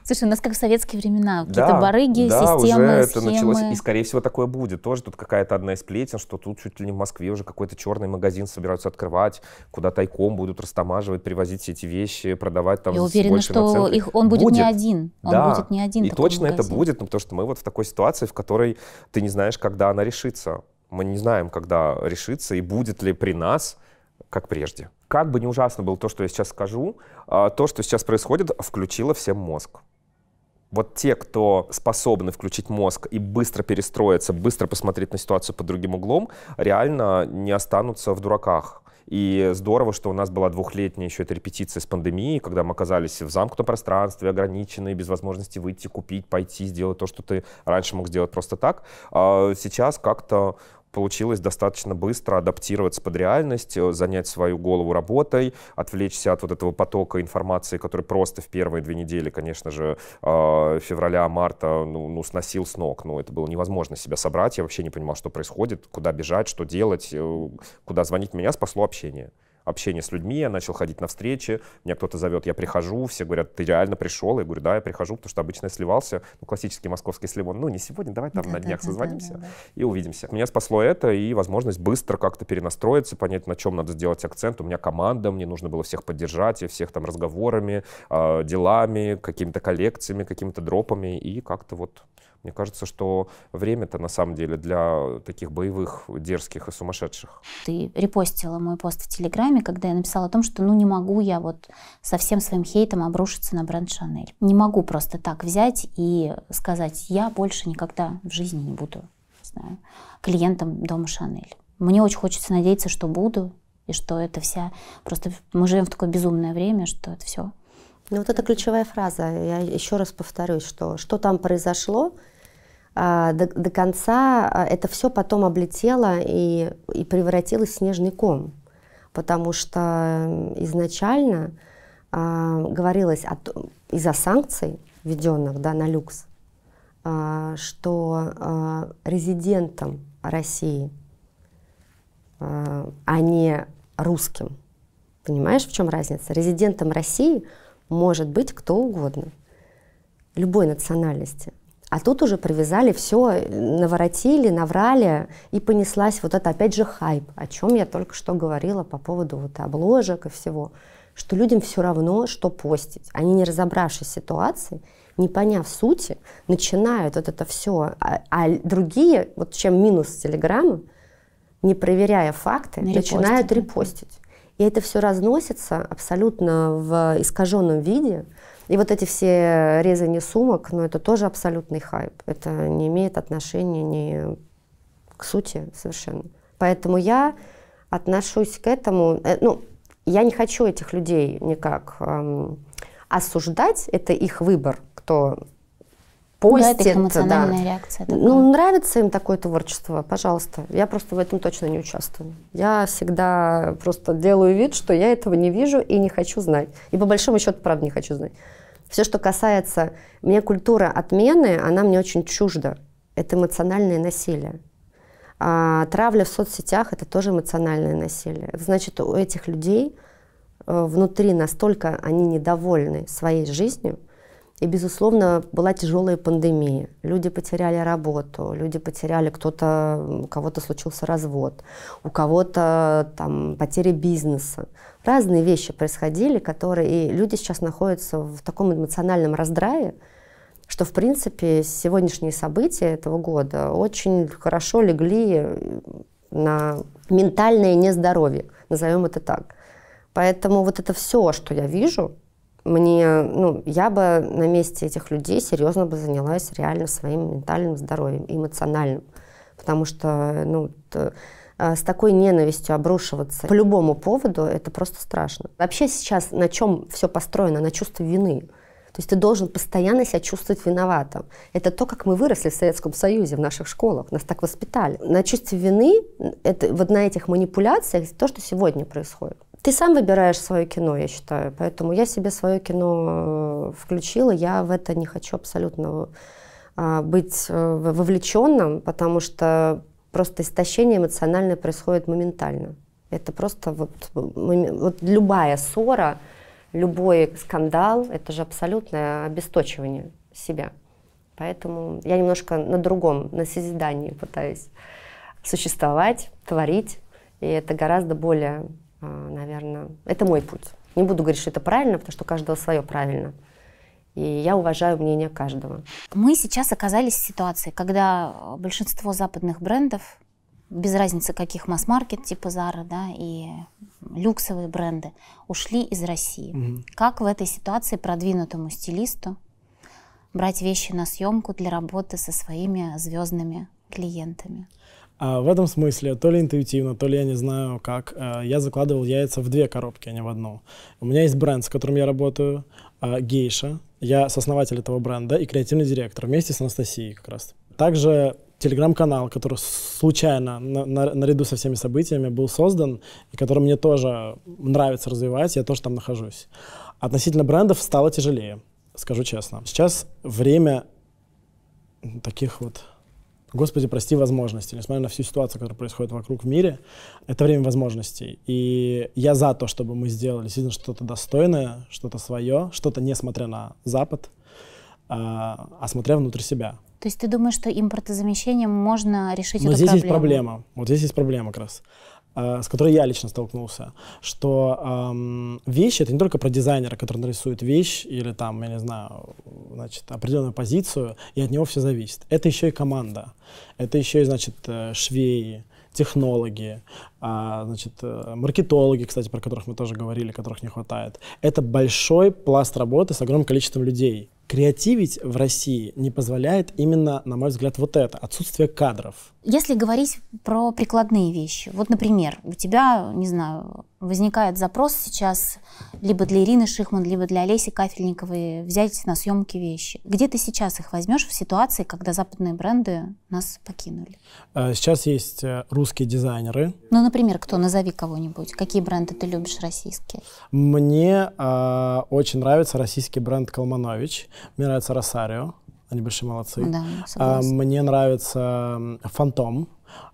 S4: Слушай, у нас как в советские времена, какие-то барыги, да, системы, уже это началось, и,
S2: скорее всего, такое будет. Тоже тут какая-то одна из плетен, что тут чуть ли не в Москве уже какой-то черный магазин собираются открывать, куда тайком будут растамаживать, привозить все эти вещи, продавать там Я уверена, что их, он будет, не один. Он будет не один. И точно это будет, ну, то, что мы вот в такой ситуации, в которой ты не знаешь, когда она решится. Мы не знаем, когда решится и будет ли при нас, как прежде. Как бы не ужасно было то, что я сейчас скажу, а, то, что сейчас происходит, включило всем мозг. Вот те, кто способны включить мозг и быстро перестроиться, быстро посмотреть на ситуацию под другим углом, реально не останутся в дураках и здорово, что у нас была двухлетняя еще эта репетиция с пандемией, когда мы оказались в замкнутом пространстве, ограниченные, без возможности выйти, купить, пойти, сделать то, что ты раньше мог сделать просто так. А сейчас как-то получилось достаточно быстро адаптироваться под реальность, э, занять свою голову работой, отвлечься от вот этого потока информации, который просто в первые две недели, конечно же, э, февраля-марта ну, ну, сносил с ног. Ну, это было невозможно себя собрать. Я вообще не понимал, что происходит, куда бежать, что делать, э, куда звонить. Меня спасло общение общение с людьми, я начал ходить на встречи, меня кто-то зовет, я прихожу, все говорят, ты реально пришел? Я говорю, да, я прихожу, потому что обычно я сливался, ну, классический московский сливон, ну, не сегодня, давай там да, на днях да, созвонимся да, да, да. и увидимся. Меня спасло это и возможность быстро как-то перенастроиться, понять, на чем надо сделать акцент. У меня команда, мне нужно было всех поддержать, и всех там разговорами, а, делами, какими-то коллекциями, какими-то дропами, и как-то вот мне кажется, что время-то на самом деле для таких боевых, дерзких и сумасшедших.
S4: Ты репостила мой пост в Телеграме, когда я написала о том, что ну не могу я вот со всем своим хейтом обрушиться на бренд Шанель. Не могу просто так взять и сказать, я больше никогда в жизни не буду не знаю, клиентом дома Шанель. Мне очень хочется надеяться, что буду, и что это вся... Просто мы живем в такое
S1: безумное время, что это все ну вот это ключевая фраза. Я еще раз повторюсь, что что там произошло, а, до, до конца а, это все потом облетело и, и превратилось в снежный ком, потому что изначально а, говорилось из-за санкций, введенных да, на люкс, а, что а, резидентам России, а, а не русским, понимаешь, в чем разница? Резидентом России может быть кто угодно, любой национальности – а тут уже привязали все, э, наворотили, наврали, и понеслась вот это, опять же, хайп, о чем я только что говорила по поводу вот обложек и всего, что людям все равно, что постить. Они, не разобравшись ситуации, не поняв сути, начинают вот это все. А, а другие, вот чем минус Телеграма, не проверяя факты, не начинают репостить. репостить. И это все разносится абсолютно в искаженном виде, и вот эти все резания сумок, ну это тоже абсолютный хайп. Это не имеет отношения ни к сути совершенно. Поэтому я отношусь к этому, э, ну, я не хочу этих людей никак эм, осуждать, это их выбор, кто постит. Да, это их эмоциональная да. реакция. Ну, такая. Ну, нравится им такое творчество, пожалуйста. Я просто в этом точно не участвую. Я всегда просто делаю вид, что я этого не вижу и не хочу знать. И по большому счету, правда, не хочу знать. Все, что касается... Мне культура отмены, она мне очень чужда. Это эмоциональное насилие. А травля в соцсетях — это тоже эмоциональное насилие. Это значит, у этих людей э, внутри настолько они недовольны своей жизнью, и, безусловно, была тяжелая пандемия. Люди потеряли работу, люди потеряли кто-то, у кого-то случился развод, у кого-то там потеря бизнеса разные вещи происходили, которые и люди сейчас находятся в таком эмоциональном раздрае, что, в принципе, сегодняшние события этого года очень хорошо легли на ментальное нездоровье, назовем это так. Поэтому вот это все, что я вижу, мне, ну, я бы на месте этих людей серьезно бы занялась реально своим ментальным здоровьем, эмоциональным. Потому что, ну, Э, с такой ненавистью обрушиваться по любому поводу, это просто страшно. Вообще сейчас на чем все построено? На чувстве вины. То есть ты должен постоянно себя чувствовать виноватым. Это то, как мы выросли в Советском Союзе, в наших школах, нас так воспитали. На чувстве вины, это, вот на этих манипуляциях, то, что сегодня происходит. Ты сам выбираешь свое кино, я считаю, поэтому я себе свое кино э, включила, я в это не хочу абсолютно э, быть вовлеченным, потому что Просто истощение эмоциональное происходит моментально. Это просто вот, вот любая ссора, любой скандал, это же абсолютное обесточивание себя. Поэтому я немножко на другом, на созидании пытаюсь существовать, творить. И это гораздо более, а, наверное, это мой путь. Не буду говорить, что это правильно, потому что у каждого свое правильно. И я уважаю мнение каждого.
S4: Мы сейчас оказались в ситуации, когда большинство западных брендов, без разницы каких масс-маркет, типа Zara, да, и люксовые бренды, ушли из России. Mm-hmm. Как в этой ситуации продвинутому стилисту брать вещи на съемку для работы со своими звездными клиентами?
S5: А в этом смысле, то ли интуитивно, то ли я не знаю как, а, я закладывал яйца в две коробки, а не в одну. У меня есть бренд, с которым я работаю, а, Гейша, я сооснователь этого бренда и креативный директор вместе с Анастасией как раз. Также телеграм-канал, который случайно на, на, наряду со всеми событиями был создан, и который мне тоже нравится развивать, я тоже там нахожусь. Относительно брендов стало тяжелее, скажу честно. Сейчас время таких вот Господи, прости возможности, несмотря на всю ситуацию, которая происходит вокруг в мире, это время возможностей. И я за то, чтобы мы сделали действительно что-то достойное, что-то свое, что-то несмотря на Запад, а, а смотря внутрь себя.
S4: То есть ты думаешь, что импортозамещением можно решить Но эту здесь проблему? есть проблема.
S5: Вот здесь есть проблема как раз. Э, с которой я лично столкнулся, что эм, вещи это не только про дизайнера, который нарисует вещь или там, я не знаю, значит, определенную позицию, и от него все зависит. Это еще и команда, это еще и, значит, э, швеи, технологи, а, значит, э, маркетологи, кстати, про которых мы тоже говорили, которых не хватает. Это большой пласт работы с огромным количеством людей. Креативить в России не позволяет именно, на мой взгляд, вот это, отсутствие кадров.
S4: Если говорить про прикладные вещи, вот, например, у тебя, не знаю, возникает запрос сейчас либо для Ирины Шихман, либо для Олеси Кафельниковой взять на съемки вещи. Где ты сейчас их возьмешь в ситуации, когда западные бренды нас
S5: покинули? А, сейчас есть э, русские дизайнеры.
S4: Ну, например, кто? Назови кого-нибудь. Какие бренды ты любишь российские?
S5: Мне э, очень нравится российский бренд Калманович. Мне нравится Росарио. Они большие молодцы. Да, а, согласна. Мне нравится «Фантом».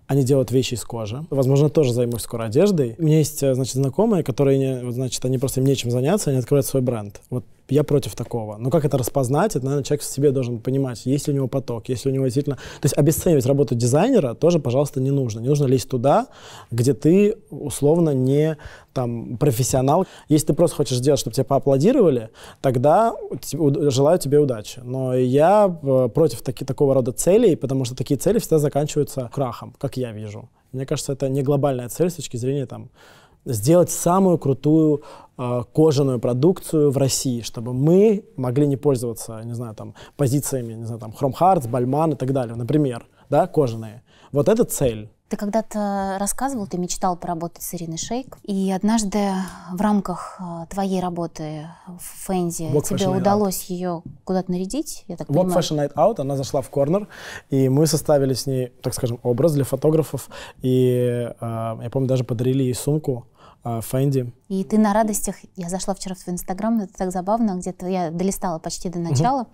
S5: Они делают вещи из кожи. Возможно, тоже займусь скоро одеждой. У меня есть, э, значит, знакомые, которые, значит, они просто им нечем заняться, они открывают свой бренд. Вот я против такого. Но как это распознать? Это, наверное, человек в себе должен понимать, есть ли у него поток, есть ли у него действительно... То есть обесценивать работу дизайнера тоже, пожалуйста, не нужно. Не нужно лезть туда, где ты условно не там, профессионал. Если ты просто хочешь сделать, чтобы тебя поаплодировали, тогда желаю тебе удачи. Но я э, против таки, такого рода целей, потому что такие цели всегда заканчиваются крахом, как я вижу. Мне кажется, это не глобальная цель с точки зрения там, сделать самую крутую а, кожаную продукцию в России, чтобы мы могли не пользоваться, не знаю, там, позициями, не знаю, там, Хромхардс, Бальман и так далее, например, да, кожаные. Вот это цель.
S4: Ты когда-то рассказывал, ты мечтал поработать с Ириной Шейк, и однажды в рамках а, твоей работы в Фэнзи Walk тебе удалось out. ее куда-то нарядить, я так Walk понимаю? Fashion
S5: Night Out, она зашла в корнер, и мы составили с ней, так скажем, образ для фотографов, и а, я помню, даже подарили ей сумку а, Фэнди.
S4: И ты на радостях, я зашла вчера в твой инстаграм, это так забавно, где-то я долистала почти до начала, угу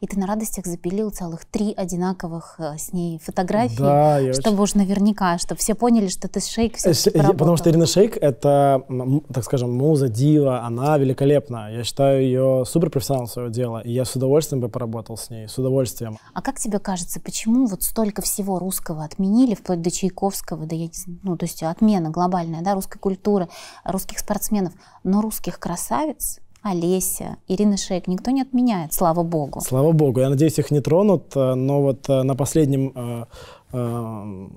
S4: и ты на радостях запилил целых три одинаковых э, с ней фотографии, да, чтобы очень... уж наверняка, чтобы все поняли, что ты Шейк все-таки э, Потому что Ирина
S5: Шейк — это, так скажем, муза, дива, она великолепна. Я считаю ее суперпрофессионалом своего дела, и я с удовольствием бы поработал с ней, с удовольствием.
S4: А как тебе кажется, почему вот столько всего русского отменили, вплоть до Чайковского, да я не знаю, ну, то есть отмена глобальная, да, русской культуры, русских спортсменов, но русских красавиц Олеся, Ирина Шейк, никто не отменяет, слава богу.
S5: Слава богу. Я надеюсь, их не тронут, э, но вот э, на последнем, э, э,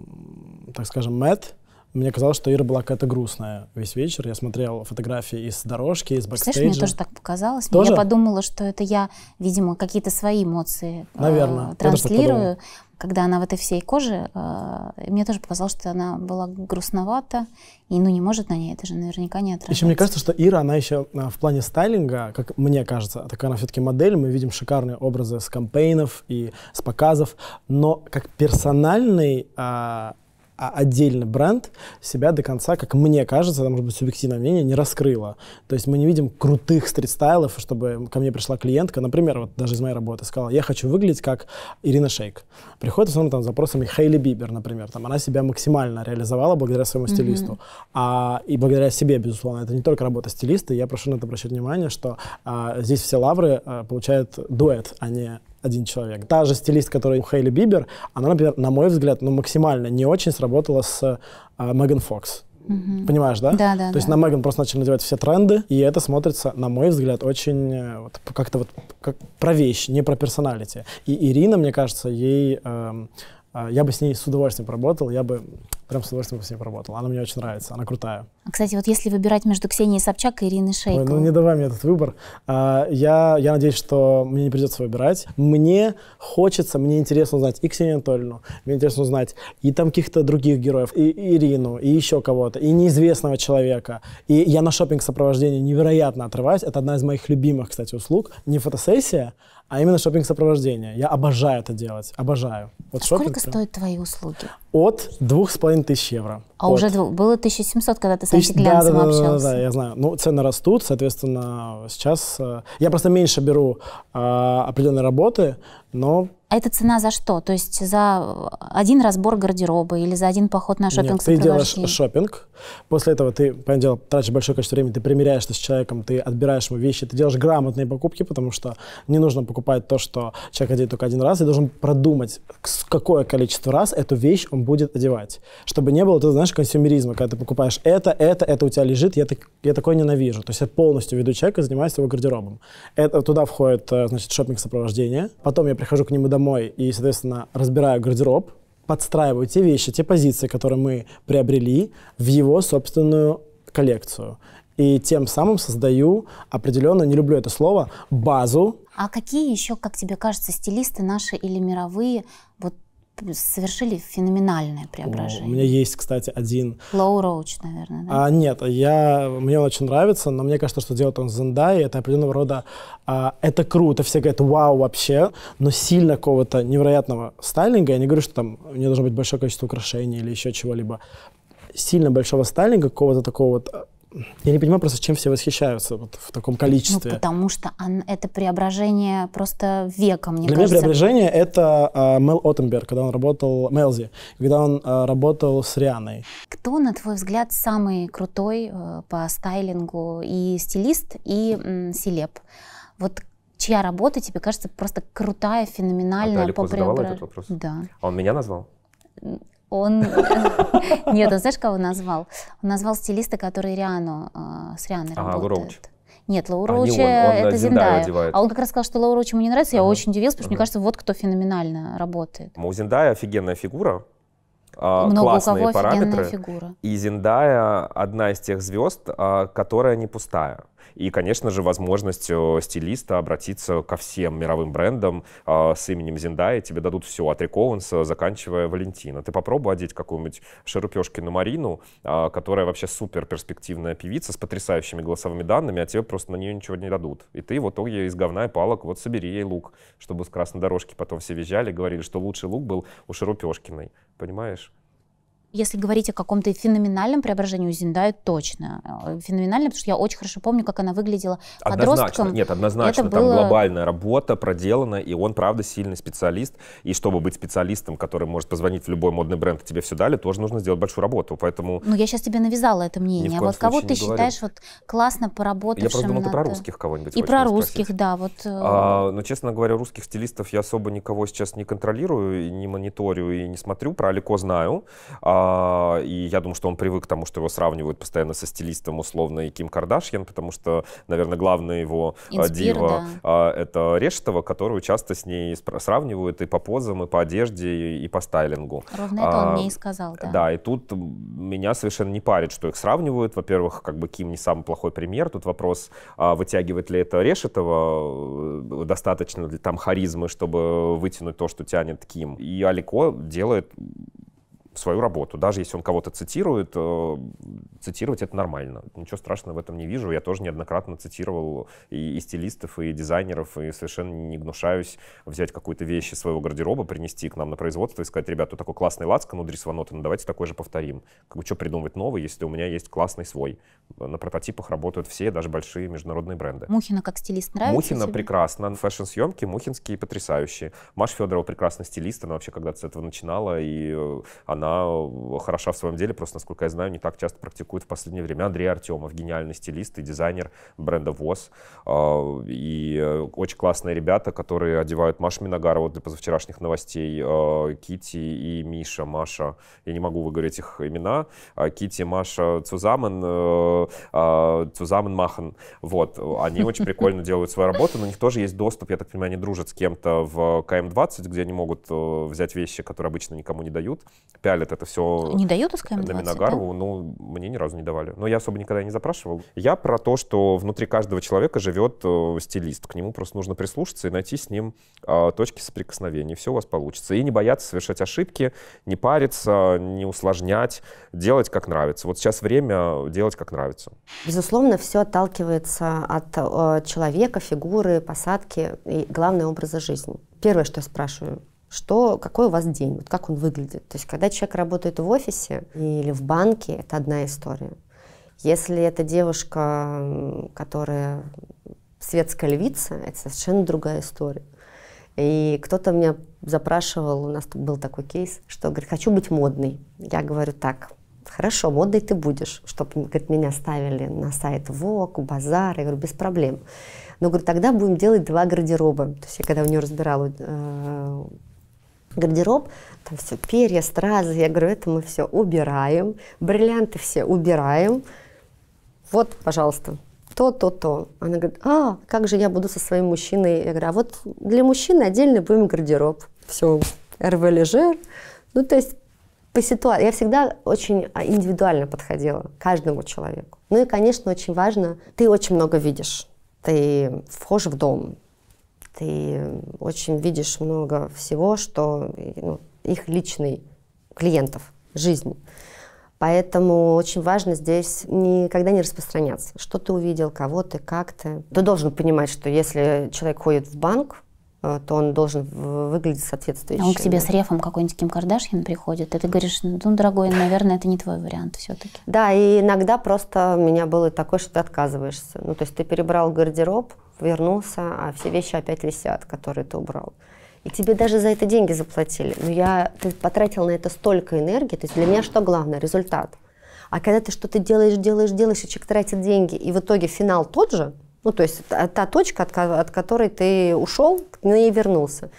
S5: так скажем, мэтт, мне казалось, что Ира была какая-то грустная весь вечер. Я смотрел фотографии из дорожки, из бэкстейджа. Знаешь, мне тоже так
S4: показалось. Тоже? Я подумала, что это я, видимо, какие-то свои эмоции э, Наверное, транслирую. Я когда она в этой всей коже, э, мне тоже показалось, что она была грустновата, и ну не может на ней, это же наверняка не отражается. Еще мне кажется,
S5: что Ира, она еще э, в плане стайлинга, как мне кажется, такая она все-таки модель, мы видим шикарные образы с кампейнов и с показов, но как персональный а, а отдельно бренд себя до конца, как мне кажется, это может быть субъективное мнение, не раскрыло. То есть мы не видим крутых стрит-стайлов, чтобы ко мне пришла клиентка, например, вот даже из моей работы, сказала, я хочу выглядеть как Ирина Шейк. Приходит в основном там с запросами Хейли Бибер, например, там она себя максимально реализовала благодаря своему mm-hmm. стилисту. А, и благодаря себе, безусловно, это не только работа стилиста, я прошу на это обращать внимание, что а, здесь все лавры а, получает дуэт, а не один человек. Та же стилист, которая у Хейли Бибер, она, например, на мой взгляд, ну, максимально не очень сработала с э, Меган Фокс. Угу. Понимаешь, да? Да, да. То да. есть на Меган просто начали надевать все тренды, и это смотрится, на мой взгляд, очень э, вот, как-то вот как про вещь, не про персоналити. И Ирина, мне кажется, ей... Э, э я бы с ней с удовольствием поработал, я бы прям с удовольствием бы с ней поработал. Она мне очень нравится, она крутая.
S4: А, кстати, вот если выбирать между Ксенией Собчак и Ириной Шейко. Ну, не
S5: давай мне этот выбор. А, я, я надеюсь, что мне не придется выбирать. Мне хочется, мне интересно узнать и Ксению Анатольевну, мне интересно узнать и там каких-то других героев, и, и Ирину, и еще кого-то, и неизвестного человека. И я на шопинг сопровождение невероятно отрываюсь. Это одна из моих любимых, кстати, услуг. Не фотосессия, а именно шопинг сопровождение. Я обожаю это делать, обожаю. Вот а сколько стоят
S4: твои услуги?
S5: От двух с половиной тысяч евро. А От. уже
S4: было 1700, когда ты тысяч, да, да, да, да, я
S5: знаю. Ну, цены растут, соответственно, сейчас... Э, я просто меньше беру э, определенные работы, но
S4: а это цена за что? То есть за один разбор гардероба или за один поход на шопинг Нет, ты делаешь
S5: шопинг, после этого ты, понятное дело, тратишь большое количество времени, ты примеряешься с человеком, ты отбираешь ему вещи, ты делаешь грамотные покупки, потому что не нужно покупать то, что человек одет только один раз, Ты должен продумать, какое количество раз эту вещь он будет одевать, чтобы не было, ты знаешь, консюмеризма, когда ты покупаешь это, это, это у тебя лежит, я, так, я такое ненавижу. То есть я полностью веду человека, занимаюсь его гардеробом. Это, туда входит, э, значит, шопинг сопровождение потом я прихожу к нему домой, домой и, соответственно, разбираю гардероб, подстраиваю те вещи, те позиции, которые мы приобрели в его собственную коллекцию. И тем самым создаю определенно, не люблю это слово, базу.
S4: А какие еще, как тебе кажется, стилисты наши или мировые вот совершили феноменальное преображение.
S5: У меня есть, кстати, один... Лоу Роуч,
S4: наверное, да?
S5: А, нет, я... мне он очень нравится, но мне кажется, что делает он Зендай, это определенного рода... А, это круто, все говорят, вау, вообще, но сильно какого-то невероятного стайлинга, я не говорю, что там у нее должно быть большое количество украшений или еще чего-либо, сильно большого стайлинга, какого-то такого вот а, я не понимаю просто, чем все восхищаются вот в таком ну, количестве. Ну,
S4: потому что он, это преображение просто века, мне Для кажется. Для меня преображение
S5: — это э, а, Мел Оттенберг, когда он работал... Мелзи, когда он э, работал с Рианой.
S4: Кто, на твой взгляд, самый крутой э, по стайлингу и стилист, и э, селеп? Вот чья работа тебе кажется просто крутая, феноменальная а по преображению? Да.
S2: А он меня назвал?
S4: он... Нет, он знаешь, кого назвал? Он назвал стилиста, который Риану, а, с Рианой
S2: работает.
S4: Нет, Лаура а, это Зиндая. А он как раз сказал, что Лаура Роучи ему не нравится. Я uh-huh. очень удивилась, потому что uh-huh. мне кажется, вот кто феноменально работает.
S2: Ну, у Зиндая офигенная фигура. А, Много классные у кого параметры. фигура. И Зиндая одна из тех звезд, а, которая не пустая и, конечно же, возможность стилиста обратиться ко всем мировым брендам э, с именем Зендая. Тебе дадут все, от Рик заканчивая Валентина. Ты попробуй одеть какую-нибудь Шерупешкину Марину, э, которая вообще супер перспективная певица с потрясающими голосовыми данными, а тебе просто на нее ничего не дадут. И ты в итоге из говна и палок вот собери ей лук, чтобы с красной дорожки потом все визжали, говорили, что лучший лук был у Шерупешкиной. Понимаешь?
S4: Если говорить о каком-то феноменальном преображении у Зиндай, точно. Э, феноменально, потому что я очень хорошо помню, как она выглядела
S2: однозначно. подростком. Нет, однозначно. Это Там было... глобальная работа проделана, и он, правда, сильный специалист. И чтобы быть специалистом, который может позвонить в любой модный бренд, и тебе все дали, тоже нужно сделать большую работу. Поэтому... Ну,
S4: я сейчас тебе навязала это мнение. А вот кого ты считаешь вот классно поработавшим? Я просто думал, ты про э, русских кого-нибудь И про русских, спросить. да. Вот... Э, а,
S2: но, ну, честно говоря, русских стилистов я особо никого сейчас не контролирую, не мониторю и не смотрю. Про Алико знаю. А, а, и я думаю, что он привык к тому, что его сравнивают постоянно со стилистом условно и Ким Кардашьян, потому что, наверное, главная его а, Инспир, дива да. А, это Решетова, которую часто с ней сравнивают и по позам, и по одежде, и по стайлингу. Ровно а, это он мне и сказал, да. Да, и тут меня совершенно не парит, что их сравнивают. Во-первых, как бы Ким не самый плохой пример. Тут вопрос, вытягивает ли это Решетова, э, достаточно ли там харизмы, чтобы вытянуть то, что тянет Ким. И Алико делает свою работу. Даже если он кого-то цитирует, э, цитировать это нормально. Ничего страшного в этом не вижу. Я тоже неоднократно цитировал и, и стилистов, и дизайнеров, и совершенно не гнушаюсь взять какую-то вещь из своего гардероба, принести к нам на производство и сказать, ребята, тут такой классный лацкан у Дрисванота, ну давайте такой же повторим. Как, бы что придумывать новый, если у меня есть классный свой? На прототипах работают все, даже большие международные бренды. Мухина
S4: как стилист нравится Мухина тебе?
S2: прекрасно. Фэшн-съемки мухинские потрясающие. Маша Федорова прекрасный стилист, она вообще когда-то с этого начинала, и э, она она э, хороша в своем деле, просто, насколько я знаю, не так часто практикует в последнее время. Андрей Артемов, гениальный стилист и дизайнер бренда ВОЗ. А, и э, очень классные ребята, которые одевают Машу Миногарову для позавчерашних новостей, э, Кити и Миша, Маша. Я не могу выговорить их имена. А, Кити, Маша, Цузамен, а, Цузамен Махан. Вот, они очень прикольно делают свою работу, но у них тоже есть доступ, я так понимаю, они дружат с кем-то в КМ-20, эм где они могут взять вещи, которые обычно никому не дают, пялят это все... Не дают
S4: СКМ-20, На миногарву,
S2: да? ну, мне ни разу не давали. Но я особо никогда не запрашивал. Я про то, что внутри каждого человека живет э, стилист. К нему просто нужно прислушаться и найти с ним э, точки соприкосновения. все у вас получится. И не бояться совершать ошибки, не париться, не усложнять, делать как нравится. Вот сейчас время делать как нравится.
S1: Безусловно, все отталкивается от э, человека, фигуры, посадки и, главное, образа жизни. Первое, что я спрашиваю, что, какой у вас день, вот как он выглядит. То есть, когда человек работает в офисе или в банке, это одна история. Если это девушка, которая светская львица, это совершенно другая история. И кто-то меня запрашивал, у нас был такой кейс, что, говорит, хочу быть модной. Я говорю, так, хорошо, модной ты будешь, чтобы, говорит, меня ставили на сайт ВОК, Базар, я говорю, без проблем. Но, ну, говорю, тогда будем делать два гардероба. То есть я когда у нее разбирала э, гардероб, там все перья, стразы. Я говорю, это мы все убираем, бриллианты все убираем. Вот, пожалуйста, то, то, то. Она говорит, а, как же я буду со своим мужчиной? Я говорю, а вот для мужчины отдельный будем гардероб. Все, РВ Лежер. Ну, то есть по ситуации. Я всегда очень а, индивидуально подходила к каждому человеку. Ну и, конечно, очень важно, ты очень много видишь. Ты вхож в дом, ты очень видишь много всего, что ну, их личный клиентов, жизни. Поэтому очень важно здесь никогда не распространяться. Что ты увидел, кого ты, как ты. Ты должен понимать, что если человек ходит в банк, э, то он должен выглядеть соответствующе. А он к тебе с рефом
S4: какой-нибудь Ким Кардашьян приходит, и ты говоришь, ну, дорогой, наверное, это не твой вариант все-таки.
S1: Да, и иногда просто у меня было такое, что ты отказываешься. Ну, то есть ты перебрал гардероб, вернулся, а все вещи опять висят, которые ты убрал. И тебе даже за это деньги заплатили. Но я, ты потратил на это столько энергии. То есть для меня что главное? Результат. А когда ты что-то делаешь, делаешь, делаешь, и человек тратит деньги, и в итоге финал тот же, ну, то есть та, та точка, от, от которой ты ушел, к ней вернулся.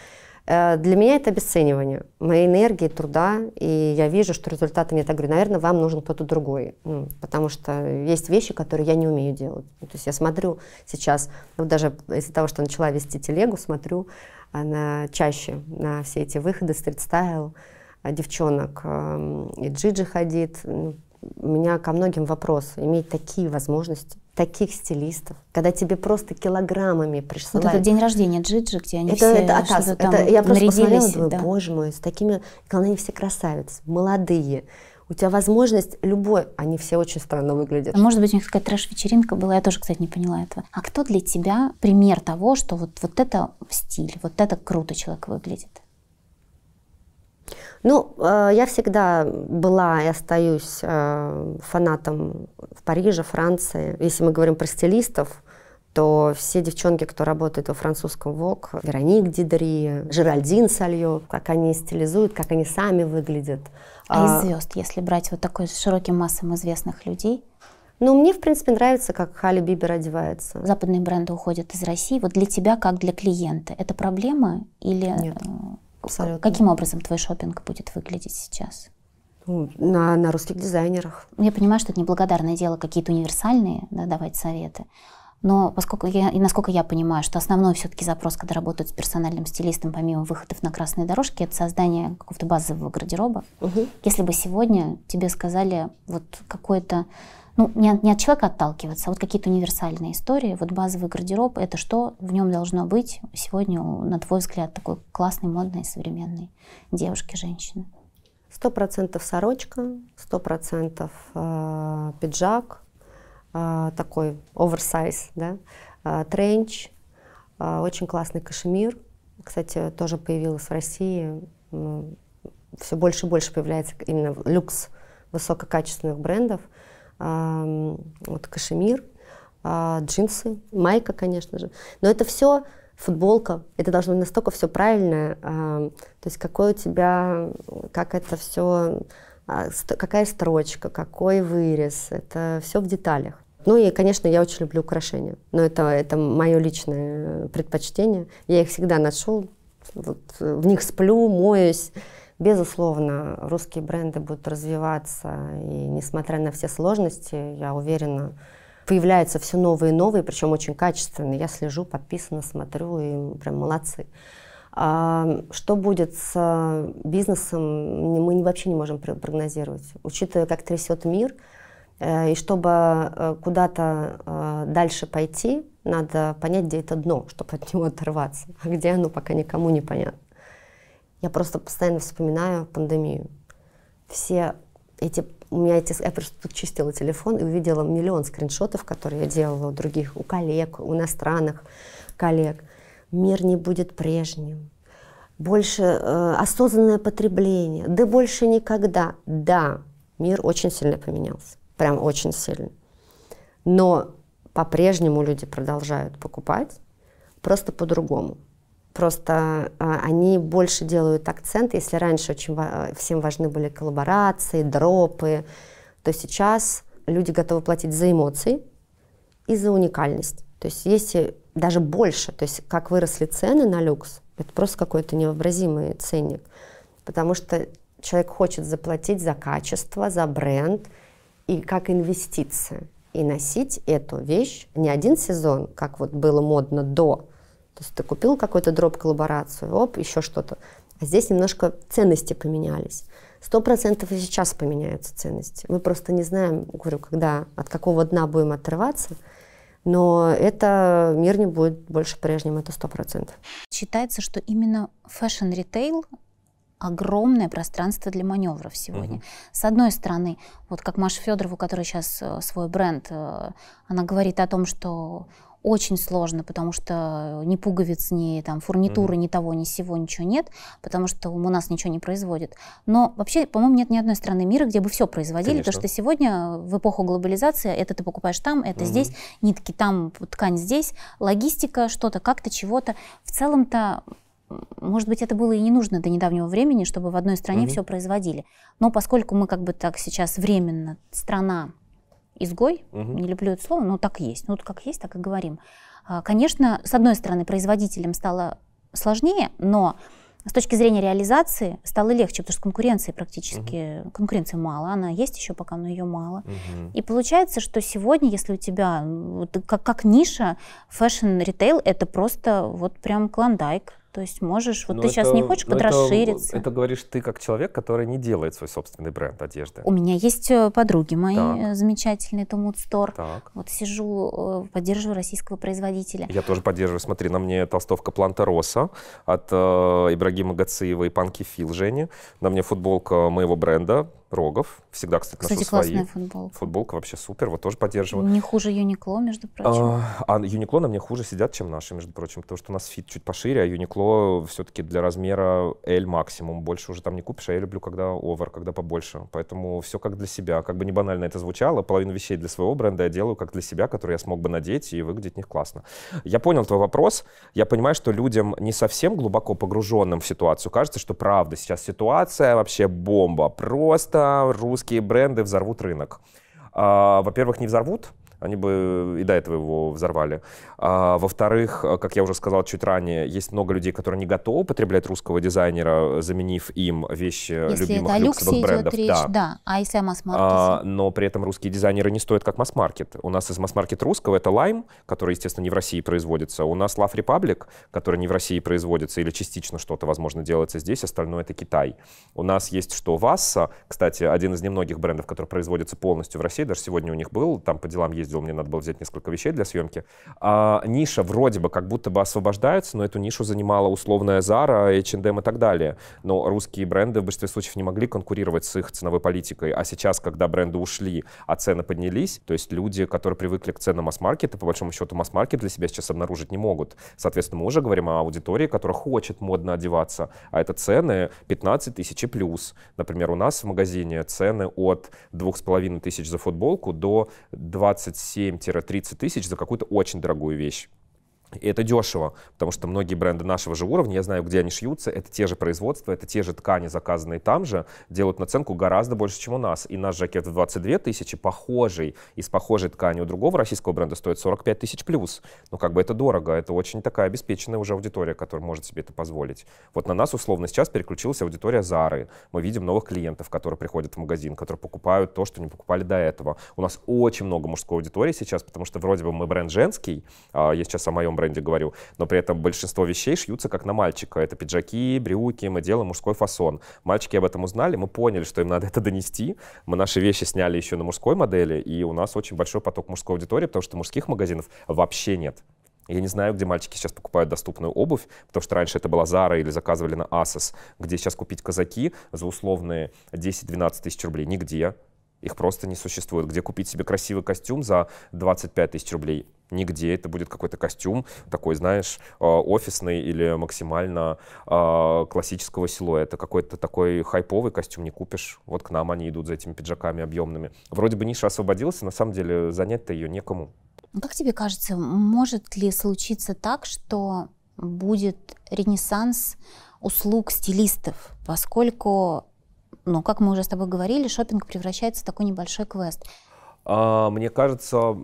S1: Э, для меня это обесценивание моей энергии, труда, и я вижу, что результата нет. Я говорю, наверное, вам нужен кто-то другой, ну, потому что есть вещи, которые я не умею делать. Ну, то есть я смотрю сейчас, ну, даже из-за того, что начала вести телегу, смотрю э, на, чаще на все эти выходы, стрит-стайл, э, девчонок, эм, и Джиджи ходит. Ну, у меня ко многим вопрос, иметь такие возможности, таких стилистов, когда тебе просто килограммами пришло, Вот это день рождения Джиджи, где они это, все это, атас, это, Я просто посмотрела, думаю, да. боже мой, с такими, они все красавицы, молодые. У тебя возможность любой, они все очень странно выглядят. А может
S4: быть, у них какая-то трэш-вечеринка была, я тоже, кстати, не поняла этого. А кто для тебя пример того, что вот, вот это стиль, вот это круто человек выглядит?
S1: Ну, э, я всегда была и остаюсь э, фанатом в Париже, Франции. Если мы говорим про стилистов, то все девчонки, кто работает во французском ВОК, Вероник Дидери, Жеральдин Салью, как они стилизуют, как они сами выглядят. А, из а звезд, если брать вот такой широким массам известных людей, ну мне, в принципе, нравится, как Хали Бибер одевается. Западные
S4: бренды уходят из России. Вот для тебя, как для клиента, это проблема
S1: или... Нет. Э, Салют. Каким
S4: образом твой шопинг будет выглядеть сейчас?
S1: Ну, на, на русских
S4: дизайнерах. Я понимаю, что это неблагодарное дело, какие-то универсальные, да, давать советы. Но поскольку я, и насколько я понимаю, что основной все-таки запрос, когда работают с персональным стилистом, помимо выходов на красные дорожки, это создание какого-то базового гардероба. Угу. Если бы сегодня тебе сказали вот какое-то ну, не от, не от человека отталкиваться, а вот какие-то универсальные истории. Вот базовый гардероб — это что в нем должно быть сегодня, на твой взгляд, такой классный модный
S1: современный девушки, женщины? Сто процентов сорочка, сто процентов э, пиджак, э, такой оверсайз, да, э, тренч, э, очень классный кашемир. Кстати, тоже появилась в России, все больше и больше появляется именно люкс высококачественных брендов – вот кашемир, а, джинсы, майка, конечно же. Но это все футболка, это должно быть настолько все правильное, то есть какое у тебя, как это все, а, какая строчка, какой вырез, это все в деталях. Ну и, конечно, я очень люблю украшения, но это, это мое личное предпочтение. Я их всегда ношу, вот, в них сплю, моюсь. Безусловно, русские бренды будут развиваться, и несмотря на все сложности, я уверена, появляются все новые и новые, причем очень качественные. Я слежу, подписана, смотрю, и прям молодцы. А что будет с бизнесом, мы вообще не можем прогнозировать. Учитывая, как трясет мир, э, и чтобы э, куда-то э, дальше пойти, надо понять, где это дно, чтобы от него оторваться. А где оно, пока никому не понятно. Я просто постоянно вспоминаю пандемию. Все эти... У меня эти... Я просто тут чистила телефон и увидела миллион скриншотов, которые я делала у других, у коллег, у иностранных коллег. Мир не будет прежним. Больше э, осознанное потребление. Да больше никогда. Да, мир очень сильно поменялся. Прям очень сильно. Но по-прежнему люди продолжают покупать, просто по-другому. Просто а, они больше делают акцент, если раньше очень э, всем важны были коллаборации, дропы, то сейчас люди готовы платить за эмоции и за уникальность. То есть если даже больше, то есть как выросли цены на люкс, это просто какой-то невообразимый ценник, потому что человек хочет заплатить за качество, за бренд и как инвестиция. И носить эту вещь не один сезон, как вот было модно до, то есть ты купил какой-то дроп коллаборацию, оп, еще что-то. А здесь немножко ценности поменялись. Сто процентов и сейчас поменяются ценности. Мы просто не знаем, говорю, когда, от какого дна будем отрываться, но это мир не будет больше прежним, это сто процентов.
S4: Считается, что именно фэшн-ритейл огромное пространство для маневров сегодня. Угу. С одной стороны, вот как Маша Федорова, которая сейчас э, свой бренд, э, она говорит о том, что очень сложно, потому что ни пуговиц, ни там фурнитуры, ни того, ни сего, ничего нет, потому что у нас ничего не производят. Но вообще, по-моему, нет ни одной страны мира, где бы все производили, Конечно. потому что сегодня в эпоху глобализации это ты покупаешь там, это здесь, нитки там, ткань здесь, логистика, что-то, как-то, чего-то. В целом-то может быть, это было и не нужно до недавнего времени, чтобы в одной стране все производили. Но поскольку мы как бы так сейчас временно страна изгой, угу. не люблю это слово, но так есть. Ну, как есть, так и говорим. А, конечно, с одной стороны, производителям стало сложнее, но с точки зрения реализации стало легче, потому что конкуренции практически, угу. конкуренции мало, она есть еще пока, но ее мало. Угу. И получается, что сегодня, если у тебя, как, как ниша, фэшн-ритейл, это просто вот прям клондайк. То есть можешь, вот но ты это, сейчас не хочешь как расшириться. Это
S2: говоришь ты как человек, который не делает свой собственный бренд одежды. У
S4: меня есть э, подруги мои так. Э, замечательные, это Мудстор. Так. Вот сижу, э, поддерживаю российского производителя.
S2: Я тоже поддерживаю. Смотри, на мне толстовка Планта Роса от э, Ибрагима Гациева и Панки Фил Жени. На мне футболка моего бренда Рогов. Всегда, кстати, ношу кстати, свои. футболка. Футболка вообще супер, вот тоже поддерживаю.
S4: Не хуже Юникло, между а, прочим. А,
S2: а Юникло на мне хуже сидят, чем наши, между прочим, потому что у нас фит чуть пошире, а Юникло все-таки для размера L максимум. Больше уже там не купишь, а я люблю, когда овер, когда побольше. Поэтому все как для себя. Как бы не банально это звучало, половину вещей для своего бренда я делаю как для себя, которые я смог бы надеть и выглядеть в них классно. Я понял твой вопрос. Я понимаю, что людям не совсем глубоко погруженным в ситуацию кажется, что правда сейчас ситуация вообще бомба. Просто русские бренды взорвут рынок. А, во-первых, не взорвут, они бы и до этого его взорвали. А, во-вторых, э, как я уже сказал чуть ранее, есть много людей, которые не готовы потреблять русского дизайнера, заменив им вещи если любимых это люксовых брендов. Речь, да.
S4: да. А если о масс-маркете?
S2: А, но при этом русские дизайнеры не стоят как масс-маркет. У нас из масс-маркет русского это Lime, который, естественно, не в России производится. У нас Love Republic, который не в России производится, или частично что-то, возможно, делается здесь, остальное это Китай. У нас есть что Васса, кстати, один из немногих брендов, который производится полностью в России, даже сегодня у них был, там по делам ездил ездил, мне надо было взять несколько вещей для съемки. А, ниша вроде бы как будто бы освобождается, но эту нишу занимала условная Zara, H&M и так далее. Но русские бренды в большинстве случаев не могли конкурировать с их ценовой политикой. А сейчас, когда бренды ушли, а цены поднялись, то есть люди, которые привыкли к ценам масс-маркета, по большому счету масс-маркет для себя сейчас обнаружить не могут. Соответственно, мы уже говорим о аудитории, которая хочет модно одеваться, а это цены 15 тысяч и плюс. Например, у нас в магазине цены от 2,5 тысяч за футболку до 20 27-30 тысяч за какую-то очень дорогую вещь. И это дешево, потому что многие бренды нашего же уровня, я знаю, где они шьются, это те же производства, это те же ткани, заказанные там же, делают наценку гораздо больше, чем у нас. И наш жакет в 22 тысячи, похожий, из похожей ткани у другого российского бренда стоит 45 тысяч плюс. Ну, как бы это дорого, это очень такая обеспеченная уже аудитория, которая может себе это позволить. Вот на нас, условно, сейчас переключилась аудитория Зары. Мы видим новых клиентов, которые приходят в магазин, которые покупают то, что не покупали до этого. У нас очень много мужской аудитории сейчас, потому что вроде бы мы бренд женский, а я сейчас о моем бренде бренде говорю, но при этом большинство вещей шьются как на мальчика. Это пиджаки, брюки, мы делаем мужской фасон. Мальчики об этом узнали, мы поняли, что им надо это донести. Мы наши вещи сняли еще на мужской модели, и у нас очень большой поток мужской аудитории, потому что мужских магазинов вообще нет. Я не знаю, где мальчики сейчас покупают доступную обувь, потому что раньше это была Зара или заказывали на Asos, где сейчас купить казаки за условные 10-12 тысяч рублей. Нигде. Их просто не существует. Где купить себе красивый костюм за 25 тысяч рублей? Нигде. Это будет какой-то костюм такой, знаешь, э, офисный или максимально э, классического силуэта. Какой-то такой хайповый костюм не купишь. Вот к нам они идут за этими пиджаками объемными. Вроде бы ниша освободилась, а на самом деле занять-то ее некому.
S4: Ну, как тебе кажется, может ли случиться так, что будет ренессанс услуг стилистов, поскольку но, как мы уже с тобой говорили, шопинг превращается в такой небольшой
S2: квест. А, мне кажется,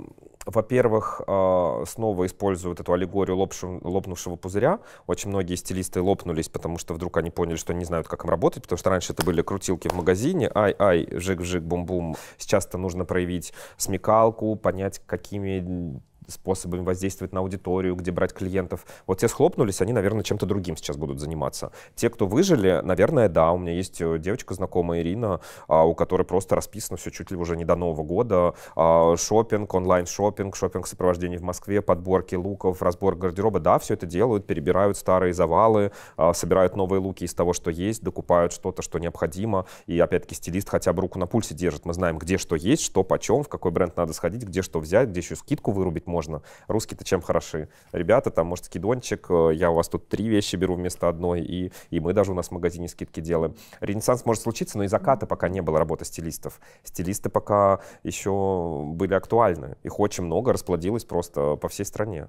S2: во-первых, а, снова используют эту аллегорию лопнувшего пузыря. Очень многие стилисты лопнулись, потому что вдруг они поняли, что не знают, как им работать, потому что раньше это были крутилки в магазине, ай-ай, жик-жик, бум-бум. Сейчас-то нужно проявить смекалку, понять, какими способами воздействовать на аудиторию, где брать клиентов. Вот те схлопнулись, они, наверное, чем-то другим сейчас будут заниматься. Те, кто выжили, наверное, да. У меня есть э, девочка знакомая Ирина, а, у которой просто расписано все чуть ли уже не до Нового года. А, шопинг, онлайн шопинг, шопинг сопровождение в Москве, подборки луков, разбор гардероба. Да, все это делают, перебирают старые завалы, а, собирают новые луки из того, что есть, докупают что-то, что необходимо. И опять-таки стилист хотя бы руку на пульсе держит. Мы знаем, где что есть, что почем, в какой бренд надо сходить, где что взять, где еще скидку вырубить можно можно. Русские-то чем хороши? Ребята, там, может, скидончик, э, я у вас тут три вещи беру вместо одной, и, и мы даже у нас в магазине скидки делаем. Ренессанс может случиться, но и заката пока не было работы стилистов. Стилисты пока еще были актуальны. Их очень много расплодилось просто по всей стране.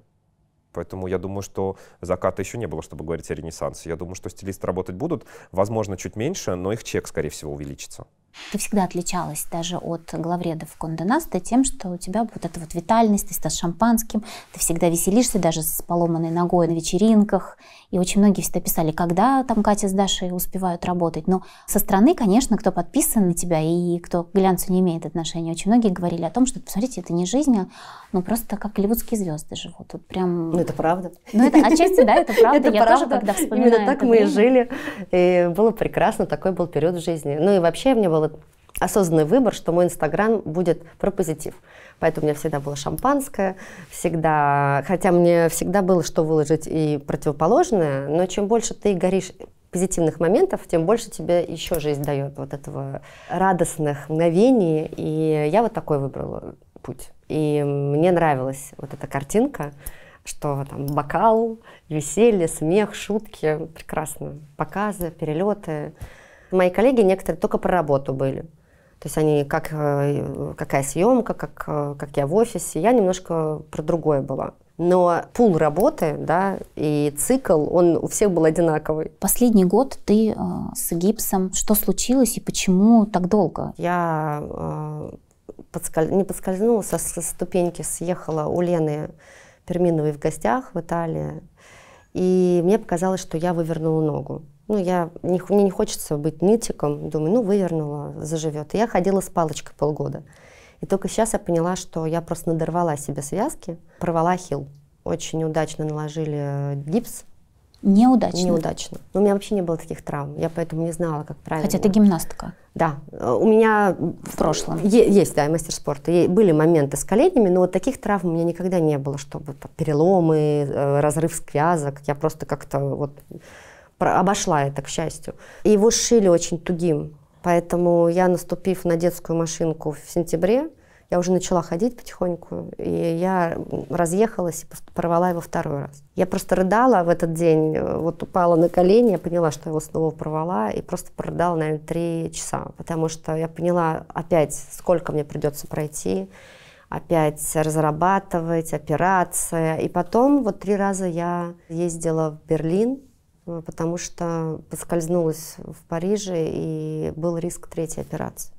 S2: Поэтому я думаю, что заката еще не было, чтобы говорить о ренессансе. Я думаю, что стилисты работать будут, возможно, чуть меньше, но их чек, скорее всего, увеличится.
S4: Ты всегда отличалась даже от главредов Конденаста тем, что у тебя вот эта вот витальность, ты стал шампанским, ты всегда веселишься даже с поломанной ногой на вечеринках. И очень многие всегда писали, когда там Катя с Дашей успевают работать. Но со стороны, конечно, кто подписан на тебя и кто к глянцу не имеет отношения, очень многие говорили о том, что, посмотрите, это не жизнь, а ну, просто как голливудские звезды живут. Вот прям...
S1: Ну, это правда.
S4: Ну, это отчасти, да, это правда. Это Я правда. тоже, когда вспоминаю Именно так мы и жили.
S1: И было прекрасно, такой был период в жизни. Ну, и вообще мне было сделала осознанный выбор, что мой Инстаграм будет про позитив. Поэтому у меня всегда было шампанское, всегда, хотя мне всегда было что выложить и противоположное, но чем больше ты горишь позитивных моментов, тем больше тебе еще жизнь дает вот этого радостных мгновений. И я вот такой выбрала путь. И мне нравилась вот эта картинка, что там бокал, веселье, смех, шутки, прекрасно. Показы, перелеты. Мои коллеги некоторые только про работу были. То есть они, как, э, какая съемка, как, э, как я в офисе. Я немножко про другое была. Но пул работы, да, и цикл, он у всех был одинаковый. Последний год ты э, с гипсом. Что случилось и почему так долго? Я э, подсколь... не подскользнулась, а со ступеньки съехала у Лены Перминовой в гостях в Италии. И мне показалось, что я вывернула ногу ну, я, не, мне не хочется быть нытиком, думаю, ну, вывернула, заживет. И я ходила с палочкой полгода. И только сейчас я поняла, что я просто надорвала себе связки, порвала хил. Очень неудачно наложили э, гипс.
S4: Неудачно? Неудачно.
S1: Но у меня вообще не было таких травм, я поэтому не знала, как правильно. Хотя ты гимнастка. Да. У меня... В прошлом. есть, да, мастер спорта. были моменты с коленями, но вот таких травм у меня никогда не было, чтобы переломы, э, разрыв связок. Я просто как-то вот обошла это, к счастью. его шили очень тугим. Поэтому я, наступив на детскую машинку в сентябре, я уже начала ходить потихоньку, и я разъехалась и порвала его второй раз. Я просто рыдала в этот день, э, вот упала на колени, я поняла, что я его снова порвала, и просто прорыдала, наверное, три часа, потому что я поняла опять, сколько мне придется пройти, опять разрабатывать, операция. И потом вот три раза я ездила в Берлин, потому что поскользнулась в Париже и был риск третьей операции.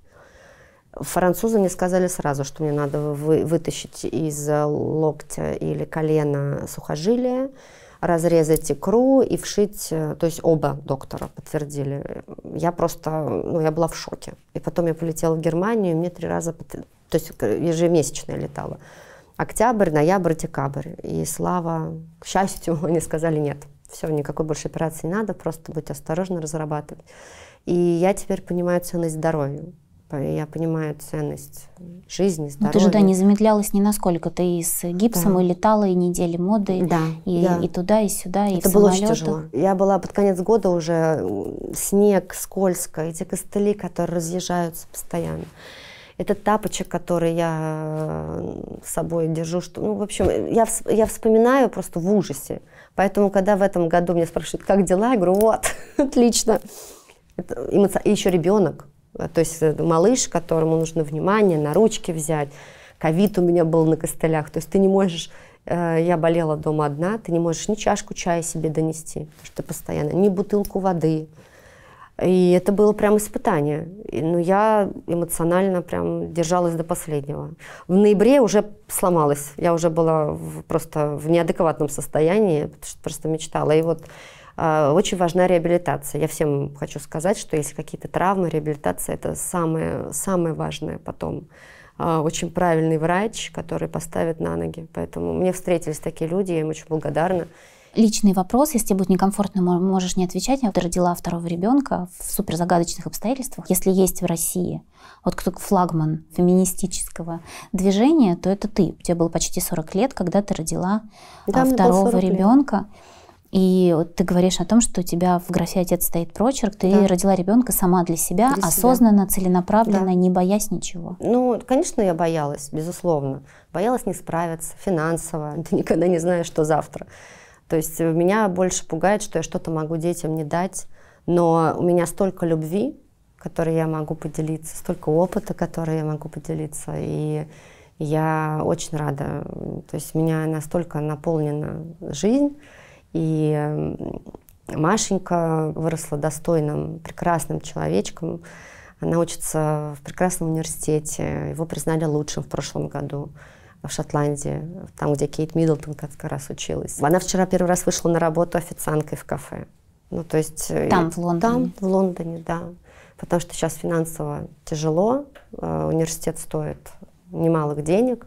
S1: Французы мне сказали сразу, что мне надо вы, вытащить из локтя или колена сухожилие, разрезать икру и вшить, э, то есть оба доктора подтвердили. Я просто, ну, я была в шоке. И потом я полетела в Германию, и мне три раза, то есть э, ежемесячно я летала. Октябрь, ноябрь, декабрь. И слава, к счастью, они сказали нет все, никакой больше операции не надо, просто будь осторожно разрабатывать. И я теперь понимаю ценность здоровья. Я понимаю ценность жизни, здоровья. Но ты же, да, не
S4: замедлялась ни насколько. Ты и с гипсом да. и летала, и недели моды, да, и, да. и туда, и сюда, и Это было очень тяжело.
S1: Я была под конец года уже снег, скользко, эти костыли, которые разъезжаются постоянно это тапочек, который я э, с собой держу. Что, ну, в общем, я, я вспоминаю просто в ужасе. Поэтому, когда в этом году меня спрашивают, как дела, я говорю, вот, отлично. И еще ребенок, а, то есть э, малыш, которому нужно внимание, на ручки взять. Ковид у меня был на костылях, то есть ты не можешь э, я болела дома одна, ты не можешь ни чашку чая себе донести, потому что ты постоянно, ни бутылку воды, и это было прям испытание. Но ну, я эмоционально прям держалась до последнего. В ноябре уже сломалась. Я уже была в, просто в неадекватном состоянии, потому что просто мечтала. И вот э, очень важна реабилитация. Я всем хочу сказать, что если какие-то травмы, реабилитация – это самое, самое важное потом. Э, очень правильный врач, который поставит на ноги. Поэтому мне встретились такие люди, я им очень благодарна.
S4: Личный вопрос, если тебе будет некомфортно, можешь не отвечать. Я родила второго ребенка в суперзагадочных обстоятельствах. Если есть в России вот кто флагман феминистического движения, то это ты. Тебе было почти 40 лет, когда ты родила а, да, второго ребенка. И вот ты говоришь о том, что у тебя в графе отец стоит прочерк, ты да. родила ребенка сама для себя, для осознанно, себя. целенаправленно, да. не боясь ничего.
S1: Ну, конечно, я боялась, безусловно. Боялась не справиться финансово, ты никогда не знаешь, что завтра. То есть меня больше пугает, что я что-то могу детям не дать, но у меня столько любви, которой я могу поделиться, столько опыта, который я могу поделиться, и я очень рада. То есть меня настолько наполнена жизнь, и Машенька выросла достойным, прекрасным человечком. Она учится в прекрасном университете, его признали лучшим в прошлом году в Шотландии, там, где Кейт Миддлтон как раз училась. Она вчера первый раз вышла на работу официанткой в кафе. Ну, то есть... Э, там, в Лондоне? Там, в Лондоне, да. Потому что сейчас финансово тяжело, э, университет стоит немалых денег.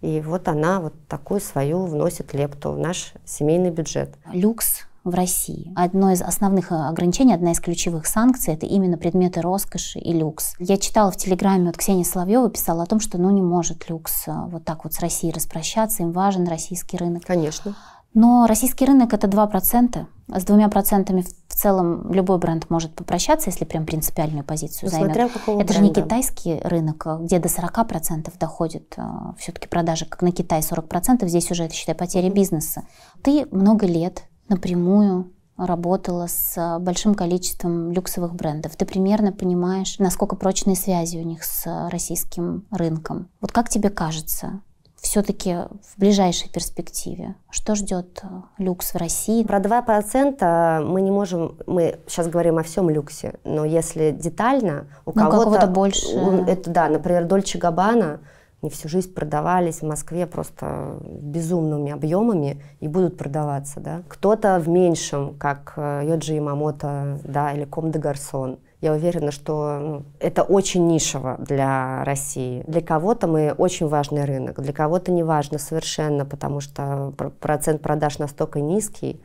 S1: И вот она вот такую свою вносит лепту в наш семейный бюджет. Люкс
S4: в России. Одно из основных э, ограничений, одна из ключевых санкций, это именно предметы роскоши и люкс. Я читала в Телеграме от Ксении Соловьева, писала о том, что ну не может люкс э, вот так вот с Россией распрощаться, им важен российский рынок. Конечно. Но российский рынок это 2%. С двумя процентами в целом любой бренд может попрощаться, если прям принципиальную позицию ну, займет. это бренда. же не китайский рынок, э, где до 40% доходит все-таки продажи, как на Китай 40%, здесь уже это, считай, потеря бизнеса. Ты много лет напрямую работала с а, большим количеством люксовых брендов. Ты примерно понимаешь, насколько прочные связи у них с а, российским рынком. Вот как тебе кажется, все-таки в ближайшей перспективе? Что ждет а,
S1: люкс в России? Про 2% мы не можем, мы сейчас говорим о всем люксе, но если детально, у ну, кого-то... больше. Это, да, например, Дольче Габбана, не всю жизнь продавались в Москве просто безумными объемами и будут продаваться, да. Кто-то в меньшем, как э, Йоджи Имамото, да, или Ком де Гарсон. Я уверена, что ну, это очень нишево для России. Для кого-то мы очень важный рынок, для кого-то не важно совершенно, потому что процент продаж настолько низкий.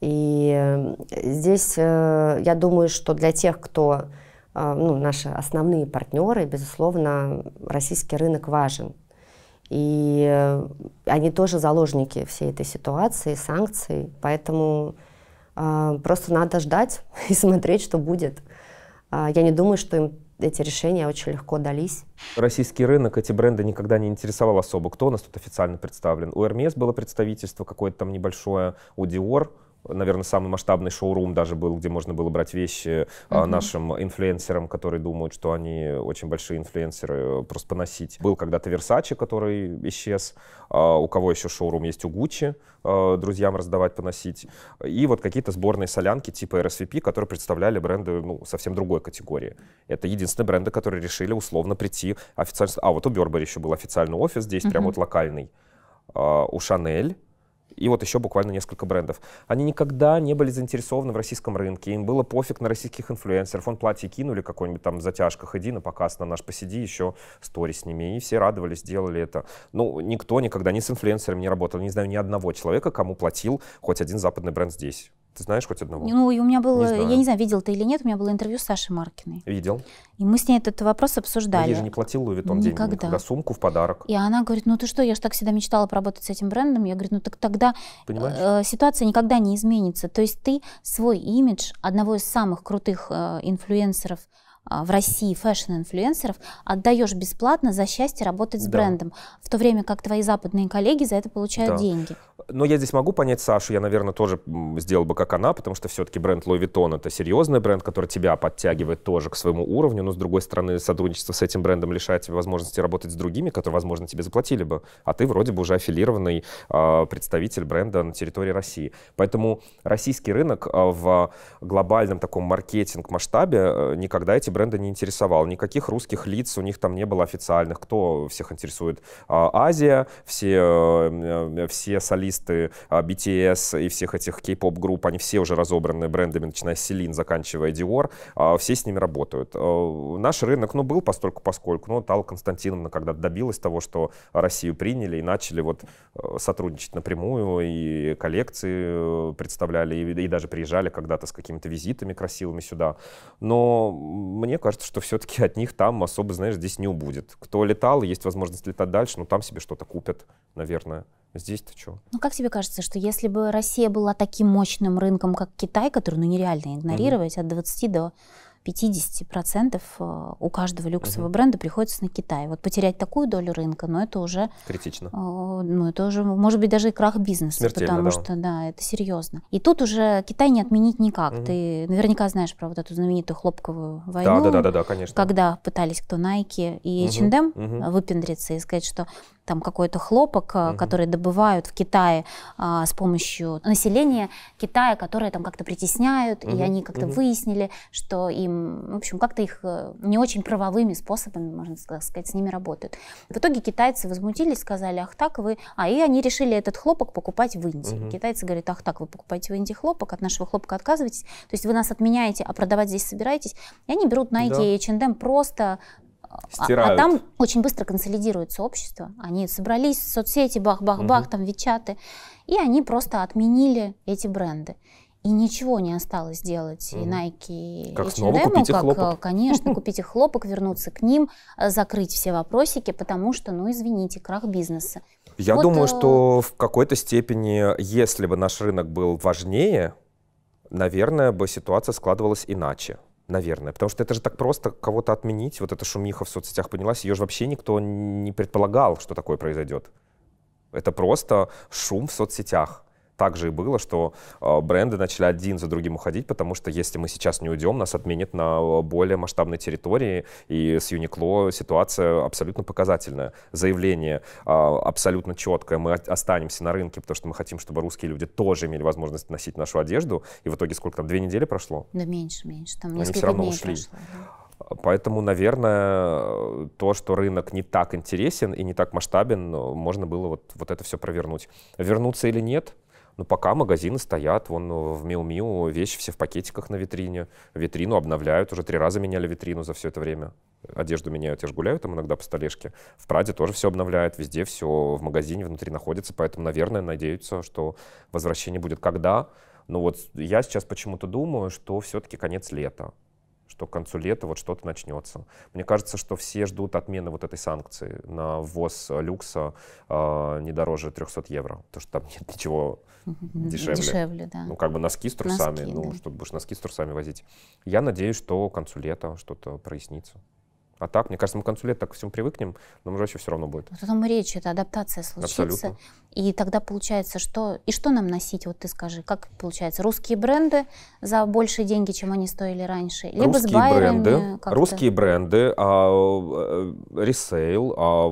S1: И э, здесь э, я думаю, что для тех, кто а, ну, наши основные партнеры, безусловно, российский рынок важен. И э, они тоже заложники всей этой ситуации, санкций, поэтому а, просто надо ждать и смотреть, что будет. А, я не думаю, что им эти решения очень легко дались.
S2: Российский рынок эти бренды никогда не интересовал особо. Кто у нас тут официально представлен? У РМС было представительство какое-то там небольшое, у Dior наверное, самый масштабный шоурум даже был, где можно было брать вещи mm-hmm. нашим инфлюенсерам, которые думают, что они очень большие инфлюенсеры, э, просто поносить. Был когда-то Versace, который исчез. А, у кого еще шоурум есть? У Gucci а, друзьям раздавать, поносить. И вот какие-то сборные солянки типа RSVP, которые представляли бренды ну, совсем другой категории. Это единственные бренды, которые решили условно прийти официально. А вот у Burberry еще был официальный офис здесь, mm-hmm. прям вот локальный. У Шанель и вот еще буквально несколько брендов. Они никогда не были заинтересованы в российском рынке, им было пофиг на российских инфлюенсеров. Он платье кинули какой-нибудь там в затяжках, иди на показ на наш, посиди еще стори с ними. И все радовались, делали это. Ну, никто никогда ни с инфлюенсером не работал. Не знаю ни одного человека, кому платил хоть один западный бренд здесь. Ты знаешь хоть одного?
S4: Ну, и у меня было, я не знаю, видел ты или нет, у меня было интервью с Сашей Маркиной. Видел. И мы с ней этот вопрос обсуждали. Но ей же не
S2: платил Луи Витон никогда. деньги, никогда сумку в подарок.
S4: И она говорит, ну ты что, я же так всегда мечтала поработать с этим брендом. Я говорю, ну так тогда э, ситуация никогда не изменится. То есть ты свой имидж одного из самых крутых э, инфлюенсеров а, в России фэшн-инфлюенсеров, отдаешь бесплатно за счастье работать с да. брендом, в то время как твои западные коллеги за это получают да. деньги.
S2: Но я здесь могу понять Сашу, я, наверное, тоже сделал бы как она, потому что все-таки бренд Louis Vuitton — это серьезный бренд, который тебя подтягивает тоже к своему уровню, но, с другой стороны, сотрудничество с этим брендом лишает тебя возможности работать с другими, которые, возможно, тебе заплатили бы, а ты вроде бы уже аффилированный э, представитель бренда на территории России. Поэтому российский рынок а, в глобальном таком маркетинг-масштабе э, никогда эти бренды бренда не интересовал. Никаких русских лиц у них там не было официальных. Кто всех интересует? А, Азия, все, э, э, все солисты а, BTS и всех этих кей-поп групп, они все уже разобраны брендами, начиная с Селин, заканчивая Dior, а, все с ними работают. Наш рынок, ну, был постольку поскольку, но Тал Константиновна когда добилась того, что Россию приняли и начали вот э, сотрудничать напрямую, и коллекции представляли, и, и даже приезжали когда-то с какими-то визитами красивыми сюда. Но мне мне кажется, что все-таки от них там особо, знаешь, здесь не убудет. Кто летал, есть возможность летать дальше, но там себе что-то купят, наверное. Здесь-то что?
S4: Ну, как тебе кажется, что если бы Россия была таким мощным рынком, как Китай, который, ну, нереально игнорировать, mm-hmm. от 20 до 50% э, у каждого люксового угу. бренда приходится на Китай. Вот потерять такую долю рынка, но ну, это уже... Критично. Э, ну, это уже, может быть, даже и крах бизнеса. Смертельно, потому да. что, да, это серьезно. И тут уже Китай не отменить никак. Угу. Ты наверняка знаешь про вот эту знаменитую хлопковую войну. Да, да, да, да, да конечно. Когда пытались кто Nike и H&M угу. выпендриться и сказать, что там какой-то хлопок, угу. который добывают в Китае а, с помощью населения Китая, которое там как-то притесняют, угу. и они как-то угу. выяснили, что им в общем, как-то их э, не очень правовыми способами, можно сказать, с ними работают. В итоге китайцы возмутились, сказали, ах так вы... А, и они решили этот хлопок покупать в Индии. Угу. Китайцы говорят, ах так, вы покупаете в Индии хлопок, от нашего хлопка отказываетесь, то есть вы нас отменяете, а продавать здесь собираетесь. И они берут на да. и H&M просто Стирают. А, а там очень быстро консолидируется общество. Они собрались в соцсети, бах-бах-бах, угу. там вичаты. И они просто отменили эти бренды. И ничего не осталось делать mm-hmm. и Nike, как и снова H&M, купить как, хлопок. Э, конечно, купить их хлопок, вернуться к ним, э, закрыть все вопросики, потому что, ну, извините, крах бизнеса. Я вот, думаю, э, что
S2: в какой-то степени, если бы наш рынок был важнее, наверное, бы ситуация складывалась иначе. Наверное, потому что это же так просто кого-то отменить. Вот эта шумиха в соцсетях поднялась, ее же вообще никто не предполагал, что такое произойдет. Это просто шум в соцсетях так же и было, что э, бренды начали один за другим уходить, потому что если мы сейчас не уйдем, нас отменят на э, более масштабной территории, и с Uniqlo ситуация абсолютно показательная. Заявление э, абсолютно четкое, мы останемся на рынке, потому что мы хотим, чтобы русские люди тоже имели возможность носить нашу одежду, и в итоге сколько там, две недели прошло?
S4: Да меньше, меньше, там несколько Они все равно дней ушли.
S2: прошло. Поэтому, наверное, то, что рынок не так интересен и не так масштабен, можно было вот, вот это все провернуть. Вернуться или нет, но ну, пока магазины стоят, вон э, в Мил Мил вещи все в пакетиках на витрине. Витрину обновляют, уже три раза меняли витрину за все это время. Одежду меняют, я же гуляю там иногда по столешке. В Праде тоже все обновляют, везде все в магазине внутри находится, поэтому, наверное, надеются, что возвращение будет когда. Но вот я сейчас почему-то думаю, что все-таки конец лета что к концу лета вот что-то начнется. Мне кажется, что все ждут отмены вот этой санкции на ввоз люкса э, не дороже 300 евро, потому что там нет ничего дешевле. Дешевле, да. Ну, как бы носки с трусами, носки, ну, да. что ты будешь носки с трусами возить. Я надеюсь, что к концу лета что-то прояснится. А так, мне кажется, мы к концу лет так всем привыкнем, но уже вообще все равно будет. Вот
S4: о том и речь, это адаптация случится. Абсолютно. И тогда получается, что... И что нам носить, вот ты скажи, как получается? Русские бренды за большие деньги, чем они стоили раньше? Либо русские с байерами бренды, Русские
S2: бренды, а, э, ресейл, а,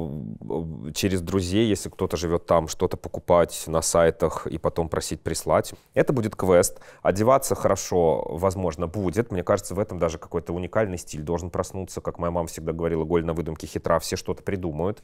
S2: э, через друзей, если кто-то живет там, что-то покупать на сайтах и потом просить прислать. Это будет квест. Одеваться хорошо, возможно, будет. Мне кажется, в этом даже какой-то уникальный стиль должен проснуться, как моя мама всегда говорила, голь на выдумке хитра, все что-то придумают.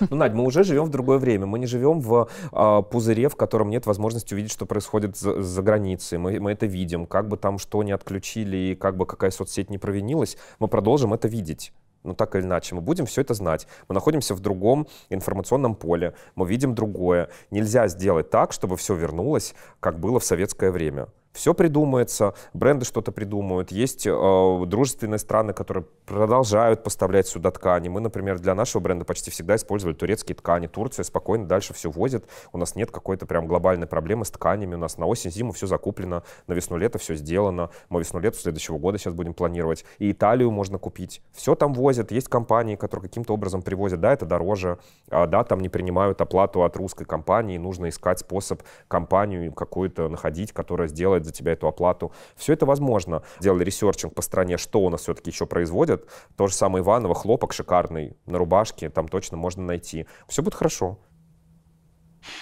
S2: Ну, Надь, мы уже живем в другое время. Мы не живем в а, пузыре, в котором нет возможности увидеть, что происходит за, за границей. Мы, мы это видим. Как бы там что ни отключили и как бы какая соцсеть не провинилась, мы продолжим это видеть ну так или иначе, мы будем все это знать. Мы находимся в другом информационном поле, мы видим другое. Нельзя сделать так, чтобы все вернулось, как было в советское время все придумается, бренды что-то придумают, есть э, дружественные страны, которые продолжают поставлять сюда ткани. Мы, например, для нашего бренда почти всегда использовали турецкие ткани. Турция спокойно дальше все возит, у нас нет какой-то прям глобальной проблемы с тканями, у нас на осень-зиму все закуплено, на весну-лето все сделано, мы весну-лето следующего года сейчас будем планировать, и Италию можно купить. Все там возят, есть компании, которые каким-то образом привозят, да, это дороже, а, да, там не принимают оплату от русской компании, нужно искать способ компанию какую-то находить, которая сделает за тебя эту оплату. Все это возможно. Делали ресерчинг по стране, что у нас все-таки еще производят. То же самое Иваново, хлопок шикарный на рубашке, там точно можно найти. Все будет хорошо.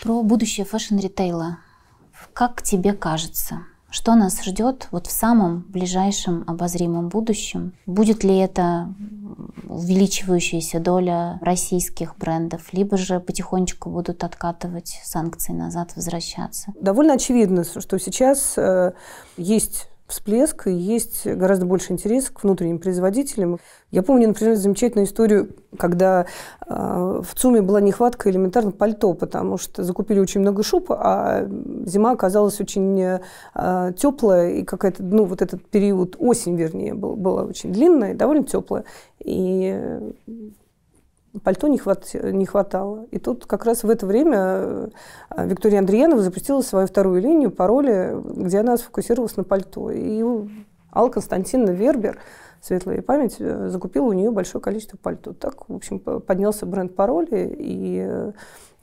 S4: Про будущее фэшн-ритейла. Как тебе кажется, что нас ждет вот в самом ближайшем обозримом будущем. Будет ли это увеличивающаяся доля российских брендов, либо же потихонечку будут откатывать санкции назад, возвращаться?
S3: Довольно очевидно, что сейчас э, есть всплеск, и есть гораздо больше интерес к внутренним производителям. Я помню, например, замечательную историю, когда э, в ЦУМе была нехватка элементарно пальто, потому что закупили очень много шуб, а зима оказалась очень э, теплая, и какая-то, ну, вот этот период, осень, вернее, был, была очень длинная и довольно теплая. И пальто не, хват, не хватало. И тут как раз в это время э, Виктория Андреянова запустила свою вторую линию пароли, где она сфокусировалась на пальто. И Алла Константиновна Вербер, светлая память, э, закупила у нее большое количество пальто. Так, в общем, поднялся бренд пароли, и э,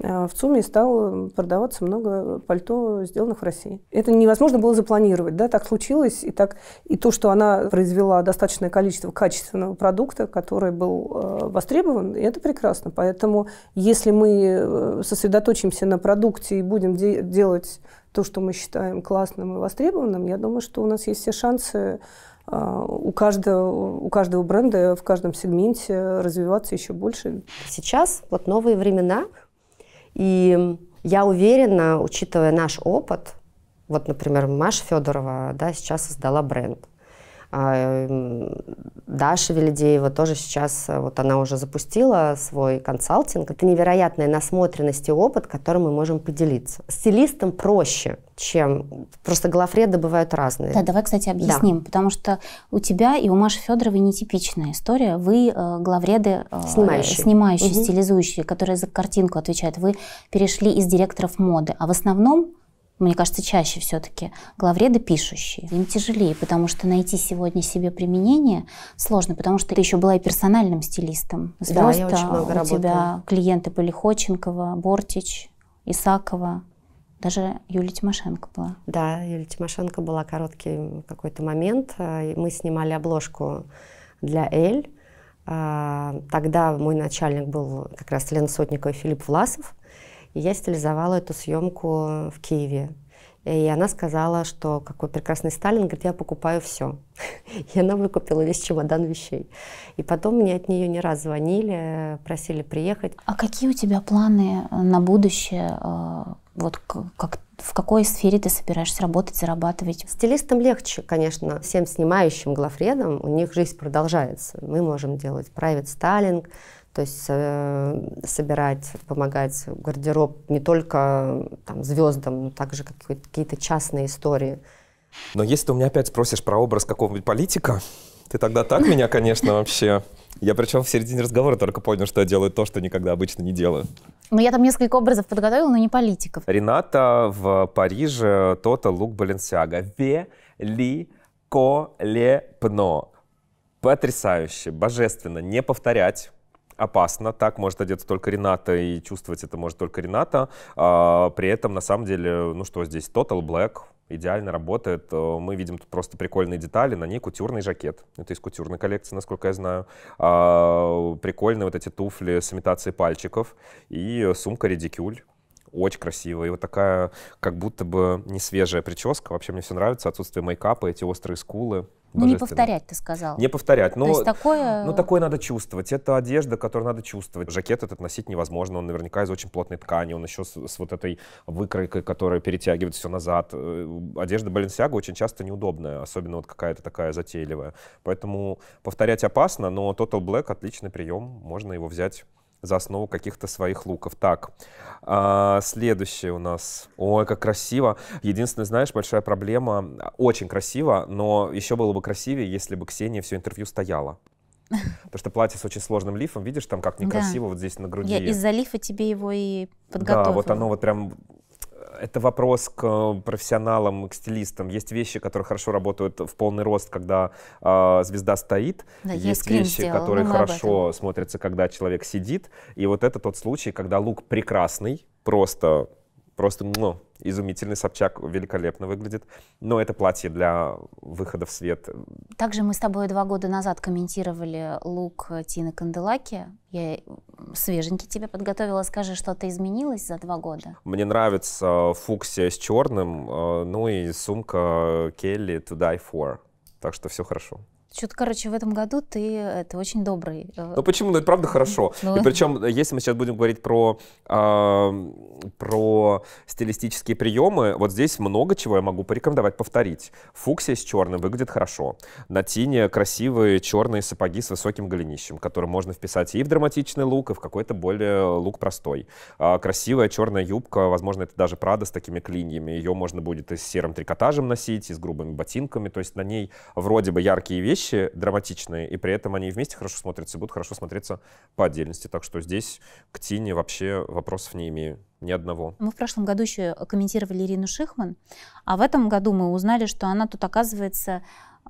S3: а в ЦУМе стало продаваться много пальто, сделанных в России. Это невозможно было запланировать, да, так случилось, и, так, и то, что она произвела достаточное количество качественного продукта, который был э, востребован, это прекрасно. Поэтому если мы э, сосредоточимся на продукте и будем де- делать то, что мы считаем классным и востребованным, я думаю, что у нас есть все шансы э, у
S1: каждого, у каждого бренда в каждом сегменте развиваться еще больше. Сейчас вот новые времена, и я уверена, учитывая наш опыт, вот, например, Маша Федорова да, сейчас создала бренд. А, Даша Велидеева тоже сейчас, э, вот она уже запустила свой консалтинг. Это невероятная насмотренность и опыт, которым мы можем поделиться. Стилистам проще, чем... Просто главреды, бывают разные. Да, давай,
S4: кстати, объясним, да. потому что у тебя и у Маши Федоровой нетипичная история. Вы э, главреды... Э, снимающие. Снимающие, угу. стилизующие, которые за картинку отвечают. Вы перешли из директоров моды, а в основном мне кажется, чаще все-таки главреды пишущие. Им тяжелее, потому что найти сегодня себе применение сложно, потому что ты еще была и персональным стилистом. Звезда, да, я очень много у работала. тебя клиенты были Ходченкова, Бортич, Исакова. Даже Юлия
S1: Тимошенко была. Да, Юлия Тимошенко была короткий какой-то момент. А, мы снимали обложку для «Эль». А, тогда мой начальник был как раз Лен Сотников и Филипп Власов. И я стилизовала эту съемку в Киеве. И она сказала, что какой прекрасный Сталин, говорит, я покупаю все. И она выкупила весь чемодан вещей. И потом мне от нее не раз звонили, просили приехать.
S4: А какие у тебя планы на будущее? Э, вот как, в какой
S1: сфере ты собираешься работать, зарабатывать? Стилистам легче, конечно. Всем снимающим главредом у них жизнь продолжается. Мы можем делать private styling, то есть э, собирать, помогать гардероб не только там, звездам, но также какие-то частные истории.
S2: Но если ты у меня опять спросишь про образ какого-нибудь политика, ты тогда так меня, конечно, вообще. Я причем в середине разговора только понял, что я делаю то, что никогда обычно не делаю.
S4: Ну, я там несколько образов подготовила, но не политиков.
S2: Рената в Париже, то лук Баленсиага. Великолепно. Потрясающе, божественно. Не повторять опасно, так может одеться только Рената, и чувствовать это может только Рената. А, при этом, на самом деле, ну что здесь, Total Black, идеально работает. Э, мы видим тут просто прикольные детали. На ней кутюрный жакет. Это из кутюрной коллекции, насколько я знаю. А, прикольные вот эти туфли с имитацией пальчиков. И сумка редикюль. Очень красиво. И вот такая как будто бы не свежая прическа. Вообще мне все нравится. Отсутствие мейкапа, эти острые скулы. Не повторять, ты сказал. Не повторять. Но, То есть такое... Ну, такое надо чувствовать. Это одежда, которую надо чувствовать. Жакет этот носить невозможно. Он наверняка из очень плотной ткани. Он еще с, с вот этой выкройкой, которая перетягивает все назад. Э, одежда Баленсиага очень часто неудобная, особенно вот какая-то такая затейливая. Поэтому повторять опасно, но Total Black — отличный прием. Можно его взять за основу каких-то своих луков. Так, а, следующее у нас. Ой, как красиво. Единственное, знаешь, большая проблема. Очень красиво, но еще было бы красивее, если бы Ксения все интервью стояла. Потому что платье с очень сложным лифом, видишь, там как некрасиво да. вот здесь на груди. Я из-за
S4: лифа тебе его и подготовила. Да, вот оно
S2: вот прям это вопрос к э, профессионалам, к стилистам. Есть вещи, которые хорошо работают в полный рост, когда э, звезда стоит. Да, есть вещи, сделал, которые ну, хорошо смотрятся, когда человек сидит. И вот это тот случай, когда лук прекрасный, просто, просто, ну, изумительный Собчак, великолепно выглядит. Но это платье для выхода в свет.
S4: Также мы с тобой два года назад комментировали лук Тины Канделаки. Я свеженький тебе подготовила. Скажи, что-то изменилось за два года?
S2: Мне нравится фуксия с черным, э, ну и сумка Келли To Die For. Так что все хорошо.
S4: Что-то, короче, в этом году ты, это очень добрый. Э, ну
S2: почему? Ну это правда хорошо. Ну... И причем, э, если мы сейчас будем говорить про, э, про стилистические приемы, вот здесь много чего я могу порекомендовать повторить. Фуксия с черным выглядит хорошо. На тине красивые черные сапоги с высоким голенищем, которые можно вписать и в драматичный лук, и в какой-то более э, лук простой. Э, красивая черная юбка, возможно, это даже Прада с такими клиньями. Ее можно будет и с серым трикотажем носить, и с грубыми ботинками. То есть на ней вроде бы яркие вещи, вещи драматичные, и при этом они вместе хорошо смотрятся, и будут хорошо смотреться по отдельности. Так что здесь к Тине вообще вопросов не имею ни одного.
S4: Мы в прошлом году еще комментировали Ирину Шихман, а в этом году мы узнали, что она тут, оказывается,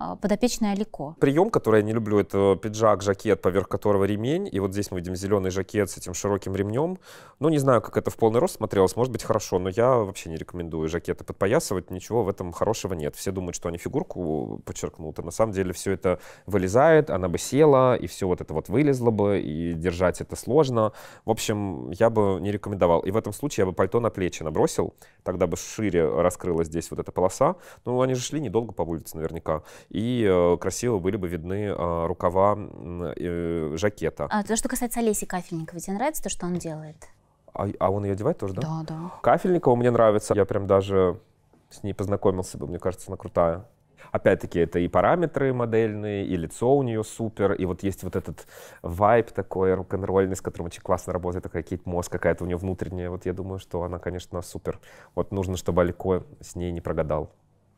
S4: а, подопечная Алико.
S2: Прием, который я не люблю, это пиджак, жакет, поверх которого ремень. И вот здесь мы видим зеленый жакет с этим широким ремнем. Ну, не знаю, как это в полный рост смотрелось. Может быть, хорошо, но я вообще не рекомендую жакеты подпоясывать. Ничего в этом хорошего нет. Все думают, что они фигурку подчеркнут. А на самом деле все это вылезает, она бы села, и все вот это вот вылезло бы, и держать это сложно. В общем, я бы не рекомендовал. И в этом случае я бы пальто на плечи набросил. Тогда бы шире раскрылась здесь вот эта полоса. Ну, они же шли недолго по улице наверняка и э, красиво были бы видны а, рукава э, жакета. А
S4: то, что касается Олеси Кафельниковой, тебе нравится то, что он делает?
S2: А, а он ее одевает тоже, да? Да, да. Кафельникова мне нравится. Я прям даже с ней познакомился бы, мне кажется, она крутая. Опять-таки, это и параметры модельные, и лицо у нее супер, и вот есть вот этот вайб такой рок-н-ролльный, с которым очень классно работает, такая то мозг, какая-то у нее внутренняя. Вот я думаю, что она, конечно, супер. Вот нужно, чтобы Алико с ней не прогадал.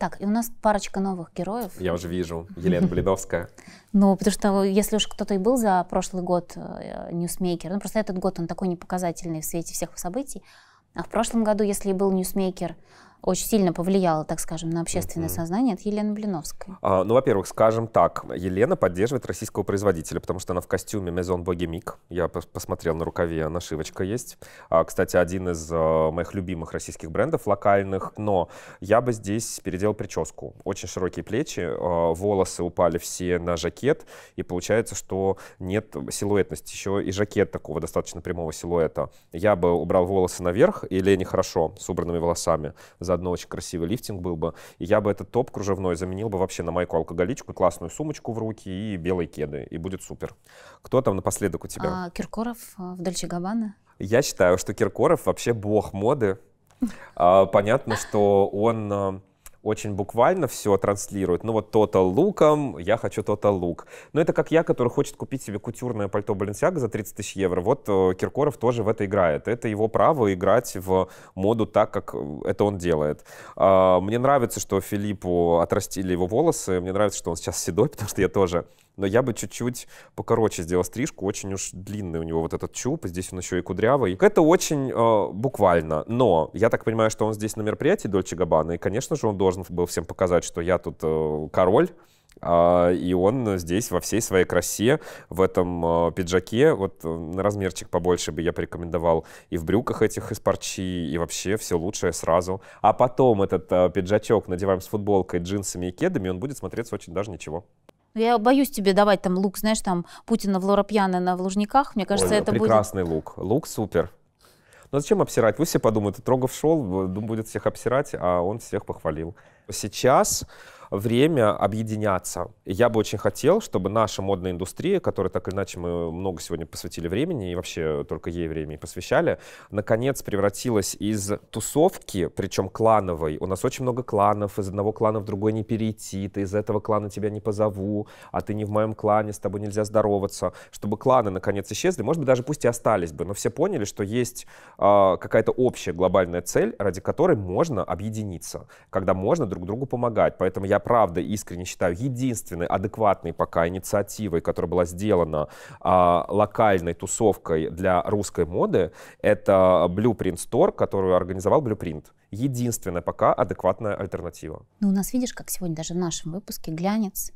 S4: Так, и у нас парочка новых героев.
S2: Я уже вижу. Елена Блиновская.
S4: Ну, потому что если уж кто-то и был за прошлый год э, ньюсмейкер, ну просто этот год он такой непоказательный в свете всех событий. А в прошлом году, если и был ньюсмейкер очень сильно повлияла, так скажем, на общественное mm-hmm. сознание, от Елены Блиновской.
S2: А, ну, во-первых, скажем так, Елена поддерживает российского производителя, потому что она в костюме Maison Богемик. Я пос- посмотрел на рукаве, нашивочка есть. А, кстати, один из а, моих любимых российских брендов локальных, но я бы здесь переделал прическу. Очень широкие плечи, а, волосы упали все на жакет, и получается, что нет силуэтности. Еще и жакет такого достаточно прямого силуэта. Я бы убрал волосы наверх, и Лене хорошо с убранными волосами. За заодно очень красивый лифтинг был бы. И я бы этот топ кружевной заменил бы вообще на майку алкоголичку, классную сумочку в руки и белые кеды. И будет супер. Кто там напоследок у тебя?
S4: А, Киркоров а, в Дольче Габана.
S2: Я считаю, что Киркоров вообще бог моды. А, понятно, что он а, очень буквально все транслирует. Ну вот то-то луком, я хочу то-то лук. Но ну, это как я, который хочет купить себе кутюрное пальто Balenciaga за 30 тысяч евро. Вот э, Киркоров тоже в это играет. Это его право играть в моду так, как э, это он делает. А, мне нравится, что Филиппу отрастили его волосы. Мне нравится, что он сейчас седой, потому что я тоже но я бы чуть-чуть покороче сделал стрижку, очень уж длинный у него вот этот чуб, здесь он еще и кудрявый. Это очень э, буквально, но я так понимаю, что он здесь на мероприятии Дольче Габана, и, конечно же, он должен был всем показать, что я тут э, король, а, и он здесь во всей своей красе, в этом э, пиджаке, вот э, на размерчик побольше бы я порекомендовал и в брюках этих из парчи, и вообще все лучшее сразу. А потом этот э, пиджачок надеваем с футболкой, джинсами и кедами, и он будет смотреться очень даже ничего.
S4: Я боюсь тебе давать там лук, знаешь, там Путина в Лоропьяна на в Лужниках. Мне кажется, Ой, это прекрасный
S2: будет... лук. Лук супер. Но ну, зачем обсирать? Вы все подумают, Трогов шел, будет всех обсирать, а он всех похвалил. Сейчас время объединяться. Я бы очень хотел, чтобы наша модная индустрия, которой так или иначе мы много сегодня посвятили времени и вообще только ей времени посвящали, наконец превратилась из тусовки, причем клановой. У нас очень много кланов, из одного клана в другой не перейти, ты из этого клана тебя не позову, а ты не в моем клане, с тобой нельзя здороваться. Чтобы кланы наконец исчезли, может быть, даже пусть и остались бы, но все поняли, что есть э, какая-то общая глобальная цель, ради которой можно объединиться, когда можно друг другу помогать. Поэтому я правда искренне считаю, единственной адекватной пока инициативой, которая была сделана а, локальной тусовкой для русской моды, это Blueprint Store, которую организовал Blueprint единственная пока адекватная альтернатива.
S4: Ну, у нас, видишь, как сегодня даже в нашем выпуске глянец,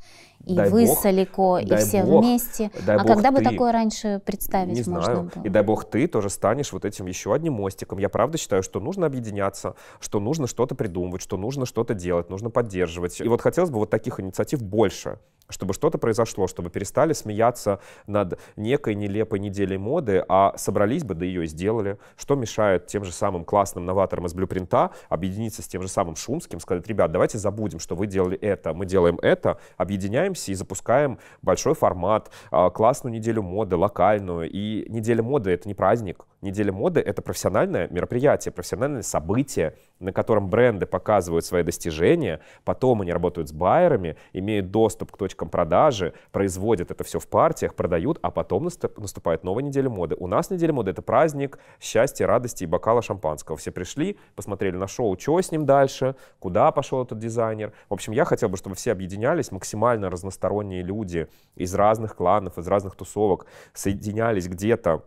S4: и дай вы бог, солико, и все бог, вместе. а бог когда ты, бы такое раньше представить не можно знаю. было?
S2: И дай бог ты тоже станешь вот этим еще одним мостиком. Я правда считаю, что нужно объединяться, что нужно что-то придумывать, что нужно что-то делать, нужно поддерживать. И вот хотелось бы вот таких инициатив больше чтобы что-то произошло, чтобы перестали смеяться над некой нелепой неделей моды, а собрались бы, да ее и сделали, что мешает тем же самым классным новаторам из блюпринта объединиться с тем же самым Шумским, сказать, ребят, давайте забудем, что вы делали это, мы делаем это, объединяемся и запускаем большой формат, а, классную неделю моды, локальную. И неделя моды — это не праздник, Неделя моды — это профессиональное мероприятие, профессиональное событие, на котором бренды показывают свои достижения, потом они работают с байерами, имеют доступ к точкам продажи, производят это все в партиях, продают, а потом наступает новая неделя моды. У нас неделя моды — это праздник счастья, радости и бокала шампанского. Все пришли, посмотрели на шоу, что с ним дальше, куда пошел этот дизайнер. В общем, я хотел бы, чтобы все объединялись, максимально разносторонние люди из разных кланов, из разных тусовок соединялись где-то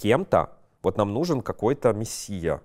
S2: кем-то, вот нам нужен какой-то мессия.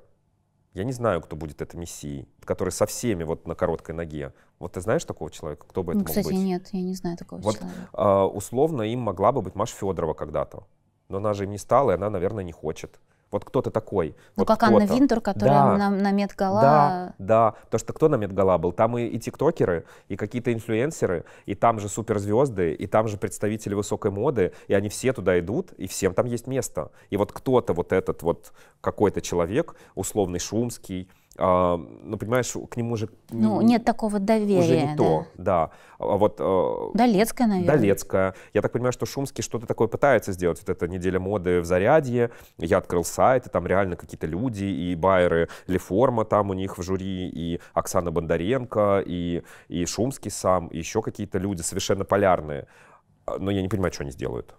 S2: Я не знаю, кто будет это мессией, который со всеми вот на короткой ноге. Вот ты знаешь такого человека? Кто бы ну, это кстати, мог быть? Кстати,
S4: нет, я не знаю такого вот, человека.
S2: Э, условно им могла бы быть Маша Федорова когда-то. Но она же им не стала, и она, наверное, не хочет. Вот кто-то такой. Ну, вот как Анна Винтер, которая да, на,
S4: на Медгала. Да,
S2: да, потому что кто на Медгала был? Там и, и тиктокеры, и какие-то инфлюенсеры, и там же суперзвезды, и там же представители высокой моды, и они все туда идут, и всем там есть место. И вот кто-то, вот этот вот какой-то человек, условный Шумский, а, ну, понимаешь, к нему же... Ну, нет
S4: такого доверия. Уже не да. то,
S2: да. А вот... А,
S4: Долецкая, наверное.
S2: Долецкая. Я так понимаю, что Шумский что-то такое пытается сделать. Вот эта неделя моды в Зарядье. Я открыл сайт, и там реально какие-то люди, и байеры Леформа там у них в жюри, и Оксана Бондаренко, и, и Шумский сам, и еще какие-то люди совершенно полярные. А, но я не понимаю, что они сделают.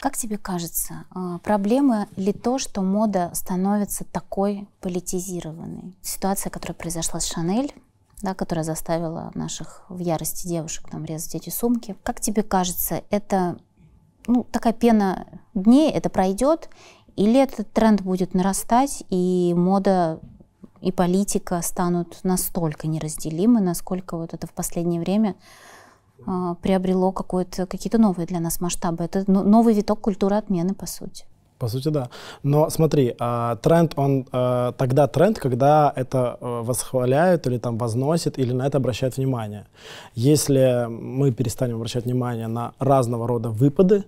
S4: Как тебе кажется, а, проблема ли то, что мода становится такой политизированной? Ситуация, которая произошла с Шанель, да, которая заставила наших в ярости девушек там резать эти сумки. Как тебе кажется, это ну, такая пена дней, это пройдет, или этот тренд будет нарастать, и мода и политика станут настолько неразделимы, насколько вот это в последнее время а, приобрело какие-то новые для нас масштабы. Это ну, новый виток культуры отмены, по сути.
S5: По сути, да. Но смотри, а, тренд, он а, тогда тренд, когда это восхваляют или там возносит, или на это обращают внимание. Если мы перестанем обращать внимание на разного рода выпады,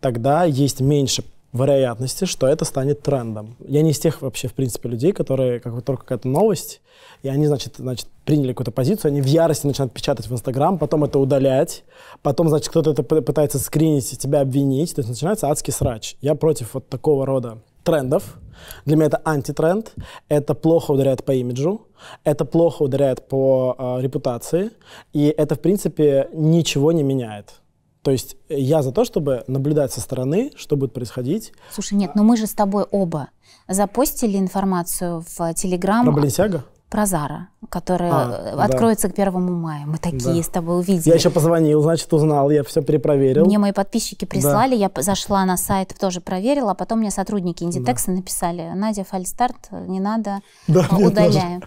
S5: тогда есть меньше вероятности, что это станет трендом. Я не из тех вообще, в принципе, людей, которые, как вот только какая-то новость, и они, значит, значит приняли какую-то позицию, они в ярости начинают печатать в Инстаграм, потом это удалять, потом, значит, кто-то это пытается скринить и тебя обвинить, то есть начинается адский срач. Я против вот такого рода трендов. Для меня это антитренд, это плохо ударяет по имиджу, это плохо ударяет по э, репутации, и это, в принципе, ничего не меняет. То есть э, я за то, чтобы наблюдать со стороны, что будет происходить.
S4: Слушай, нет, но ну мы же с тобой оба запостили информацию в Телеграм. Про Balenciaga? Прозара, который а, э, откроется да. к первому мая. Мы такие да. с
S5: тобой увидели. Я еще позвонил, значит, узнал, я все перепроверил. Мне мои подписчики прислали,
S4: да. я зашла на сайт, тоже проверила, а потом мне сотрудники Индитекса да. написали, Надя, фальстарт, не надо,
S5: да, а, удаляем.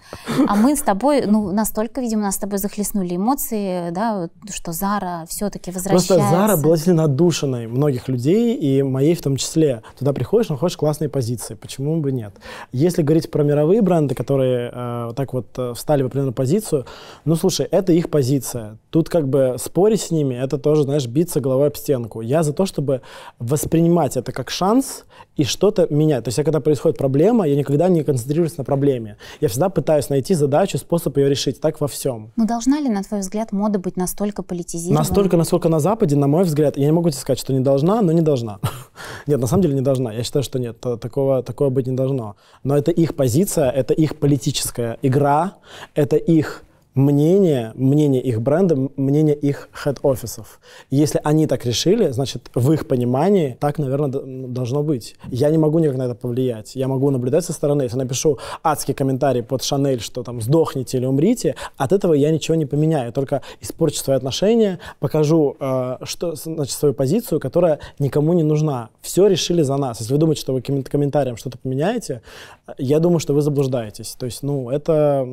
S4: А мы с тобой, ну, настолько, видимо, нас с тобой захлестнули эмоции, да, что Зара все-таки возвращается. Просто Зара была
S5: сильно душиной многих людей, и моей в том числе. Туда приходишь, находишь классные позиции, почему бы нет. Если говорить про мировые бренды, которые э, так вот э, встали в определенную позицию. Ну, слушай, это их позиция. Тут как бы спорить с ними, это тоже, знаешь, биться головой об стенку. Я за то, чтобы воспринимать это как шанс и что-то менять. То есть, я, когда происходит проблема, я никогда не концентрируюсь на проблеме. Я всегда пытаюсь найти задачу, способ ее решить. Так во всем.
S4: Ну, должна ли, на твой взгляд, мода быть настолько политизированной? Настолько,
S5: насколько на Западе, на мой взгляд, я не могу тебе сказать, что не должна, но не должна. Нет, на самом деле не должна. Я считаю, что нет, такого, такого быть не должно. Но это их позиция, это их политическая игра, это их мнение, мнение их бренда, мнение их хед-офисов. Если они так решили, значит, в их понимании так, наверное, должно быть. Я не могу никак на это повлиять. Я могу наблюдать со стороны. Если напишу адский комментарий под Шанель, что там «сдохните или умрите», от этого я ничего не поменяю. Только испорчу свои отношения, покажу э, что, значит, свою позицию, которая никому не нужна. Все решили за нас. Если вы думаете, что вы комментарием что-то поменяете, э, я думаю, что вы заблуждаетесь. То есть, ну, это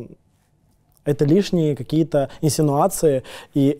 S5: это лишние какие-то инсинуации и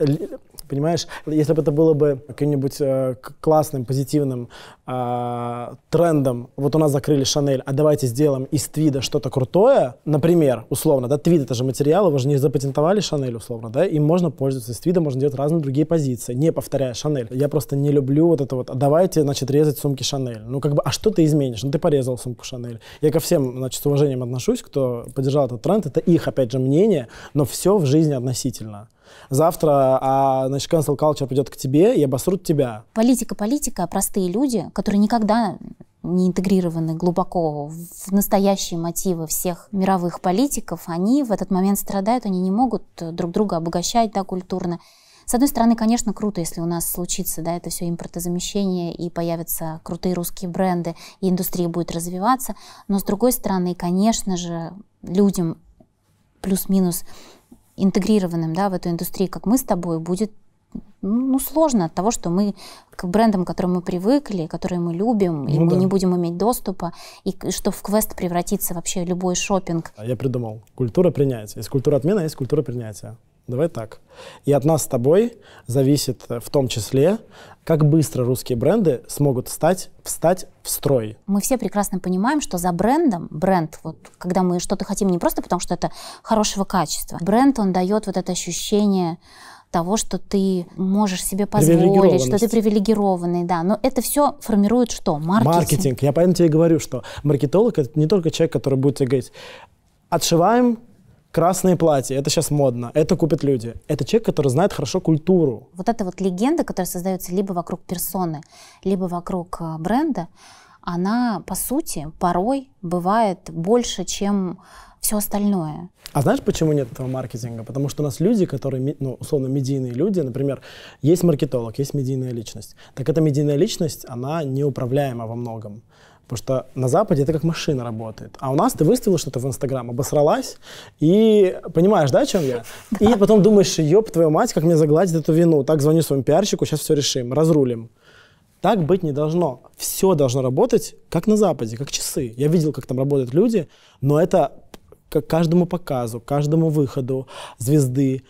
S5: Понимаешь, если бы это было бы каким-нибудь э, классным, позитивным э, трендом, вот у нас закрыли Шанель, а давайте сделаем из твида что-то крутое, например, условно, да, твид это же материал, вы же не запатентовали Шанель, условно, да, им можно пользоваться из твида, можно делать разные другие позиции, не повторяя Шанель. Я просто не люблю вот это вот, а давайте, значит, резать сумки Шанель. Ну, как бы, а что ты изменишь? Ну, ты порезал сумку Шанель. Я ко всем, значит, с уважением отношусь, кто поддержал этот тренд, это их, опять же, мнение, но все в жизни относительно завтра а, значит, cancel culture придет к тебе и обосрут тебя.
S4: Политика, политика, а простые люди, которые никогда не интегрированы глубоко в настоящие мотивы всех мировых политиков, они в этот момент страдают, они не могут э, друг друга обогащать да, культурно. С одной стороны, конечно, круто, если у нас случится да, это все импортозамещение и появятся крутые русские бренды, и индустрия будет развиваться. Но с другой стороны, конечно же, людям плюс-минус интегрированным да, в эту индустрию, как мы с тобой, будет ну, сложно от того, что мы к брендам, к которым мы привыкли, которые мы любим, ну, и мы не будем иметь доступа, и что в квест превратится вообще любой шопинг.
S5: А я придумал. Культура принятия. Есть культура отмена, есть культура принятия. Давай так. И от нас с тобой зависит э, в том числе, как быстро русские бренды смогут встать, встать в строй.
S4: Мы все прекрасно понимаем, что за брендом, бренд, вот когда мы что-то хотим не просто потому, что это хорошего качества, бренд, он дает вот это ощущение того, что ты можешь себе позволить, что ты привилегированный, да. Но это все формирует что? Маркетинг. Маркетинг.
S5: Я поэтому тебе говорю, что маркетолог это не только человек, который будет тебе говорить, отшиваем красные платья, это сейчас модно, это купят люди. Это человек, который знает хорошо культуру.
S4: Вот эта вот легенда, которая создается либо вокруг персоны, либо вокруг э, бренда, она, по сути, порой бывает больше, чем все остальное.
S5: А знаешь, почему нет этого маркетинга? Потому что у нас люди, которые, ну, условно, медийные люди, например, есть маркетолог, есть медийная личность. Так эта медийная личность, она неуправляема во многом. Потому что на Западе это как машина работает. А у нас ты выставил что-то в Инстаграм, обосралась, и понимаешь, да, о чем я? И потом думаешь, ёб твою мать, как мне загладить эту вину. Так звоню своему пиарщику, сейчас все решим, разрулим. Так быть не должно. Все должно работать, как на Западе, как часы. Я видел, как там работают люди, но это к каждому показу, каждому выходу звезды,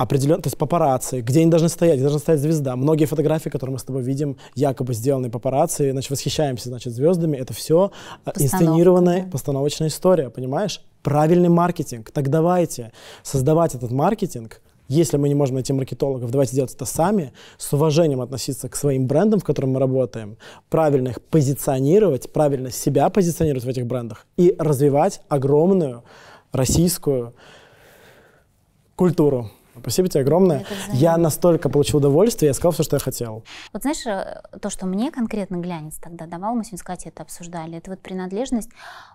S5: определенно, то есть папарацци, где они должны стоять, где должна стоять звезда. Многие фотографии, которые мы с тобой видим, якобы сделаны папарацци, значит, восхищаемся, значит, звездами, это все э, Постановка, инсценированная постановочная история, понимаешь? Правильный маркетинг. Так давайте создавать этот маркетинг, если мы не можем найти маркетологов, давайте делать это сами, с уважением относиться к своим брендам, в которых мы работаем, правильно их позиционировать, правильно себя позиционировать в этих брендах и развивать огромную российскую культуру. Спасибо тебе огромное. Я настолько получил удовольствие, я сказал все, что я хотел.
S4: Вот знаешь, э, то, что мне конкретно глянец тогда давал, мы сегодня с Катей это обсуждали, это вот принадлежность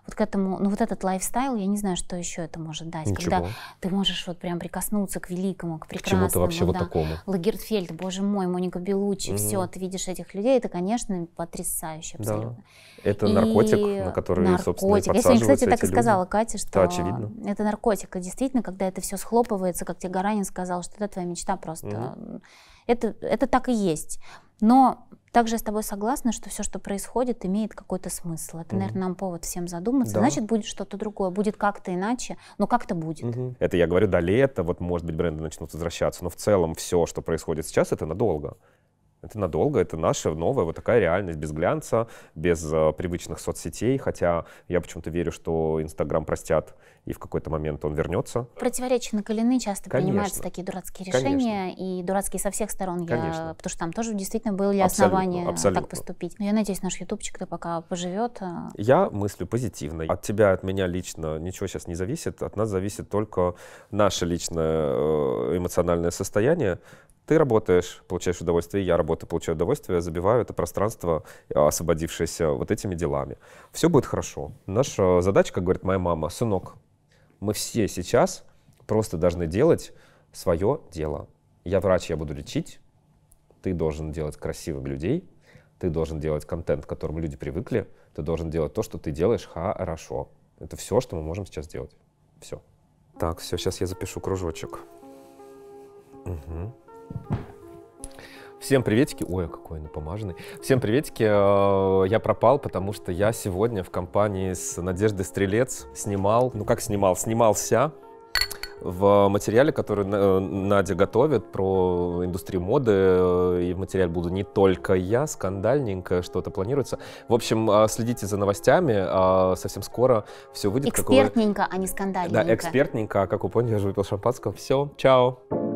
S4: вот к этому, ну вот этот лайфстайл, я не знаю, что еще это может дать, Ничего. когда ты можешь вот прям прикоснуться к великому, к прекрасному. К чему-то вообще да. вот такому. Лагерфельд, боже мой, Моника Белучи, угу. все, ты видишь этих людей, это, конечно, потрясающе абсолютно. Да. Это и... наркотик, на который, наркотик. собственно, и подсаживаются Я сегодня, кстати, так и сказала Катя, что да, очевидно. это наркотик. И действительно, когда это все схлопывается, как тебе Гаранин сказал, что это твоя мечта просто. Угу. Это, это так и есть. Но также я с тобой согласна, что все, что происходит, имеет какой-то смысл. Это, наверное, нам повод всем задуматься. Да. Значит, будет что-то другое, будет как-то иначе, но как-то будет. Угу.
S2: Это я говорю до лета, вот, может быть, бренды начнут возвращаться, но в целом все, что происходит сейчас, это надолго. Это надолго, это наша новая вот такая реальность без глянца, без э, привычных соцсетей, хотя я почему-то верю, что Инстаграм простят и в какой-то момент он вернется.
S4: Противоречия накалены, часто Конечно. принимаются такие дурацкие решения, Конечно. и дурацкие со всех сторон, я, потому что там тоже действительно было ли абсолютно, основание абсолютно. так поступить. Но я надеюсь, наш ютубчик-то пока поживет. Э.
S2: Я мыслю позитивно. От тебя, от меня лично ничего сейчас не зависит, от нас зависит только наше личное э, эмоциональное состояние, ты работаешь, получаешь удовольствие, я работаю, получаю удовольствие, забиваю это пространство, а, освободившееся вот этими делами. Все будет хорошо. Наша задача, как говорит моя мама, сынок, мы все сейчас просто должны делать свое дело. Я врач, я буду лечить. Ты должен делать красивых людей. Ты должен делать контент, к которому люди привыкли. Ты должен делать то, что ты делаешь хорошо. Это все, что мы можем сейчас делать. Все. Так, все, сейчас я запишу кружочек. Угу. Всем приветики. Ой, а какой он помаженный. Всем приветики. Э, я пропал, потому что я сегодня в компании с Надеждой Стрелец снимал, ну как снимал, снимался в материале, который Надя готовит про индустрию моды, и в материале буду не только я, скандальненько что-то планируется. В общем, э, следите за новостями, э, совсем скоро все выйдет. Экспертненько,
S4: вы... а не скандальненько. Да,
S2: экспертненько, а как вы поняли, я же выпил шампанского. Все, чао.